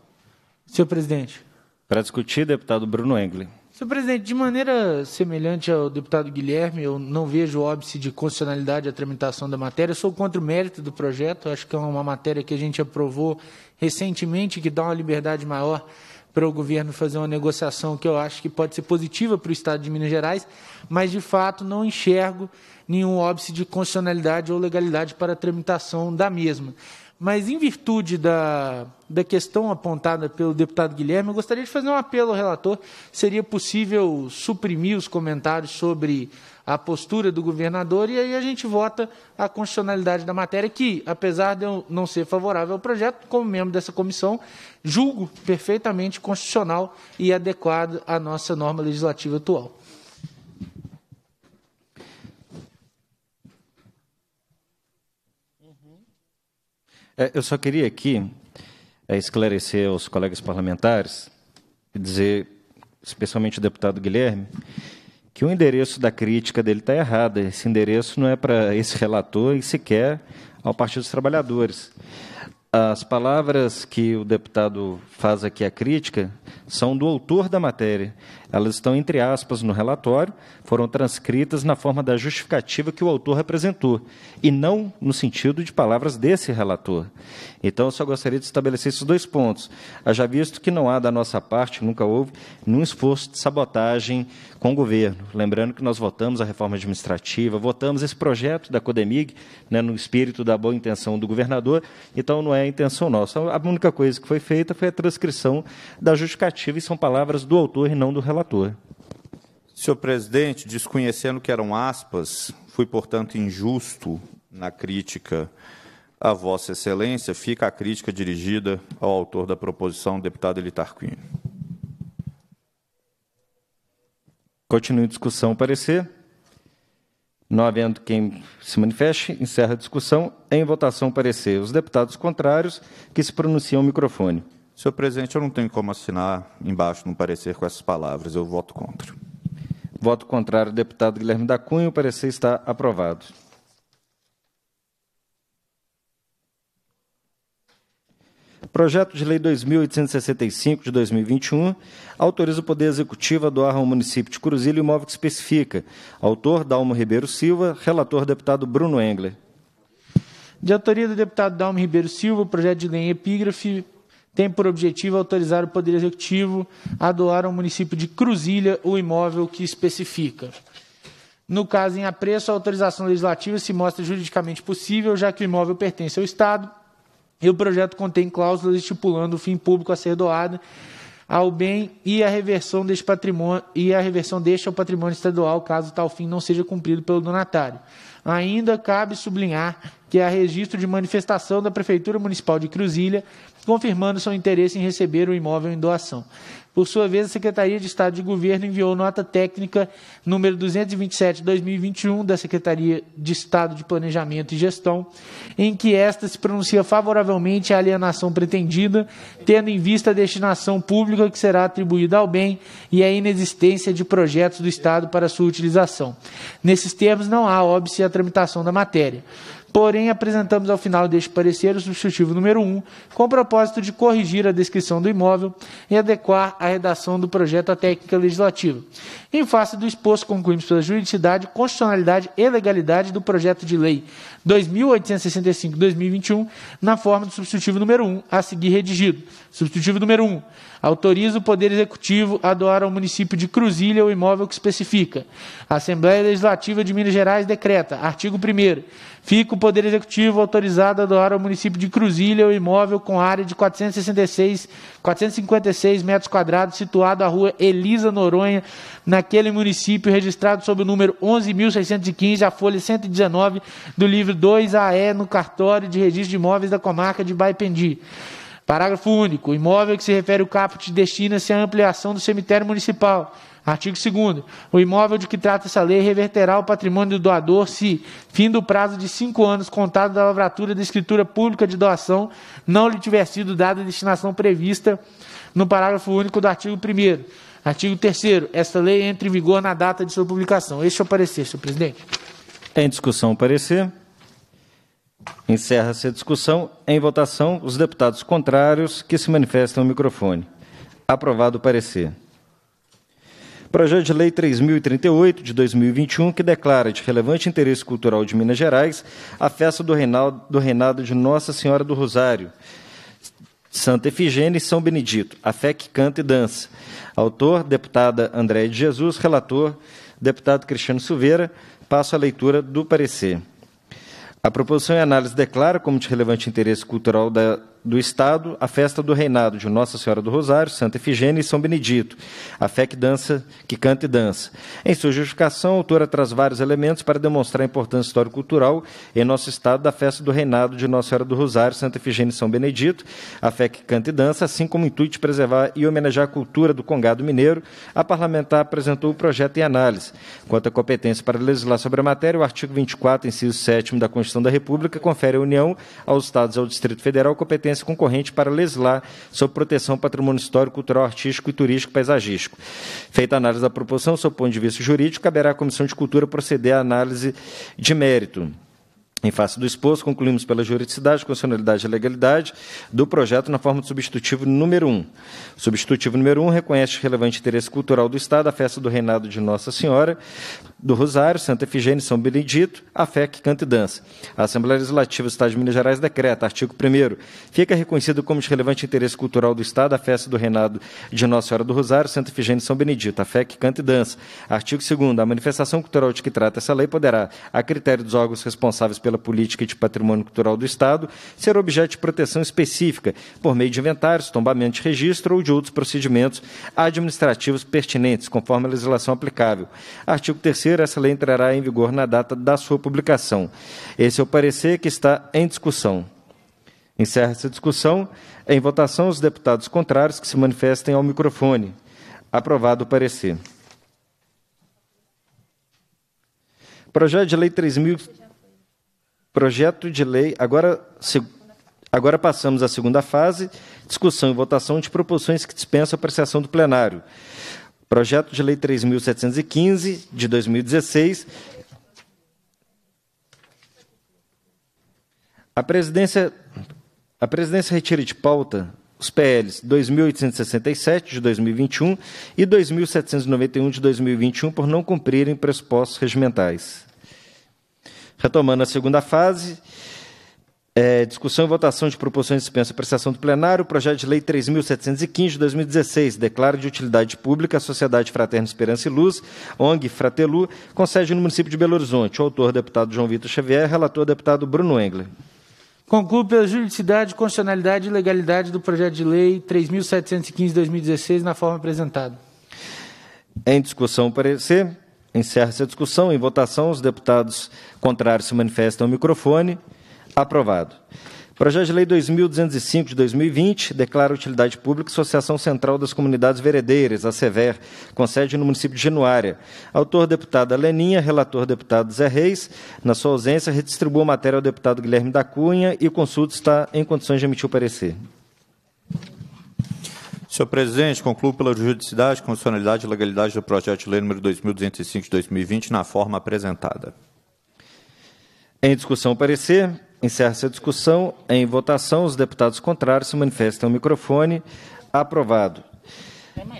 Senhor presidente. Para discutir, deputado Bruno Engle. Senhor presidente, de maneira semelhante ao deputado Guilherme, eu não vejo óbice de constitucionalidade à tramitação da matéria. Eu sou contra o mérito do projeto. acho que é uma matéria que a gente aprovou recentemente que dá uma liberdade maior para o governo fazer uma negociação que eu acho que pode ser positiva para o Estado de Minas Gerais, mas de fato não enxergo nenhum óbice de constitucionalidade ou legalidade para a tramitação da mesma. Mas em virtude da, da questão apontada pelo deputado Guilherme, eu gostaria de fazer um apelo ao relator. Seria possível suprimir os comentários sobre a postura do governador e aí a gente vota a constitucionalidade da matéria, que, apesar de eu não ser favorável ao projeto, como membro dessa comissão, julgo perfeitamente constitucional e adequado à nossa norma legislativa atual. É, eu só queria aqui é, esclarecer aos colegas parlamentares e dizer, especialmente o deputado Guilherme, que o endereço da crítica dele está errado. Esse endereço não é para esse relator e sequer ao Partido dos Trabalhadores. As palavras que o deputado faz aqui a crítica são do autor da matéria. Elas estão entre aspas no relatório, foram transcritas na forma da justificativa que o autor representou, e não no sentido de palavras desse relator. Então, eu só gostaria de estabelecer esses dois pontos. Haja visto que não há da nossa parte, nunca houve, nenhum esforço de sabotagem com o governo. Lembrando que nós votamos a reforma administrativa, votamos esse projeto da Codemig, né, no espírito da boa intenção do governador, então não é a intenção nossa. A única coisa que foi feita foi a transcrição da justificativa, e são palavras do autor e não do relator relator. Senhor presidente, desconhecendo que eram aspas, fui, portanto, injusto na crítica à Vossa Excelência, fica a crítica dirigida ao autor da proposição, deputado Elitarquinho. Continua a discussão parecer. Não havendo quem se manifeste, encerra a discussão. Em votação, parecer. Os deputados contrários que se pronunciam ao microfone. Senhor presidente, eu não tenho como assinar embaixo no parecer com essas palavras. Eu voto contra. Voto contrário, deputado Guilherme da Cunha. O parecer está aprovado. Projeto de Lei 2.865 de 2021 autoriza o Poder Executivo a doar ao município de Cruzília o imóvel que especifica. Autor Dalmo Ribeiro Silva, relator deputado Bruno Engler. De autoria do deputado Dalmo Ribeiro Silva, o projeto de lei em epígrafe tem por objetivo autorizar o Poder Executivo a doar ao município de Cruzilha o imóvel que especifica. No caso em apreço, a autorização legislativa se mostra juridicamente possível, já que o imóvel pertence ao Estado e o projeto contém cláusulas estipulando o fim público a ser doado ao bem e a reversão deste patrimônio e a reversão deste ao patrimônio estadual, caso tal fim não seja cumprido pelo donatário. Ainda cabe sublinhar que há registro de manifestação da Prefeitura Municipal de Cruzilha confirmando seu interesse em receber o imóvel em doação. Por sua vez, a Secretaria de Estado de Governo enviou nota técnica número 227/2021 da Secretaria de Estado de Planejamento e Gestão, em que esta se pronuncia favoravelmente à alienação pretendida, tendo em vista a destinação pública que será atribuída ao bem e a inexistência de projetos do Estado para sua utilização. Nesses termos, não há óbice à tramitação da matéria. Porém, apresentamos ao final deste parecer o substitutivo número 1, com o propósito de corrigir a descrição do imóvel e adequar a redação do projeto à técnica legislativa. Em face do exposto, concluímos pela juridicidade, constitucionalidade e legalidade do projeto de lei 2865-2021, na forma do substitutivo número 1, a seguir redigido. Substitutivo número 1. Autoriza o Poder Executivo a doar ao município de Cruzília o imóvel que especifica. A Assembleia Legislativa de Minas Gerais decreta, artigo 1 Fica o Poder Executivo autorizado a doar ao município de Cruzília o imóvel com área de 466, 456 metros quadrados, situado à rua Elisa Noronha, naquele município registrado sob o número 11.615, a folha 119 do livro 2AE, no cartório de registro de imóveis da comarca de Baipendi. Parágrafo único. O imóvel que se refere o caput destina-se à ampliação do cemitério municipal. Artigo 2 O imóvel de que trata essa lei reverterá o patrimônio do doador se, fim do prazo de cinco anos contado da lavratura da escritura pública de doação, não lhe tiver sido dada a destinação prevista no parágrafo único do artigo 1 Artigo 3 Esta lei entra em vigor na data de sua publicação. Este é o parecer, senhor presidente. Em discussão o parecer. Encerra-se a discussão. Em votação, os deputados contrários que se manifestam no microfone. Aprovado o parecer. Projeto de Lei 3038 de 2021, que declara de relevante interesse cultural de Minas Gerais a festa do reinado, do reinado de Nossa Senhora do Rosário, Santa Efigênia e São Benedito, a fé que canta e dança. Autor, deputada Andréia de Jesus, relator, deputado Cristiano Silveira. Passo a leitura do parecer. A proposição e análise declara como de relevante interesse cultural da do Estado, a festa do reinado de Nossa Senhora do Rosário, Santa Efigênia e São Benedito, a fé que dança, que canta e dança. Em sua justificação, a autora traz vários elementos para demonstrar a importância histórico-cultural em nosso Estado da festa do reinado de Nossa Senhora do Rosário, Santa Efigênia e São Benedito, a fé que canta e dança, assim como o intuito de preservar e homenagear a cultura do Congado Mineiro, a parlamentar apresentou o projeto em análise. Quanto à competência para legislar sobre a matéria, o artigo 24, inciso 7 da Constituição da República, confere à União, aos Estados e ao Distrito Federal competência competência concorrente para legislar sobre proteção patrimônio histórico, cultural, artístico e turístico paisagístico. Feita a análise da proposição, sob ponto de vista jurídico, caberá à Comissão de Cultura proceder à análise de mérito. Em face do exposto, concluímos pela juridicidade, constitucionalidade e legalidade do projeto na forma do substitutivo número 1. O substitutivo número 1 reconhece o relevante interesse cultural do Estado, a festa do reinado de Nossa Senhora, do Rosário, Santa Efigênia e São Benedito, a fé que canta e dança. A Assembleia Legislativa do Estado de Minas Gerais decreta, artigo 1 fica reconhecido como de relevante interesse cultural do Estado a festa do reinado de Nossa Senhora do Rosário, Santa Efigênia e São Benedito, a fé que canta e dança. Artigo 2 a manifestação cultural de que trata essa lei poderá, a critério dos órgãos responsáveis pela pela Política de Patrimônio Cultural do Estado, ser objeto de proteção específica por meio de inventários, tombamento de registro ou de outros procedimentos administrativos pertinentes, conforme a legislação aplicável. Artigo 3 essa lei entrará em vigor na data da sua publicação. Esse é o parecer que está em discussão. Encerra-se a discussão. Em votação, os deputados contrários que se manifestem ao microfone. Aprovado o parecer. Projeto de Lei 3.000. Projeto de lei. Agora, se, agora passamos à segunda fase, discussão e votação de proposições que dispensam a apreciação do plenário. Projeto de lei 3.715, de 2016. A presidência, a presidência retira de pauta os PLs 2867 de 2021 e 2791 de 2021 por não cumprirem pressupostos regimentais. Retomando a segunda fase, é, discussão e votação de proporções de dispensa e prestação do plenário, projeto de lei 3.715 de 2016, declara de utilidade pública a Sociedade Fraterna Esperança e Luz, ONG Fratelu, com sede no município de Belo Horizonte. autor, deputado João Vitor Xavier, relator, deputado Bruno Engler. Concluo pela juridicidade, constitucionalidade e legalidade do projeto de lei 3.715 de 2016, na forma apresentada. Em discussão, parecer. Encerra-se a discussão. Em votação, os deputados contrários se manifestam ao microfone. Aprovado. Projeto de Lei 2.205 de 2020 declara utilidade pública Associação Central das Comunidades Veredeiras, a SEVER, com sede no município de Januária. Autor, deputada Leninha, relator, deputado Zé Reis. Na sua ausência, redistribua a matéria ao deputado Guilherme da Cunha e o consulta está em condições de emitir o parecer. Senhor presidente, concluo pela juridicidade, constitucionalidade e legalidade do projeto de lei número 2205 de 2020 na forma apresentada. Em discussão, parecer. Encerra-se a discussão. Em votação, os deputados contrários se manifestam ao microfone. Aprovado.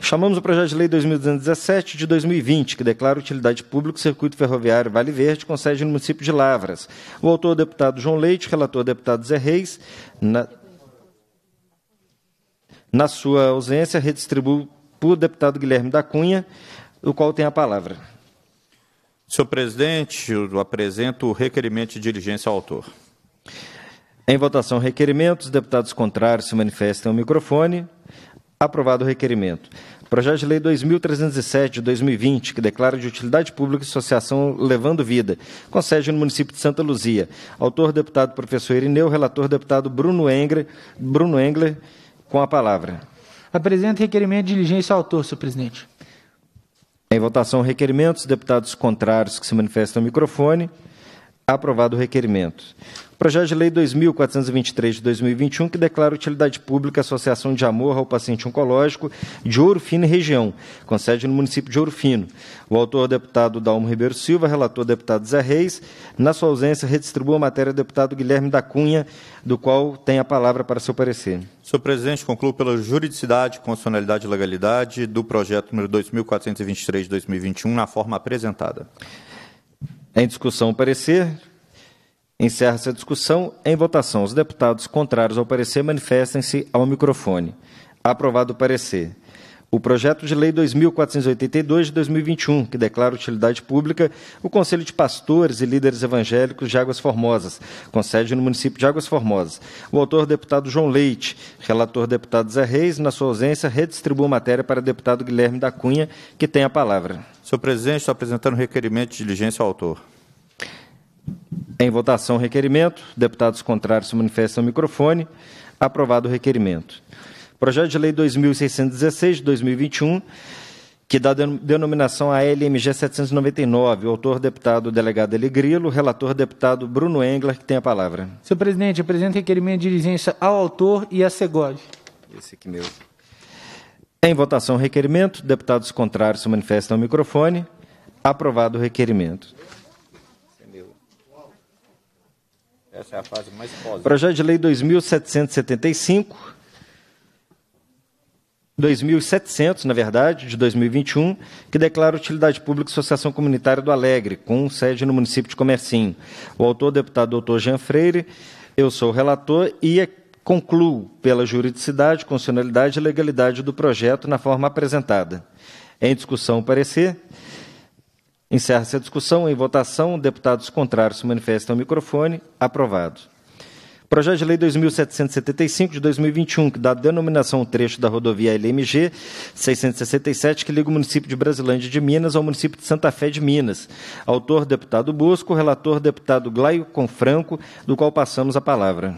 Chamamos o projeto de lei 2217 de 2020, que declara utilidade pública o circuito ferroviário Vale Verde, com sede no município de Lavras. O autor, deputado João Leite, relator, deputado Zé Reis, na na sua ausência, redistribuo para o deputado Guilherme da Cunha, o qual tem a palavra. Senhor presidente, eu apresento o requerimento de diligência ao autor. Em votação, requerimentos. Deputados contrários se manifestam ao microfone. Aprovado o requerimento. Projeto de Lei 2307 de 2020, que declara de utilidade pública a Associação Levando Vida, com sede no município de Santa Luzia. Autor, deputado professor Irineu, relator, deputado Bruno Engler, Bruno Engler com a palavra. Apresento requerimento de diligência ao autor, senhor presidente. Em votação, requerimento. Os deputados contrários que se manifestam ao microfone. Aprovado o requerimento. Projeto de Lei 2423 de 2021, que declara utilidade pública a Associação de Amor ao Paciente Oncológico de Ouro Fino e Região, com sede no município de Ouro Fino. O autor, deputado Dalmo Ribeiro Silva, relator, deputado Zé Reis. Na sua ausência, redistribua a matéria, deputado Guilherme da Cunha, do qual tem a palavra para seu parecer. Senhor presidente, concluo pela juridicidade, constitucionalidade e legalidade do projeto número 2423 de 2021 na forma apresentada. Em discussão o parecer. Encerra-se a discussão. Em votação, os deputados contrários ao parecer manifestem-se ao microfone. Aprovado o parecer o projeto de lei 2482 de 2021, que declara utilidade pública o Conselho de Pastores e Líderes Evangélicos de Águas Formosas, com sede no município de Águas Formosas. O autor, deputado João Leite, relator, deputado Zé Reis, na sua ausência, redistribua a matéria para deputado Guilherme da Cunha, que tem a palavra. Senhor presidente, estou apresentando requerimento de diligência ao autor. Em votação, requerimento. Deputados contrários se manifestam ao microfone. Aprovado o requerimento. Projeto de Lei 2616 de 2021, que dá denominação a LMG 799. O autor, deputado delegado Eli relator, deputado Bruno Engler, que tem a palavra. Senhor presidente, apresento requerimento de diligência ao autor e à SEGOV. Esse aqui mesmo. Em votação, requerimento. Deputados contrários se manifestam ao microfone. Aprovado o requerimento. É Essa é a fase mais pós. Projeto de Lei 2775 2.700, na verdade, de 2021, que declara utilidade pública Associação Comunitária do Alegre, com sede no município de Comercinho. O autor, deputado doutor Jean Freire, eu sou o relator e é, concluo pela juridicidade, constitucionalidade e legalidade do projeto na forma apresentada. Em discussão, o parecer. Encerra-se a discussão. Em votação, deputados contrários se manifestam ao microfone. Aprovado. Projeto de Lei 2775 de 2021, que dá denominação ao trecho da rodovia LMG 667, que liga o município de Brasilândia de Minas ao município de Santa Fé de Minas. Autor, deputado Bosco, relator, deputado Glaio Confranco, do qual passamos a palavra.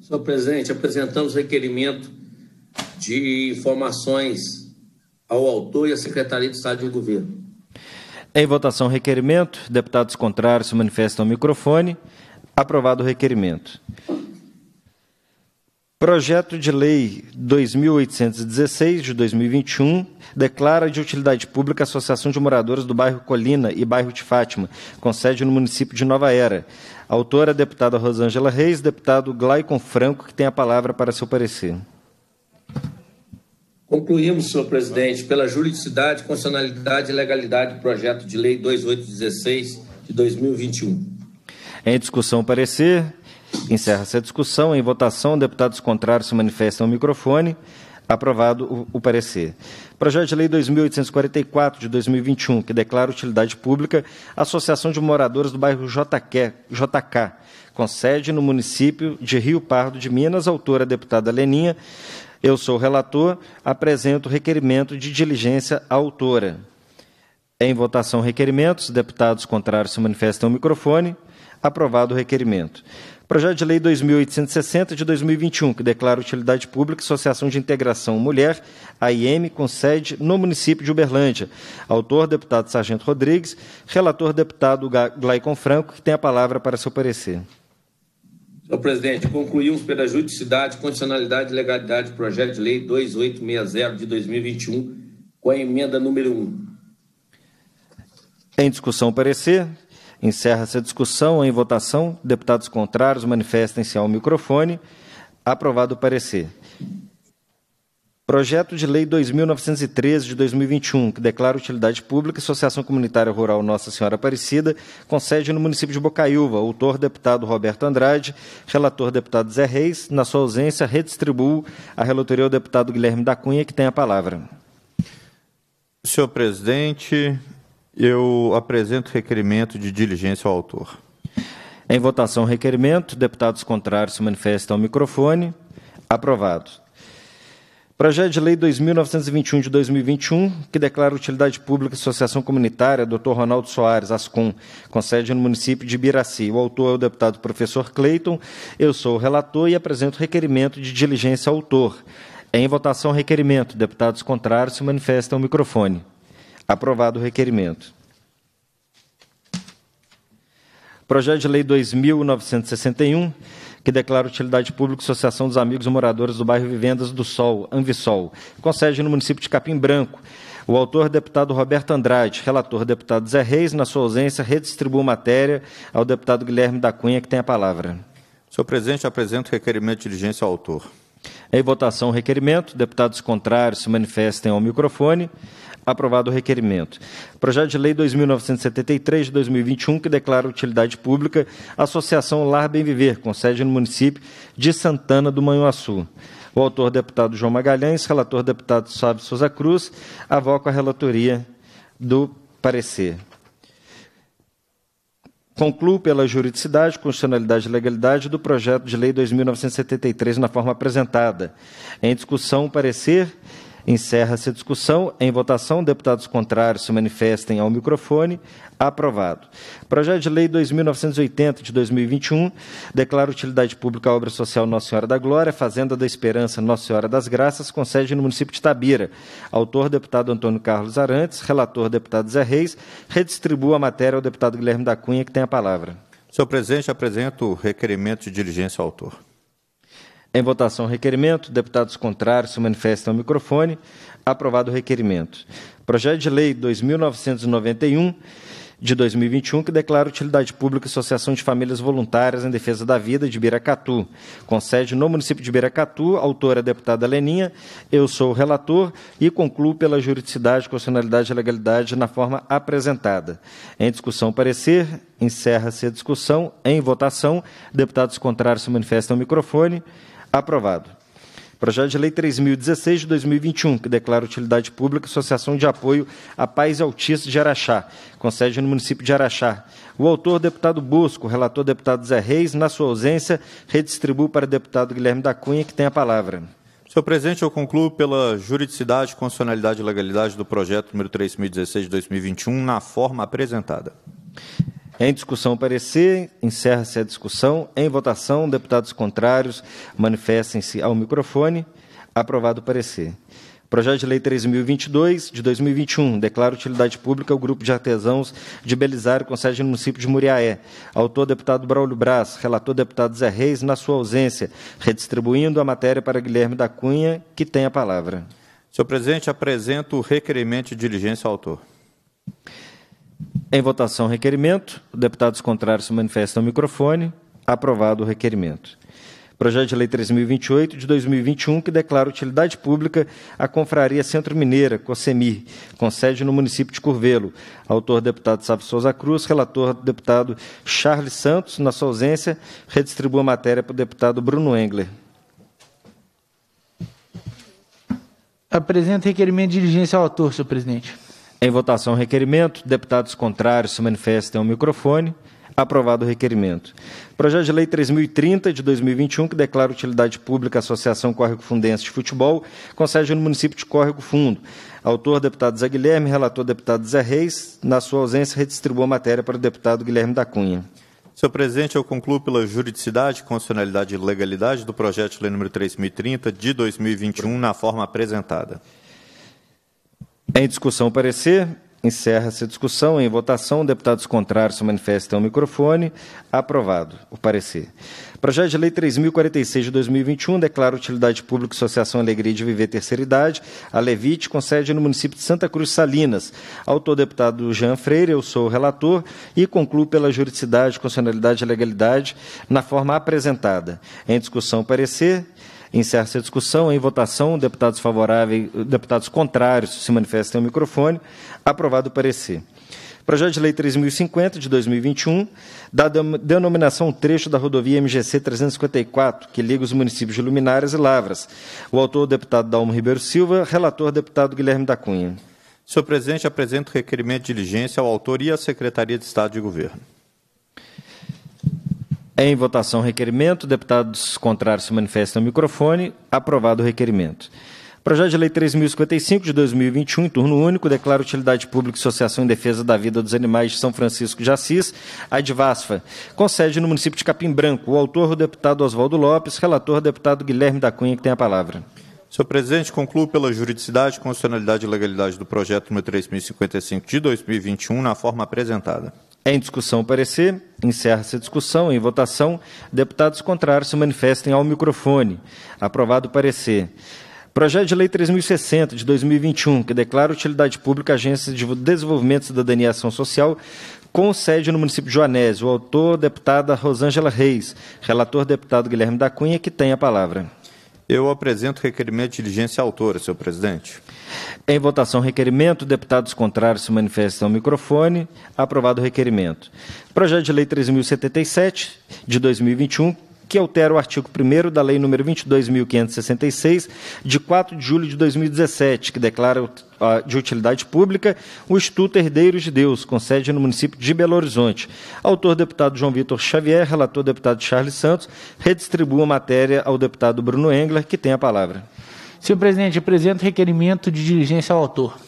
Senhor presidente, apresentamos requerimento de informações ao autor e à Secretaria de Estado de Governo. Em votação, requerimento. Deputados contrários se manifestam ao microfone. Aprovado o requerimento. Projeto de Lei 2816 de 2021 declara de utilidade pública a Associação de Moradores do Bairro Colina e Bairro de Fátima, com sede no município de Nova Era. Autora, deputada Rosângela Reis, deputado Glaicon Franco, que tem a palavra para seu parecer. Concluímos, senhor presidente, pela juridicidade, constitucionalidade e legalidade do projeto de lei 2816 de 2021. Em discussão, parecer. Encerra-se a discussão. Em votação, deputados contrários se manifestam ao microfone. Aprovado o, o parecer. Projeto de Lei 2.844 de 2021, que declara utilidade pública a Associação de Moradores do Bairro JQ, JK, com sede no município de Rio Pardo de Minas, autora deputada Leninha. Eu sou o relator, apresento o requerimento de diligência à autora. Em votação, requerimentos. Deputados contrários se manifestam ao microfone. Aprovado o requerimento. Projeto de Lei 2860 de 2021, que declara utilidade pública Associação de Integração Mulher, AIM, com sede no município de Uberlândia. Autor, deputado Sargento Rodrigues. Relator, deputado Glaicon Franco, que tem a palavra para seu parecer. Senhor presidente, concluímos pela judicidade, condicionalidade e legalidade do projeto de lei 2860 de 2021, com a emenda número 1. Em discussão, parecer. Encerra-se a discussão em votação. Deputados contrários, manifestem-se ao microfone. Aprovado o parecer. Projeto de Lei 2913 de 2021, que declara utilidade pública a Associação Comunitária Rural Nossa Senhora Aparecida, com sede no município de Bocaiúva. Autor, deputado Roberto Andrade. Relator, deputado Zé Reis. Na sua ausência, redistribuo a relatoria ao deputado Guilherme da Cunha, que tem a palavra. Senhor presidente, eu apresento requerimento de diligência ao autor. Em votação, requerimento. Deputados contrários se manifestam ao microfone. Aprovado. Projeto de Lei 2.921 de 2021, que declara utilidade pública a Associação Comunitária Dr. Ronaldo Soares, ASCOM, com sede no município de Ibiraci. O autor é o deputado professor Cleiton. Eu sou o relator e apresento requerimento de diligência ao autor. Em votação, requerimento. Deputados contrários se manifestam ao microfone. Aprovado o requerimento. Projeto de Lei 2961, que declara utilidade pública Associação dos Amigos Moradores do Bairro Vivendas do Sol, Anvisol, com sede no município de Capim Branco. O autor, deputado Roberto Andrade, relator, deputado Zé Reis, na sua ausência, redistribua matéria ao deputado Guilherme da Cunha, que tem a palavra. Senhor presidente, apresento o requerimento de diligência ao autor. Em votação o requerimento, deputados contrários se manifestem ao microfone. Aprovado o requerimento. Projeto de Lei 2973 de 2021, que declara utilidade pública a Associação Lar Bem Viver, com sede no município de Santana do Manhuaçu. O autor, deputado João Magalhães, relator, deputado Sábio Souza Cruz, avoca a relatoria do parecer. Concluo pela juridicidade, constitucionalidade e legalidade do projeto de lei 2973 na forma apresentada. Em discussão, parecer Encerra-se a discussão. Em votação, deputados contrários se manifestem ao microfone. Aprovado. Projeto de Lei 2980 de 2021 declara utilidade pública a obra social Nossa Senhora da Glória, Fazenda da Esperança Nossa Senhora das Graças, com sede no município de Tabira. Autor, deputado Antônio Carlos Arantes. Relator, deputado Zé Reis. Redistribua a matéria ao deputado Guilherme da Cunha, que tem a palavra. Senhor presidente, apresento o requerimento de diligência ao autor. Em votação, requerimento. Deputados contrários se manifestam ao microfone. Aprovado o requerimento. Projeto de Lei 2991 de 2021, que declara utilidade pública Associação de Famílias Voluntárias em Defesa da Vida de Biracatu, com sede no município de Biracatu, autora deputada Leninha, eu sou o relator e concluo pela juridicidade, constitucionalidade e legalidade na forma apresentada. Em discussão, parecer, encerra-se a discussão. Em votação, deputados contrários se manifestam ao microfone. Aprovado. Projeto de Lei 3.016 de 2021, que declara utilidade pública Associação de Apoio à Paz Autista de Araxá, com sede no município de Araxá. O autor, deputado Bosco, relator, deputado Zé Reis, na sua ausência, redistribui para o deputado Guilherme da Cunha, que tem a palavra. Senhor presidente, eu concluo pela juridicidade, constitucionalidade e legalidade do projeto número 3016 de 2021, na forma apresentada. Em discussão, parecer. Encerra-se a discussão. Em votação, deputados contrários manifestem-se ao microfone. Aprovado o parecer. Projeto de Lei 3.022, de 2021, declara utilidade pública o Grupo de Artesãos de Belisário, com sede no município de Muriaé. Autor, deputado Braulio Braz. Relator, deputado Zé Reis, na sua ausência. Redistribuindo a matéria para Guilherme da Cunha, que tem a palavra. Senhor presidente, apresento o requerimento de diligência ao autor. Em votação, requerimento. Deputados contrários se manifestam ao microfone. Aprovado o requerimento. Projeto de Lei 3028 de 2021, que declara utilidade pública a Confraria Centro Mineira, COSEMIR, com sede no município de Curvelo. Autor, deputado Sábio Souza Cruz, relator, deputado Charles Santos. Na sua ausência, redistribua a matéria para o deputado Bruno Engler. Apresenta requerimento de diligência ao autor, senhor presidente. Em votação, requerimento. Deputados contrários se manifestem ao microfone. Aprovado o requerimento. Projeto de Lei 3030 de 2021, que declara utilidade pública a Associação Córrego Fundense de Futebol, com sede no município de Córrego Fundo. Autor, deputado Zé Guilherme, relator, deputado Zé Reis. Na sua ausência, redistribua a matéria para o deputado Guilherme da Cunha. Senhor presidente, eu concluo pela juridicidade, constitucionalidade e legalidade do projeto de lei número 3030 de 2021, na forma apresentada. Em discussão o parecer, encerra-se a discussão. Em votação, deputados contrários se manifestam o microfone. Aprovado o parecer. Projeto de Lei 3.046 de 2021 declara utilidade pública Associação Alegria de Viver Terceira Idade, a Levite, com sede no município de Santa Cruz Salinas. Autor deputado Jean Freire, eu sou o relator e concluo pela juridicidade, constitucionalidade e legalidade na forma apresentada. Em discussão, parecer. Encerra-se a discussão. Em votação, deputados favoráveis, deputados contrários se manifestem ao microfone. Aprovado o parecer. Projeto de Lei 3050 de 2021, da denominação trecho da rodovia MGC 354, que liga os municípios de Luminárias e Lavras. O autor, o deputado Dalmo Ribeiro Silva, relator, deputado Guilherme da Cunha. Senhor presidente, apresento requerimento de diligência ao autor e à Secretaria de Estado de Governo. Em votação, requerimento. Deputados contrários se manifestam no microfone. Aprovado o requerimento. Projeto de Lei 3.055 de 2021, em turno único, declara utilidade pública e Associação em Defesa da Vida dos Animais de São Francisco de Assis, Advasfa, com sede no município de Capim Branco. O autor, o deputado Oswaldo Lopes, relator, o deputado Guilherme da Cunha, que tem a palavra. Senhor presidente, concluo pela juridicidade, constitucionalidade e legalidade do projeto número 3055 de 2021, na forma apresentada. Em discussão o parecer, encerra-se a discussão. Em votação, deputados contrários se manifestem ao microfone. Aprovado o parecer. Projeto de Lei 3060 de 2021, que declara utilidade pública a Agência de Desenvolvimento, Cidadania e Ação Social, com sede no município de Joanésio. O autor, deputada Rosângela Reis. Relator, deputado Guilherme da Cunha, que tem a palavra. Eu apresento requerimento de diligência autora, senhor presidente. Em votação, requerimento. Deputados contrários se manifestam ao microfone. Aprovado o requerimento. Projeto de Lei 3.077, de 2021, que altera o artigo 1 da Lei nº 22.566, de 4 de julho de 2017, que declara ah, de utilidade pública o Instituto Herdeiros de Deus, com sede no município de Belo Horizonte. Autor, deputado João Vitor Xavier, relator, deputado Charles Santos, redistribua a matéria ao deputado Bruno Engler, que tem a palavra. Senhor presidente, apresento requerimento de diligência ao autor.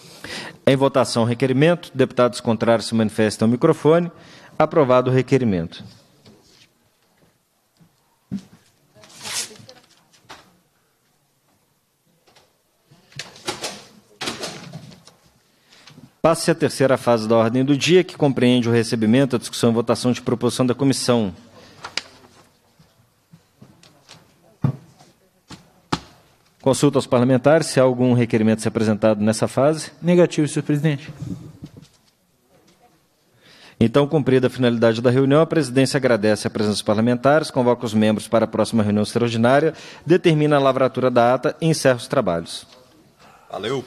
Em votação, requerimento. Deputados contrários se manifestam ao microfone. Aprovado o requerimento. Passa-se a terceira fase da ordem do dia, que compreende o recebimento, a discussão e votação de proposição da comissão. Consulta aos parlamentares se há algum requerimento ser apresentado nessa fase. Negativo, senhor presidente. Então, cumprida a finalidade da reunião, a presidência agradece a presença dos parlamentares, convoca os membros para a próxima reunião extraordinária, determina a lavratura da ata e encerra os trabalhos. Valeu.